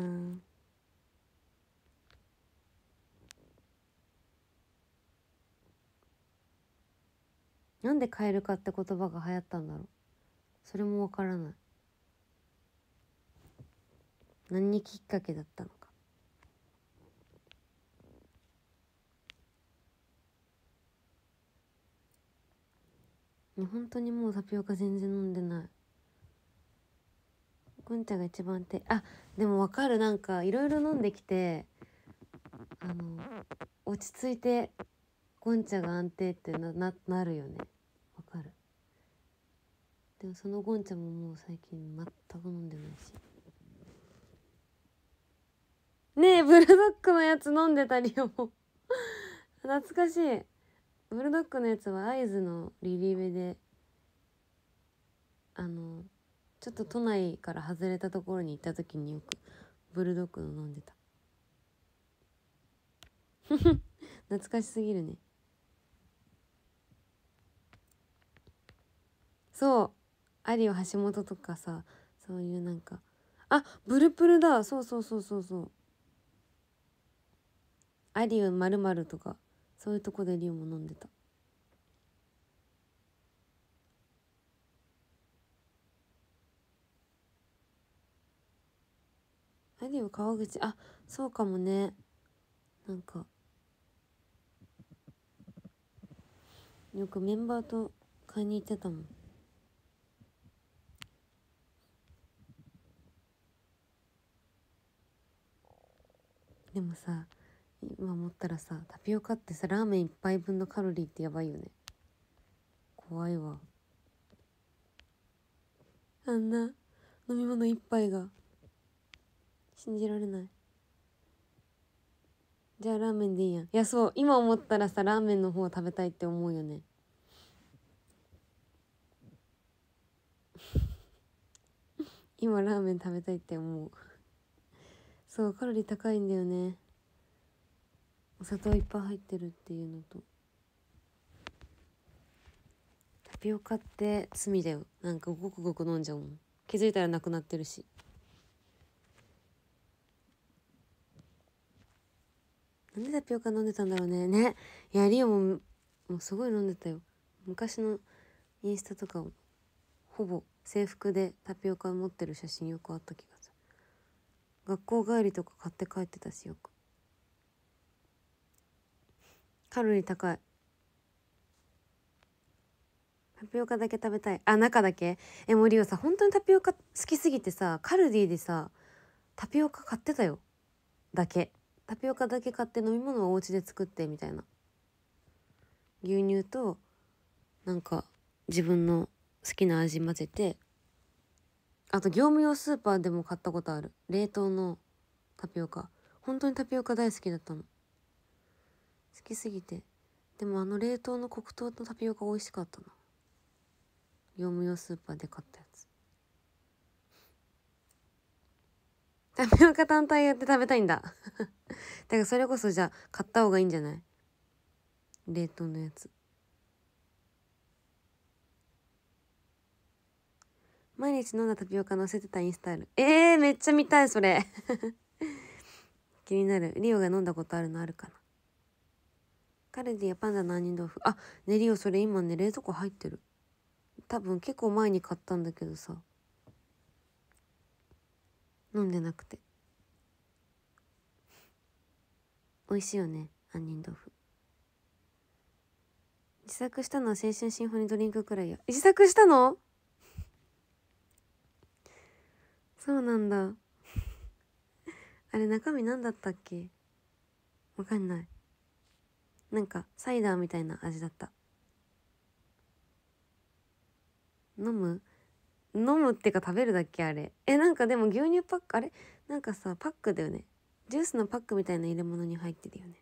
なんでル化って言葉が流行ったんだろうそれもわからない何にきっかけだったのか本当にもうタピオカ全然飲んでないうんちゃが一番手あでもわかるなんかいろいろ飲んできてあの落ち着いてゴンチャが安定ってなななるよねわかるでもそのゴンチャももう最近全く飲んでないしねえブルドックのやつ飲んでたりよ 懐かしいブルドックのやつは合図のリリーベであのちょっと都内から外れたところに行った時によくブルドッグの飲んでた 懐かしすぎるねそうアリオ橋本とかさそういうなんかあブルプルだそうそうそうそうそうアリオまるとかそういうとこでリオも飲んでた何を川口あそうかもねなんかよくメンバーと買いに行ってたもんでもさ今思ったらさタピオカってさラーメン1杯分のカロリーってやばいよね怖いわあんな飲み物1杯が信じられないじゃあラーメンでいいやんいやそう今思ったらさラーメンの方食べたいって思うよね 今ラーメン食べたいって思うそうカロリー高いんだよねお砂糖いっぱい入ってるっていうのとタピオカって罪だよなんかごくごく飲んじゃうもん気づいたらなくなってるしなんでタピオカ飲んでたんだろうね。ね。いや、リオも、もうすごい飲んでたよ。昔のインスタとかを、ほぼ制服でタピオカ持ってる写真よくあった気がする。学校帰りとか買って帰ってたしよく。カロリー高い。タピオカだけ食べたい。あ、中だけえ、もうリオさ、本当にタピオカ好きすぎてさ、カルディでさ、タピオカ買ってたよ。だけ。タピオカだけ買って飲み物をお家で作ってみたいな牛乳となんか自分の好きな味混ぜてあと業務用スーパーでも買ったことある冷凍のタピオカ本当にタピオカ大好きだったの好きすぎてでもあの冷凍の黒糖のタピオカ美味しかったな業務用スーパーで買ったやタピオカ単体やって食べたいんだだからそれこそじゃあ買った方がいいんじゃない冷凍のやつ。毎日飲んだタピオカ乗せてたインスタイル。えー、めっちゃ見たい、それ 気になる。リオが飲んだことあるのあるかな。カルディやパンダの杏仁豆腐。あ、ね、リオそれ今ね、冷蔵庫入ってる。多分結構前に買ったんだけどさ。飲んでなくて美味しいよね杏仁豆腐自作したのは青春シンフォニードリンクくらいや自作したのそうなんだ あれ中身何だったっけわかんないなんかサイダーみたいな味だった飲む飲むってか食べるだけあれえなんかでも牛乳パックあれなんかさパックだよねジュースのパックみたいな入れ物に入ってるよね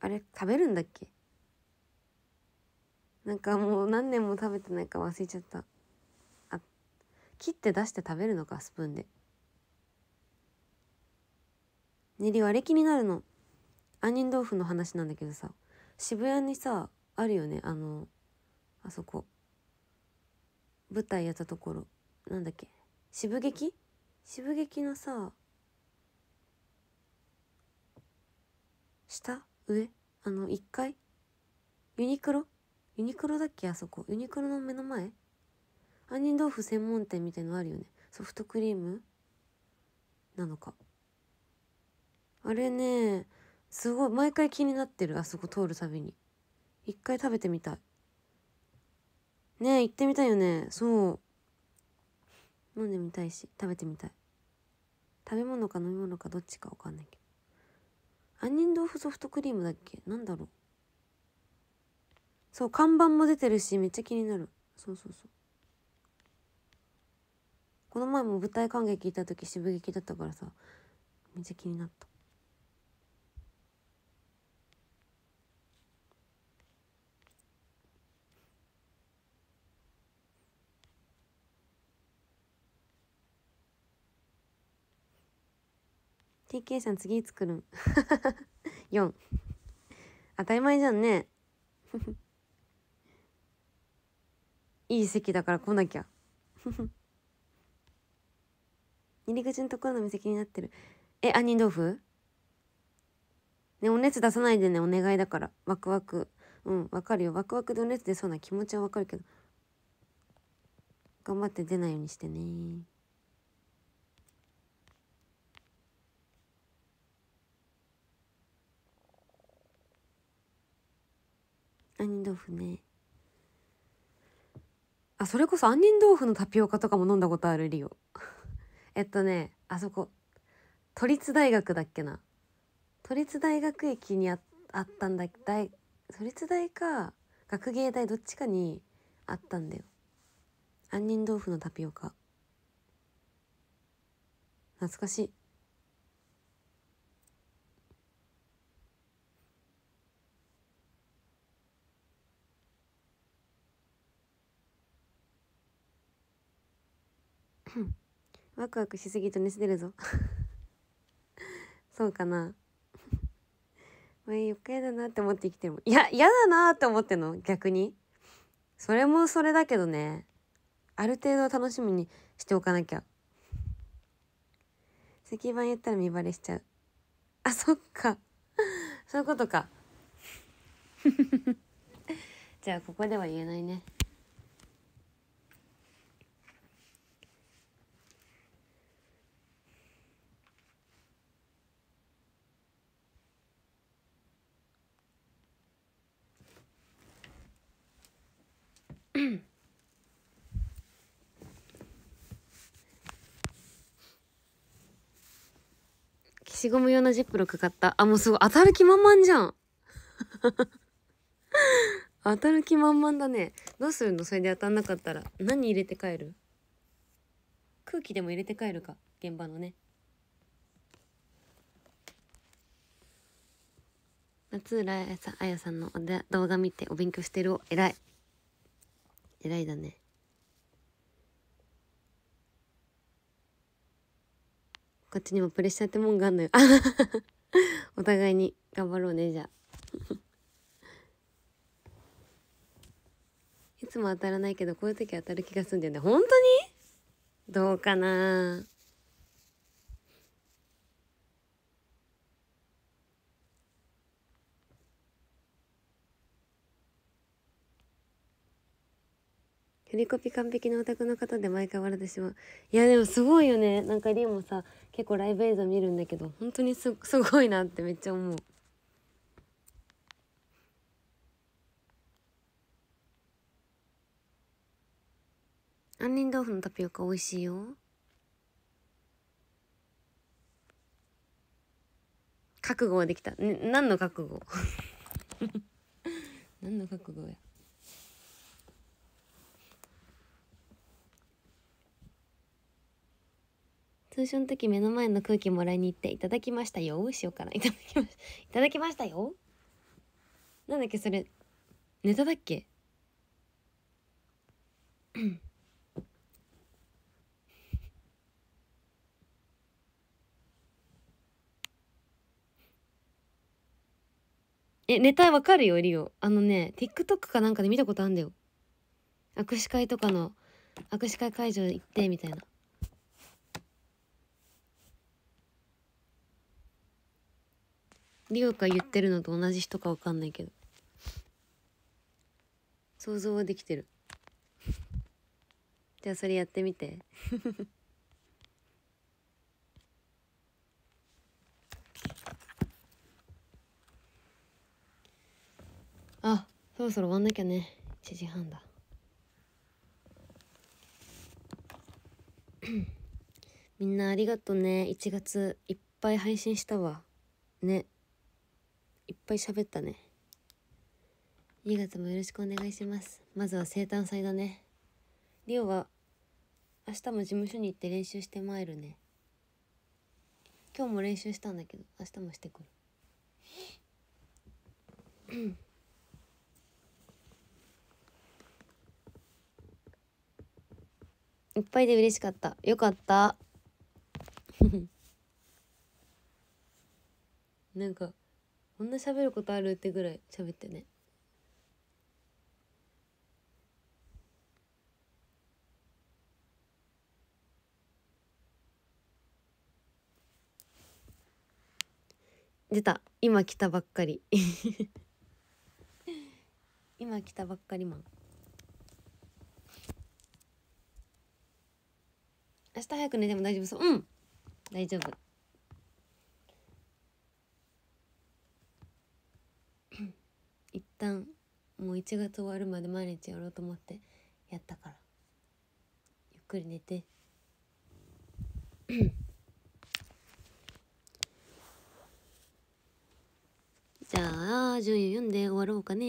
あれ食べるんだっけなんかもう何年も食べてないか忘れちゃったあ切って出して食べるのかスプーンで練り割れ気になるの杏仁豆腐の話なんだけどさ渋谷にさあるよねあのあそこ舞台やったところなんだっけ渋劇渋劇のさ下上あの1階ユニクロユニクロだっけあそこユニクロの目の前杏仁豆腐専門店みたいのあるよねソフトクリームなのかあれねすごい毎回気になってるあそこ通るたびに一回食べてみたいね行ってみたいよねそう飲んでみたいし食べてみたい食べ物か飲み物かどっちか分かんないけど杏仁豆腐ソフトクリームだっけなんだろうそう看板も出てるしめっちゃ気になるそうそうそうこの前も舞台観劇行った時渋劇だったからさめっちゃ気になった TK さん次作るん。4。当たり前じゃんね。いい席だから来なきゃ。入り口のところの店気になってる。え、杏仁豆腐ね、お熱出さないでね、お願いだから。ワクワク。うん、わかるよ。ワクワクでお熱出そうな気持ちはわかるけど。頑張って出ないようにしてね杏仁豆腐ねあそれこそ杏仁豆腐のタピオカとかも飲んだことあるリオ えっとねあそこ都立大学だっけな都立大学駅にああったんだ大都立大か学芸大どっちかにあったんだよ杏仁豆腐のタピオカ懐かしい ワクワクしすぎと熱出るぞ そうかな前4日嫌だなって思って生きてるもん。いや、嫌だなって思ってんの逆に。それもそれだけどね。ある程度楽しみにしておかなきゃ。石板言ったら見バレしちゃう。あ、そっか。そういうことか。じゃあ、ここでは言えないね。消しゴム用のジップロック買った。あ、もうすごい。当たる気満々じゃん。当たる気満々だね。どうするのそれで当たんなかったら。何入れて帰る空気でも入れて帰るか。現場のね。夏浦あやさんのおで動画見てお勉強してるを偉い。偉いだね。こっちにもプレッシャーってもんがあんのよ。お互いに頑張ろうね、じゃあ。いつも当たらないけど、こういう時当たる気がするんだよね。本当にどうかな振りコピ完璧なオタクの方で毎回笑ってしまういやでもすごいよねなんかりおもさ結構ライブ映像見るんだけど本当にす すごいなってめっちゃ思う杏仁豆腐のタピオカ美味しいよ覚悟はできた、ね、何の覚悟 何の覚悟や通称の時目の前の空気もらいに行っていただきましたよ。しようかな。いただきました。いただきましたよ。なんだっけ、それ、ネタだっけ え、ネタわかるよ、リオ。あのね、TikTok かなんかで見たことあんだよ。握手会とかの、握手会会場行って、みたいな。リオが言ってるのと同じ人かわかんないけど想像はできてるじゃあそれやってみて あそろそろ終わんなきゃね1時半だ みんなありがとね1月いっぱい配信したわねいっぱい喋ったね。新月もよろしくお願いします。まずは生誕祭だね。りおは、明日も事務所に行って練習して参るね。今日も練習したんだけど、明日もしてくる。いっぱいで嬉しかった。よかった。なんか。こんな喋ることあるってぐらい喋ってね出た今来たばっかり 今来たばっかりマン明日早く寝ても大丈夫そううん大丈夫旦もう1月終わるまで毎日やろうと思ってやったからゆっくり寝て じゃあ順位読んで終わろうかね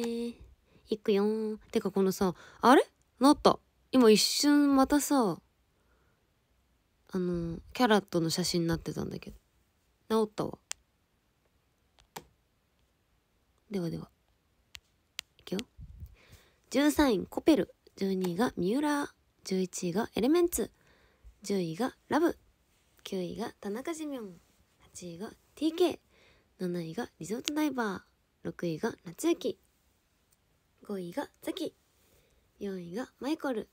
いくよてかこのさあれなった今一瞬またさあのキャラットの写真になってたんだけど治ったわではでは13位コペル12位が三浦11位がエレメンツ10位がラブ9位が田中ジミョン8位が TK7 位がリゾートダイバー6位が夏雪5位がザキ4位がマイコル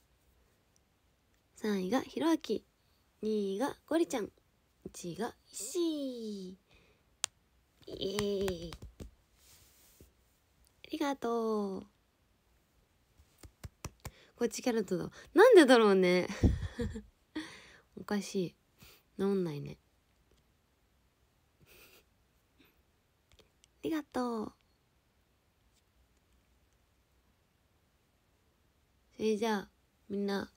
3位がひろあき2位がゴリちゃん1位が石イエーイありがとうこっちキャロットだなんでだろうね おかしい治んないねありがとうそれじゃあみんな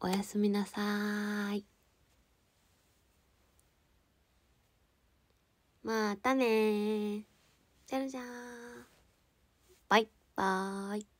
おやすみなさーいまたねーじゃるじゃーバイバーイ